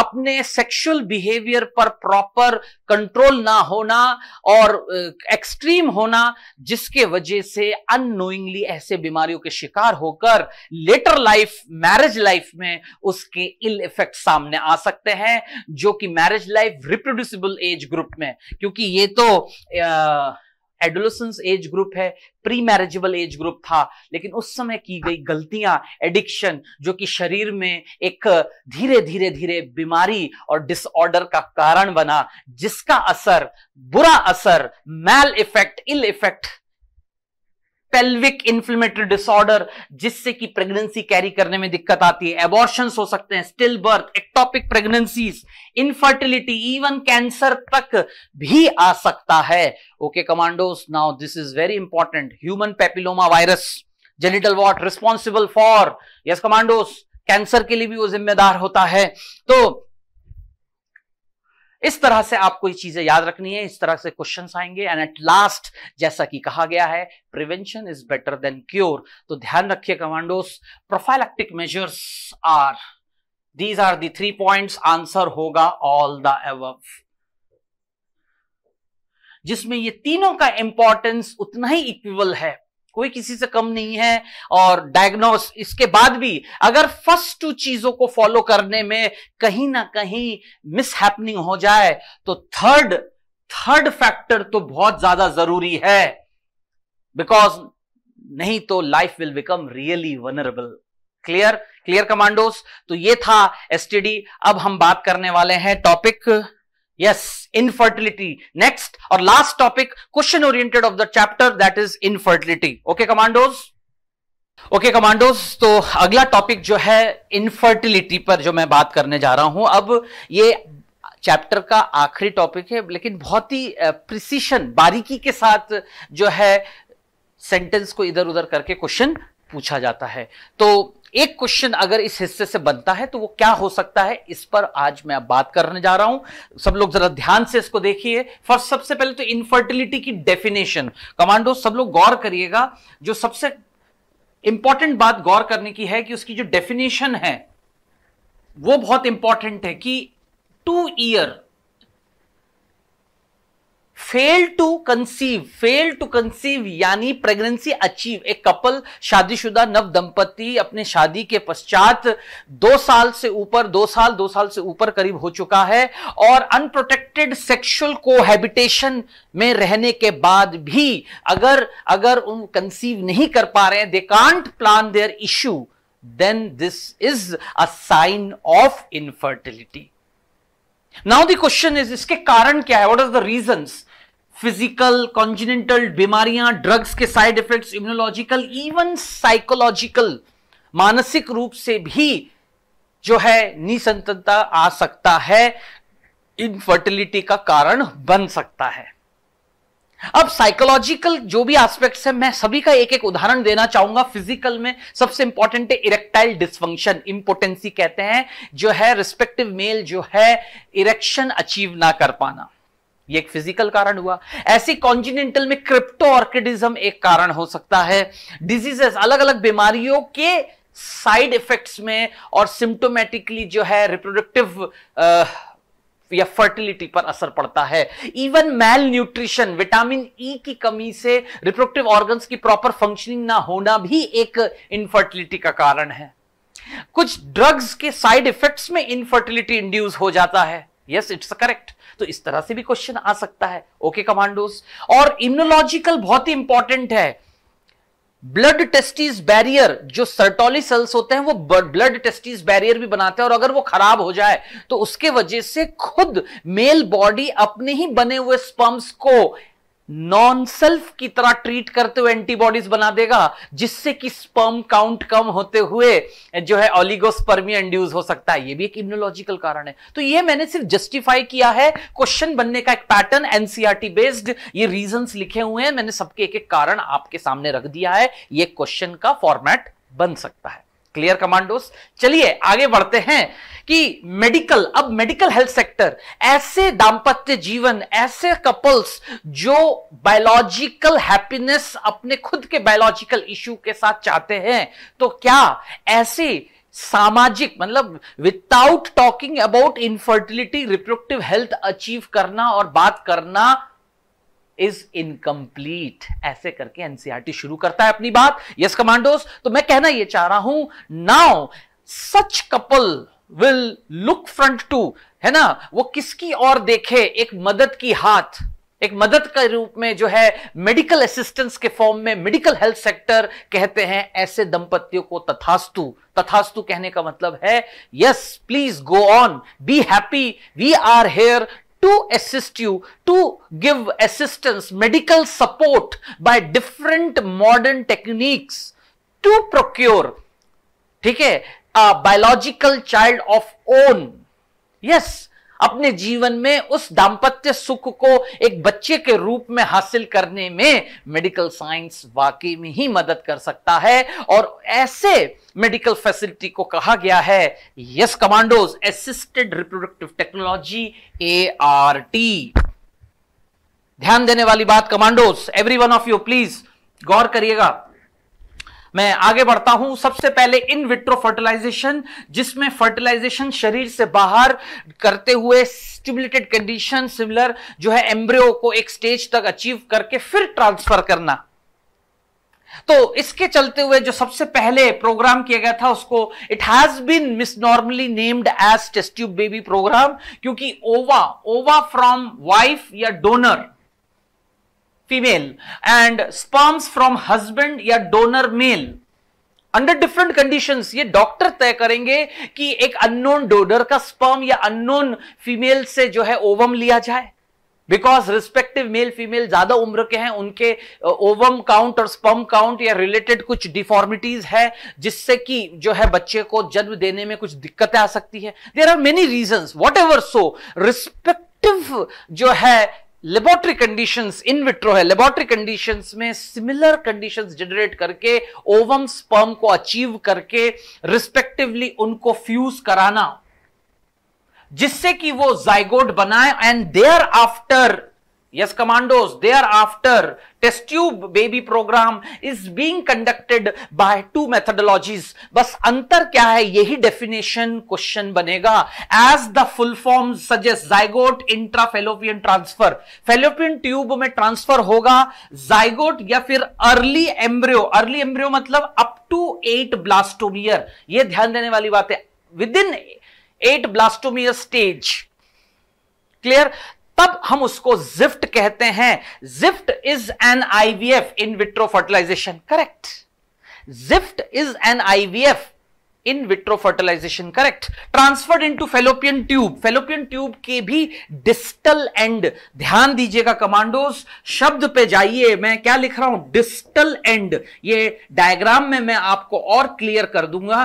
अपने सेक्सुअल बिहेवियर पर प्रॉपर कंट्रोल ना होना और एक्सट्रीम होना जिसके वजह से अनोइंगली ऐसे बीमारियों के शिकार होकर लेटर लाइफ मैरिज लाइफ में उसके इल इफेक्ट सामने आ सकते हैं जो कि marriage life reproducible age group में क्योंकि ये तो आ, एडोलसेंस एज ग्रुप है प्री मैरिजेबल एज ग्रुप था लेकिन उस समय की गई गलतियां एडिक्शन जो कि शरीर में एक धीरे धीरे धीरे बीमारी और डिसऑर्डर का कारण बना जिसका असर बुरा असर mal effect ill effect pelvic inflammatory disorder जिससे कि प्रेगनेंसी कैरी करने में दिक्कत आती है एबॉर्शन हो सकते हैं still birth ectopic pregnancies infertility even cancer तक भी आ सकता है okay commandos now this is very important human papilloma virus genital wart responsible for yes commandos cancer के लिए भी वो जिम्मेदार होता है तो इस तरह से आपको ये चीजें याद रखनी है इस तरह से क्वेश्चन आएंगे एंड एट लास्ट जैसा कि कहा गया है prevention is better than cure तो ध्यान रखिए commandos prophylactic measures are these are the three points answer होगा ऑल द एव जिसमें ये तीनों का इंपॉर्टेंस उतना ही इक्वल है कोई किसी से कम नहीं है और डायग्नोस इसके बाद भी अगर फर्स्ट टू चीजों को फॉलो करने में कहीं ना कहीं मिसहैपनिंग हो जाए तो थर्ड थर्ड फैक्टर तो बहुत ज्यादा जरूरी है बिकॉज नहीं तो life will become really vulnerable clear clear commandos तो ये था एसटीडी अब हम बात करने वाले हैं topic yes infertility next or last topic question oriented of the chapter that is infertility okay commandos okay commandos तो अगला टॉपिक जो है इनफर्टिलिटी पर जो मैं बात करने जा रहा हूं अब ये चैप्टर का आखिरी टॉपिक है लेकिन बहुत ही प्रिसिशन बारीकी के साथ जो है सेंटेंस को इधर उधर करके क्वेश्चन पूछा जाता है तो एक क्वेश्चन अगर इस हिस्से से बनता है तो वो क्या हो सकता है इस पर आज मैं बात करने जा रहा हूं सब लोग जरा ध्यान से इसको देखिए फर्स्ट सबसे पहले तो इनफर्टिलिटी की डेफिनेशन कमांडो सब लोग गौर करिएगा जो सबसे इंपॉर्टेंट बात गौर करने की है कि उसकी जो डेफिनेशन है वो बहुत इंपॉर्टेंट है कि two year fail to conceive fail to conceive यानी प्रेगनेंसी अचीव एक कपल शादीशुदा नव दंपति अपने शादी के पश्चात दो साल से ऊपर दो साल दो साल से ऊपर करीब हो चुका है और अनप्रोटेक्टेड सेक्सुअल कोहैबिटेशन में रहने के बाद भी अगर अगर उन कंसीव नहीं कर पा रहे हैं they can't plan their issue then this is a sign of infertility now the question is इसके कारण क्या है what are the reasons physical congenital बीमारियां ड्रग्स के side effects immunological even psychological मानसिक रूप से भी जो है निसंतता आ सकता है इनफर्टिलिटी का कारण बन सकता है अब साइकोलॉजिकल जो भी एस्पेक्ट्स है मैं सभी का एक एक उदाहरण देना चाहूंगा फिजिकल में सबसे इंपॉर्टेंट है इरेक्टाइल डिस्फंक्शन इंपोर्टेंसी कहते हैं जो है रिस्पेक्टिव मेल जो है इरेक्शन अचीव ना कर पाना ये एक फिजिकल कारण हुआ ऐसी कॉन्टिनेंटल में क्रिप्टो ऑर्किडिज्म एक कारण हो सकता है डिजीजेस अलग अलग बीमारियों के साइड इफेक्ट्स में और सिम्टोमेटिकली जो है रिप्रोडक्टिव या फर्टिलिटी पर असर पड़ता है even male nutrition vitamin E e की कमी से रिप्रोडक्टिव ऑर्गन्स की प्रॉपर फंक्शनिंग ना होना भी एक इनफर्टिलिटी का कारण है कुछ ड्रग्स के साइड इफेक्ट्स में इनफर्टिलिटी इंड्यूस हो जाता है यस इट्स करेक्ट तो इस तरह से भी क्वेश्चन आ सकता है ओके कमांडोज और इम्यूनोलॉजिकल बहुत ही इंपॉर्टेंट है ब्लड टेस्टिस बैरियर जो सर्टोली सेल्स होते हैं वो ब्लड टेस्टिस बैरियर भी बनाते हैं और अगर वो खराब हो जाए तो उसके वजह से खुद मेल बॉडी अपने ही बने हुए स्पम्स को नॉन सेल्फ की तरह ट्रीट करते हुए एंटीबॉडीज बना देगा जिससे कि स्पर्म काउंट कम होते हुए जो है ऑलिगोस्पर्मी इंड्यूस हो सकता है ये भी एक इम्यूनोलॉजिकल कारण है तो ये मैंने सिर्फ जस्टिफाई किया है क्वेश्चन बनने का एक पैटर्न एनसीआरटी बेस्ड ये रीजन लिखे हुए हैं मैंने सबके एक एक कारण आपके सामने रख दिया है ये क्वेश्चन का फॉर्मेट बन सकता है क्लियर कमांडोस चलिए आगे बढ़ते हैं कि मेडिकल अब मेडिकल हेल्थ सेक्टर ऐसे दाम्पत्य जीवन ऐसे कपल्स जो बायोलॉजिकल हैप्पीनेस अपने खुद के बायोलॉजिकल इश्यू के साथ चाहते हैं तो क्या ऐसे सामाजिक मतलब without talking about infertility reproductive health achieve करना और बात करना इज इनकम्प्लीट ऐसे करके एनसीआरटी e शुरू करता है अपनी बात यस yes, कमांडोस तो मैं कहना यह चाह रहा हूं now such couple will look front to है ना वो किसकी ओर देखे एक मदद की हाथ एक मदद के रूप में जो है मेडिकल असिस्टेंस के फॉर्म में मेडिकल हेल्थ सेक्टर कहते हैं ऐसे दंपतियों को तथास्तु तथास्तु कहने का मतलब है yes please go on be happy we are here to assist you to give assistance medical support by different modern techniques to procure ठीक है biological child of own yes अपने जीवन में उस दाम्पत्य सुख को एक बच्चे के रूप में हासिल करने में मेडिकल साइंस वाकई में ही मदद कर सकता है और ऐसे मेडिकल फैसिलिटी को कहा गया है yes commandos assisted reproductive technology A R T ध्यान देने वाली बात commandos every one of you please गौर करिएगा मैं आगे बढ़ता हूं सबसे पहले इन विट्रो फर्टिलाइजेशन जिसमें फर्टिलाइजेशन शरीर से बाहर करते हुए स्टिमुलेटेड कंडीशन सिमिलर जो है एम्ब्रियो को एक स्टेज तक अचीव करके फिर ट्रांसफर करना तो इसके चलते हुए जो सबसे पहले प्रोग्राम किया गया था उसको it has been miss normally named as test tube baby program क्योंकि ओवा ओवा फ्रॉम वाइफ या donor female and sperms from husband या donor male under different condition ये डॉक्टर तय करेंगे कि एक अननोन डोनर का स्पर्म या अननोन फीमेल से जो है ओवम लिया जाए बिकॉज रिस्पेक्टिव मेल फीमेल ज्यादा उम्र के हैं उनके ओवम काउंट और स्पम काउंट या रिलेटेड कुछ डिफॉर्मिटीज है जिससे कि जो है बच्चे को जन्म देने में कुछ दिक्कतें आ सकती है there are many reason whatever so respective जो है लेबोरेटरी कंडीशंस इन विट्रो है लेबोरेटरी कंडीशंस में सिमिलर कंडीशंस जनरेट करके ओवम स्पर्म को अचीव करके रिस्पेक्टिवली उनको फ्यूज कराना जिससे कि वो जाइगोड बनाए and thereafter yes commandos thereafter test tube baby program is being conducted by two methodologies बस अंतर क्या है यही डेफिनेशन क्वेश्चन बनेगा as the full form suggest zygote intrafallopian transfer fallopian tube में ट्रांसफर होगा zygote या फिर अर्ली एम्ब्रियो अर्ली एम्ब्रियो मतलब अप टू एट ब्लास्टोमियर यह ध्यान देने वाली बात है within eight blastomere stage clear तब हम उसको जिफ्ट कहते हैं ZIFT is an IVF in vitro fertilization correct ZIFT is an IVF in vitro fertilization correct transferred into fallopian tube fallopian tube के भी डिस्टल एंड ध्यान दीजिएगा commandos शब्द पे जाइए मैं क्या लिख रहा हूं डिस्टल एंड ये डायग्राम में मैं आपको और क्लियर कर दूंगा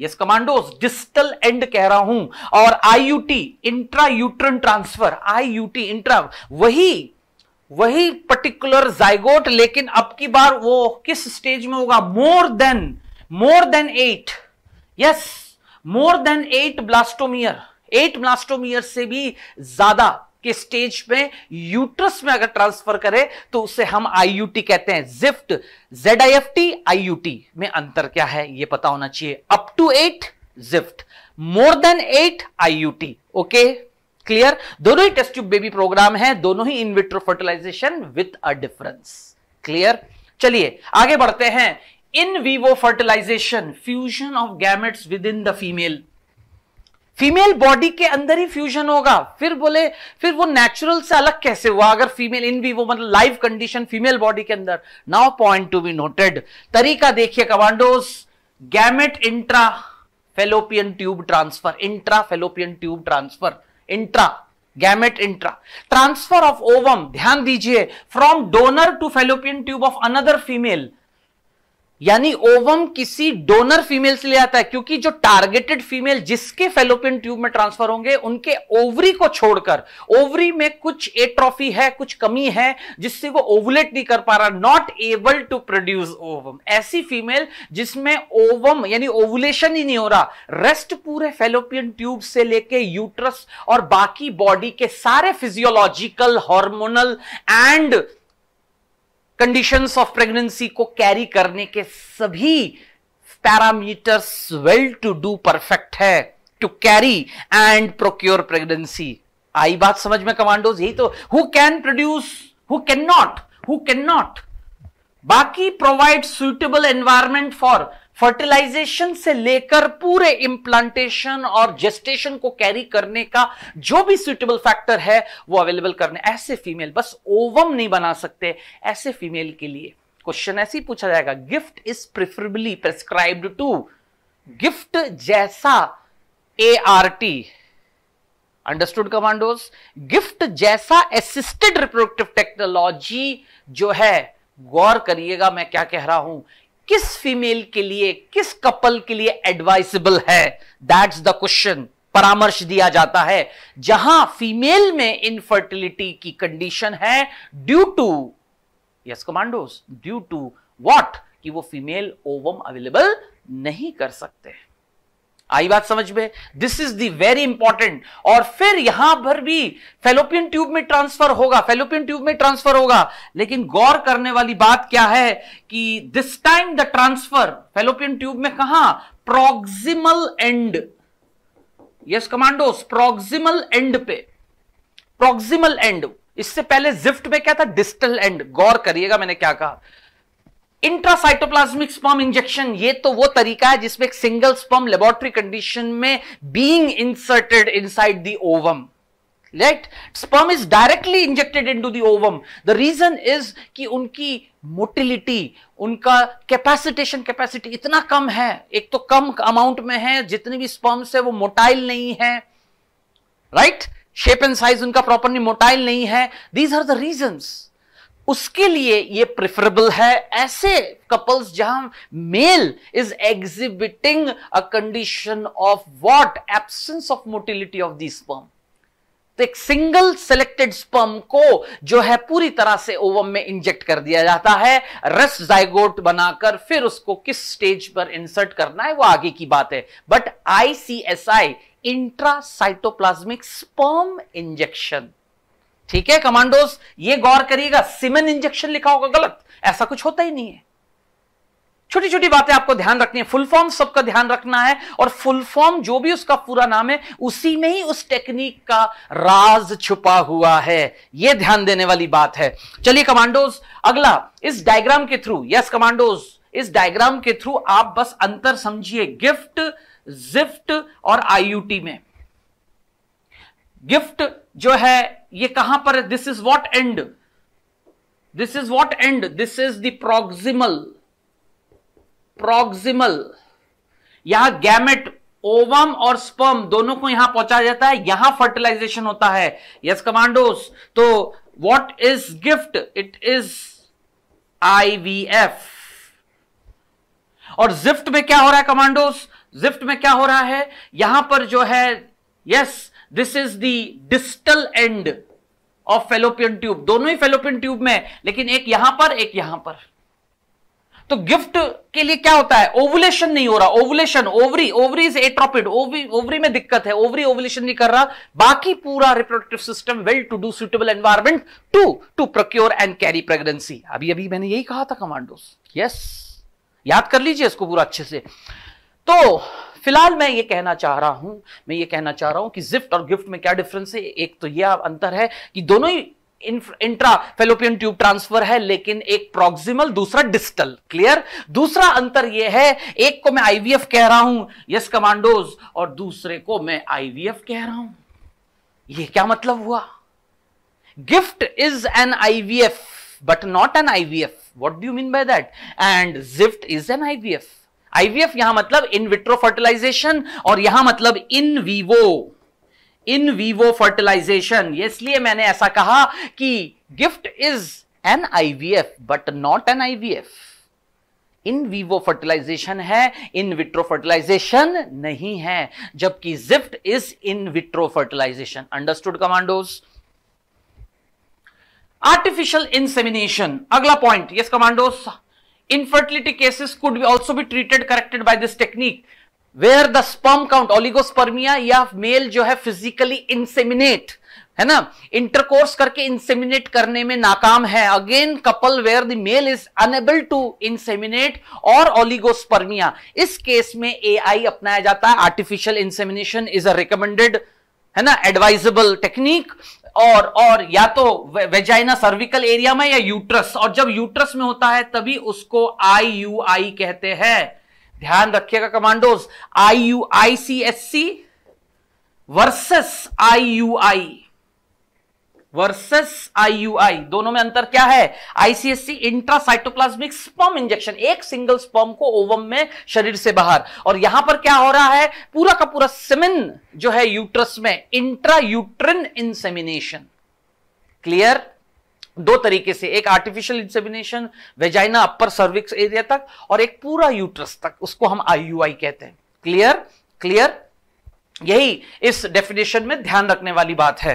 यस कमांडोस डिस्टल एंड कह रहा हूं और IUT intra uterine transfer IUT intra वही वही पर्टिकुलर जाइगोट लेकिन अब की बार वो किस स्टेज में होगा more than more than eight yes more than eight blastomere eight blastomere से भी ज्यादा के स्टेज में यूट्रस में अगर ट्रांसफर करे तो उसे हम आईयूटी कहते हैं ZIFT Z I F T IUT में अंतर क्या है यह पता होना चाहिए up to eight ZIFT more than eight IUT okay clear दोनों ही टेस्ट ट्यूब बेबी प्रोग्राम है दोनों ही in vitro fertilization with a difference clear चलिए आगे बढ़ते हैं in vivo fertilization fusion of gametes within the female female body के अंदर ही फ्यूजन होगा फिर बोले फिर वो नेचुरल से अलग कैसे हुआ अगर फीमेल इन वो मतलब लाइव कंडीशन फीमेल बॉडी के अंदर now point to be noted तरीका देखिए commandos gamete intra fallopian tube transfer intra fallopian tube transfer intra gamete intra transfer of ovum ध्यान दीजिए from donor to fallopian tube of another female यानी ovum किसी donor female से ले आता है क्योंकि जो टारगेटेड फीमेल जिसके फेलोपियन ट्यूब में ट्रांसफर होंगे उनके ओवरी को छोड़कर ओवरी में कुछ एट्रॉफी है कुछ कमी है जिससे वो ओवलेट नहीं कर पा रहा not able to produce ovum ऐसी फीमेल जिसमें ओवम यानी ओवुलेशन ही नहीं हो रहा रेस्ट पूरे फेलोपियन ट्यूब से लेके यूट्रस और बाकी बॉडी के सारे physiological hormonal and conditions of pregnancy को कैरी करने के सभी parameters well to do perfect है to carry and procure pregnancy आई बात समझ में कमांडोज यही तो who can produce who can not who can not बाकी provide suitable environment for fertilization से लेकर पूरे इम्प्लांटेशन और जेस्टेशन को कैरी करने का जो भी सुटेबल फैक्टर है वो अवेलेबल करने ऐसे फीमेल बस ओवम नहीं बना सकते ऐसे फीमेल के लिए क्वेश्चन ऐसे ही पूछा जाएगा GIFT is preferably prescribed to GIFT जैसा A R T understood commandos GIFT जैसा असिस्टेड रिप्रोडक्टिव टेक्नोलॉजी जो है गौर करिएगा मैं क्या कह रहा हूं किस फीमेल के लिए किस कपल के लिए एडवाइसेबल है दैट्स द क्वेश्चन परामर्श दिया जाता है जहां फीमेल में इनफर्टिलिटी की कंडीशन है due to yes commandos due to what कि वो फीमेल ओवम अवेलेबल नहीं कर सकते हैं आई बात समझ में this is the very important और फिर यहां पर भी फेलोपियन ट्यूब में ट्रांसफर होगा फेलोपियन ट्यूब में ट्रांसफर होगा लेकिन गौर करने वाली बात क्या है कि this time the transfer fallopian tube में कहा proximal end yes commandos proximal end पे प्रोक्सिमल एंड इससे पहले जिफ्ट में क्या था डिस्टल एंड गौर करिएगा मैंने क्या कहा इंट्रासाइटोप्लाज्मिक स्पर्म इंजेक्शन ये तो वो तरीका है जिसमें एक सिंगल स्पर्म लेबोरेटरी कंडीशन में being inserted inside the ovum right sperm is directly injected into the ovum the reason is कि उनकी मोटिलिटी उनका कैपेसिटेशन कैपेसिटी इतना कम है एक तो कम अमाउंट में है जितने भी स्पर्म्स है वो मोटाइल नहीं है राइट शेप एंड साइज उनका प्रॉपरली मोटाइल नहीं है दीज आर द रीजंस उसके लिए ये प्रिफरेबल है ऐसे कपल्स जहां male is exhibiting a condition of what absence of motility of the sperm तो एक सिंगल सेलेक्टेड स्पर्म को जो है पूरी तरह से ओवम में इंजेक्ट कर दिया जाता है रस जायगोट बनाकर फिर उसको किस स्टेज पर इंसर्ट करना है वो आगे की बात है but ICSI intracytoplasmic sperm injection ठीक है कमांडोज ये गौर करिएगा सिमन इंजेक्शन लिखा होगा गलत ऐसा कुछ होता ही नहीं है छोटी छोटी बातें आपको ध्यान रखनी है फुल फॉर्म सबका ध्यान रखना है और फुल फॉर्म जो भी उसका पूरा नाम है उसी में ही उस टेक्निक का राज छुपा हुआ है यह ध्यान देने वाली बात है चलिए कमांडोज अगला इस डायग्राम के थ्रू यस कमांडोज इस डायग्राम के थ्रू आप बस अंतर समझिए गिफ्ट जिफ्ट और आईयूटी में गिफ्ट जो है ये कहां पर है this is what and this is what and this is the proximal proximal यहां गैमेट ओवम और स्पर्म दोनों को यहां पहुंचाया जाता है यहां फर्टिलाइजेशन होता है यस कमांडोस तो what is GIFT it is IVF और जिफ्ट में क्या हो रहा है कमांडोस जिफ्ट में क्या हो रहा है यहां पर जो है yes this is the distal end of fallopian tube दोनों ही फेलोपियन ट्यूब में है लेकिन एक यहां पर एक यहां पर तो गिफ्ट के लिए क्या होता है ओवुलेशन नहीं हो रहा ovulation ovary ovary is atrophied ovary ovary में दिक्कत है ओवरी ओवुलेशन नहीं कर रहा बाकी पूरा reproductive system well to do suitable environment to to procure and carry pregnancy अभी अभी मैंने यही कहा था कमांडोस यस yes. याद कर लीजिए इसको पूरा अच्छे से तो फिलहाल मैं ये कहना चाह रहा हूं मैं ये कहना चाह रहा हूं कि जिफ्ट और गिफ्ट में क्या डिफरेंस है एक तो यह अंतर है कि दोनों ही इंट्रा फेलोपियन ट्यूब ट्रांसफर है लेकिन एक प्रोक्सिमल दूसरा डिस्टल क्लियर दूसरा अंतर यह है एक को मैं आईवीएफ कह रहा हूं यस कमांडोज और दूसरे को मैं आईवीएफ कह रहा हूं यह क्या मतलब हुआ GIFT is an IVF but not an IVF what do mean by that and ZIFT is an IVF IVF यहां मतलब इन विट्रो फर्टिलाइजेशन और यहां मतलब in vivo in vivo fertilization इसलिए मैंने ऐसा कहा कि GIFT is an IVF but not an IVF in vivo fertilization है इन विट्रो फर्टिलाइजेशन नहीं है जबकि ZIFT is in vitro fertilization understood commandos artificial insemination अगला point yes commandos Infertility cases could be also be treated corrected by this technique where the sperm count oligospermia ya male jo hai physically inseminate है ना intercourse करके inseminate करने में नाकाम है again couple where the male is unable to inseminate और oligospermia इस case में एआई अपनाया जाता है artificial insemination is a recommended है ना एडवाइजेबल टेक्निक और और या तो वेजाइना सर्विकल एरिया में या यूट्रस और जब यूट्रस में होता है तभी उसको आई यू आई कहते हैं ध्यान रखिएगा commandos I U I C S C versus I U I versus IUI दोनों में अंतर क्या है आईसीएससी इंट्रासाइटोप्लाज्मिक स्पर्म इंजेक्शन एक सिंगल स्पर्म को ओवम में शरीर से बाहर और यहां पर क्या हो रहा है पूरा का पूरा सिमिन जो है यूट्रस में इंट्रा यूट्रिन इंसेमिनेशन क्लियर दो तरीके से एक artificial insemination vagina upper cervix area तक और एक पूरा यूट्रस तक उसको हम आईयूआई कहते हैं क्लियर क्लियर यही इस डेफिनेशन में ध्यान रखने वाली बात है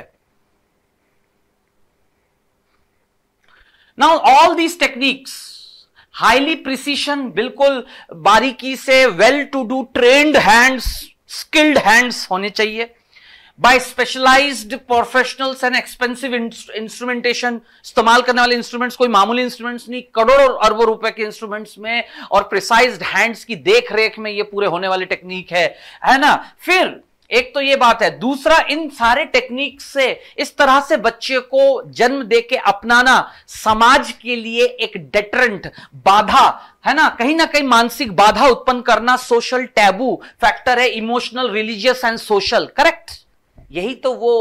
now all these techniques highly precision बिल्कुल बारीकी से well to do train hands skilled hands होने चाहिए by specialize professionals and expensive instrumentation इस्तेमाल करने वाले इंस्ट्रूमेंट्स कोई मामूली इंस्ट्रूमेंट्स नहीं करोड़ों अरबों रुपए के इंस्ट्रूमेंट्स में और प्रिसाइज हैंड्स की देख रेख में ये पूरे होने वाले टेक्निक है है ना फिर एक तो ये बात है दूसरा इन सारे टेक्निक से इस तरह से बच्चे को जन्म दे के अपनाना समाज के लिए एक डेटरेंट बाधा है ना कहीं ना कहीं मानसिक बाधा उत्पन्न करना सोशल टैबू फैक्टर है emotional religious and social correct यही तो वो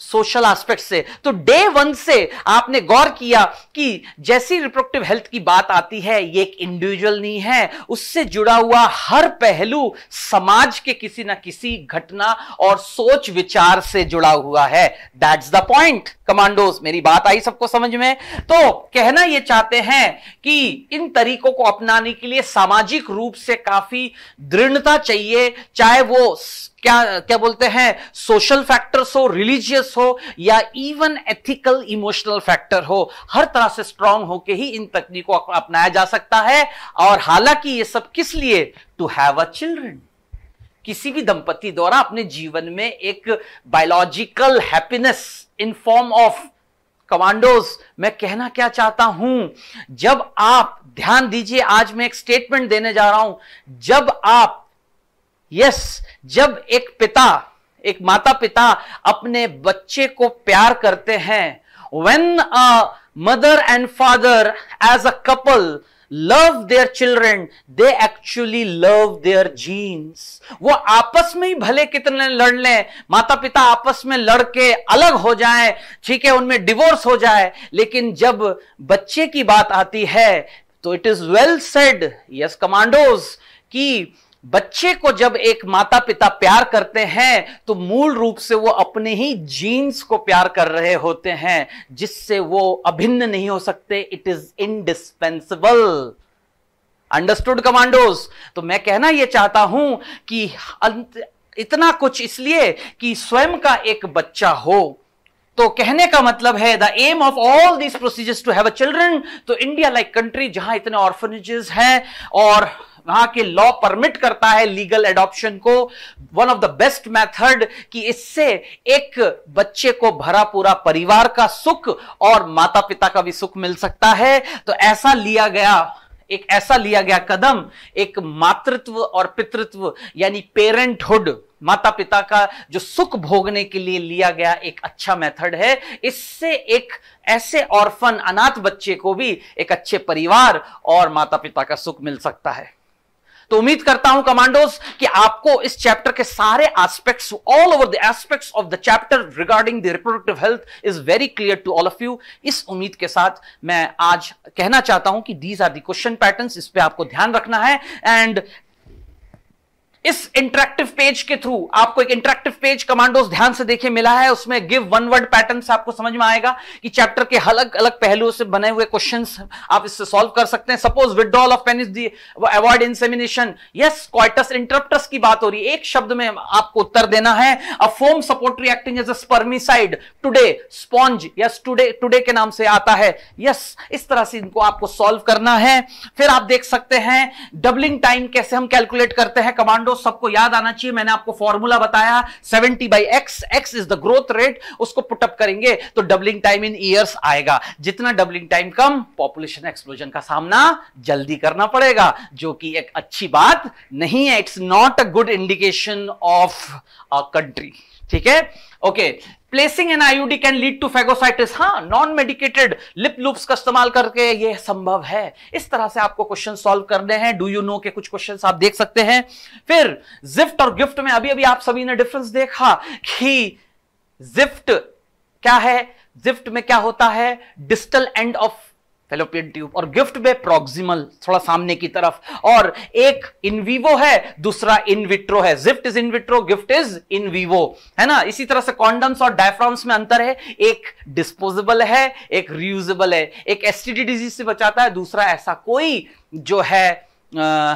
सोशल एस्पेक्ट से तो डे वन से आपने गौर किया कि जैसी रिप्रोडक्टिव हेल्थ की बात आती है ये एक इंडिविजुअल नहीं है उससे जुड़ा हुआ हर पहलू समाज के किसी ना किसी घटना और सोच विचार से जुड़ा हुआ है दैट्स द पॉइंट कमांडोज मेरी बात आई सबको समझ में तो कहना ये चाहते हैं कि इन तरीकों को अपनाने के लिए सामाजिक रूप से काफी दृढ़ता चाहिए चाहे वो क्या क्या बोलते हैं सोशल फैक्टर्स हो रिलीजियस हो या इवन एथिकल इमोशनल फैक्टर हो हर तरह से स्ट्रांग होके ही इन तकनीकों को अपनाया जा सकता है और हालांकि ये सब किस लिए टू हैव अ चिल्ड्रन किसी भी दंपति द्वारा अपने जीवन में एक biological happiness in form of commandos मैं कहना क्या चाहता हूं जब आप ध्यान दीजिए आज मैं एक स्टेटमेंट देने जा रहा हूं जब आप यस जब एक पिता एक माता पिता अपने बच्चे को प्यार करते हैं when a mother and father as a couple love their children they actually love their genes वो आपस में ही भले कितने लड़ लें माता पिता आपस में लड़के अलग हो जाए ठीक है उनमें डिवोर्स हो जाए लेकिन जब बच्चे की बात आती है तो it is well said yes commandos की बच्चे को जब एक माता पिता प्यार करते हैं तो मूल रूप से वो अपने ही जीन्स को प्यार कर रहे होते हैं जिससे वो अभिन्न नहीं हो सकते it is indispensable understood commandos तो मैं कहना यह चाहता हूं कि इतना कुछ इसलिए कि स्वयं का एक बच्चा हो तो कहने का मतलब है the aim of all this procedures to have a children तो इंडिया लाइक कंट्री जहां इतने ऑर्फनेजेस हैं और वहां के लॉ परमिट करता है लीगल एडॉप्शन को one of the best method कि इससे एक बच्चे को भरा पूरा परिवार का सुख और माता पिता का भी सुख मिल सकता है तो ऐसा लिया गया एक ऐसा लिया गया कदम एक मातृत्व और पितृत्व यानी पेरेंटहुड माता पिता का जो सुख भोगने के लिए लिया गया एक अच्छा मेथड है इससे एक ऐसे ऑर्फन अनाथ बच्चे को भी एक अच्छे परिवार और माता पिता का सुख मिल सकता है तो उम्मीद करता हूं कमांडोज कि आपको इस चैप्टर के सारे aspects all over the aspects of the chapter regarding the reproductive health is very clear to all of you इस उम्मीद के साथ मैं आज कहना चाहता हूं कि these are question question pattern इस पर आपको ध्यान रखना है एंड इस इंटरेक्टिव पेज के थ्रू आपको एक इंटरेक्टिव पेज कमांडोज ध्यान से देखे मिला है उसमें गिव वन वर्ड पैटर्न से आपको समझ में आएगा कि चैप्टर के अलग अलग पहलुओं से बने हुए क्वेश्चन आप इससे सॉल्व कर सकते हैं suppose withdrawal of penis award insemination yes coitus interruptus की बात हो रही है एक शब्द में आपको उत्तर देना है a foam support reacting as a spermicide Today sponge yes Today Today के नाम से आता है यस yes, इस तरह से इनको आपको सॉल्व करना है फिर आप देख सकते हैं डबलिंग टाइम कैसे हम कैलकुलेट करते हैं कमांडो सबको याद आना चाहिए मैंने आपको फॉर्मूला बताया seventy by x x is the growth rate उसको पुटअप करेंगे तो डबलिंग टाइम इन ईयर्स आएगा जितना डबलिंग टाइम कम पॉपुलेशन एक्सप्लोजन का सामना जल्दी करना पड़ेगा जो कि एक अच्छी बात नहीं है it's not a good indication of a country ठीक है okay placing an IUD can lead to phagocytosis हाँ नॉन मेडिकेटेड लिप लूप्स का इस्तेमाल करके ये संभव है इस तरह से आपको क्वेश्चन सॉल्व करने हैं डू यू नो के कुछ क्वेश्चन आप देख सकते हैं फिर जिफ्ट और गिफ्ट में अभी अभी आप सभी ने डिफरेंस देखा कि जिफ्ट क्या है जिफ्ट में क्या होता है distal end of fallopian tube और गिफ्ट में प्रोक्सिमल थोड़ा सामने की तरफ और एक इनविवो है दूसरा इनविट्रो है ZIFT is in vitro GIFT is in vivo है ना इसी तरह से कॉन्डम्स और डायफ्राम्स में अंतर है एक डिस्पोजेबल है एक रियूजेबल है एक एसटीडी डिजीज से बचाता है दूसरा ऐसा कोई जो है आ,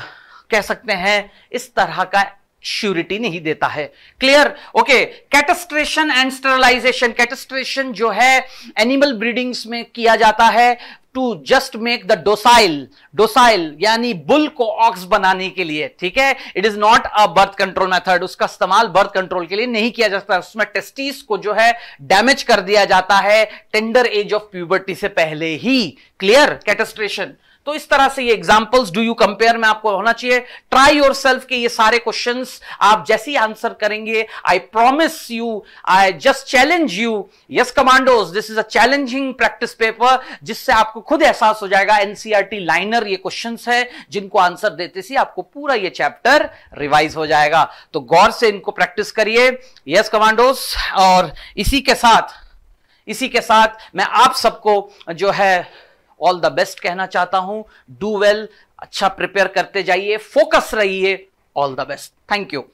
कह सकते हैं इस तरह का श्योरिटी नहीं देता है clear okay castration and sterilization castration जो है एनिमल ब्रीडिंग्स में किया जाता है to just make the docile docile यानी बुल को ऑक्स बनाने के लिए ठीक है it is not a birth control method उसका इस्तेमाल बर्थ कंट्रोल के लिए नहीं किया जाता उसमें टेस्टिस को जो है डैमेज कर दिया जाता है टेंडर एज ऑफ प्यूबर्टी से पहले ही क्लियर कैटेस्ट्रेशन तो इस तरह से ये एग्जाम्पल्स डू यू कंपेयर में आपको होना चाहिए ट्राई योर सेल्फ के ये सारे क्वेश्चन आप जैसे ही आंसर करेंगे I promise you I just challenge you yes commandos this is a challenging practice paper जिससे आपको खुद एहसास हो जाएगा एनसीआरटी लाइनर e ये क्वेश्चन है जिनको आंसर देते सी आपको पूरा ये चैप्टर रिवाइज हो जाएगा तो गौर से इनको प्रैक्टिस करिए यस कमांडोज और इसी के साथ इसी के साथ मैं आप सबको जो है ऑल द बेस्ट कहना चाहता हूं डू वेल well, अच्छा प्रिपेयर करते जाइए फोकस रहिए all the best thank you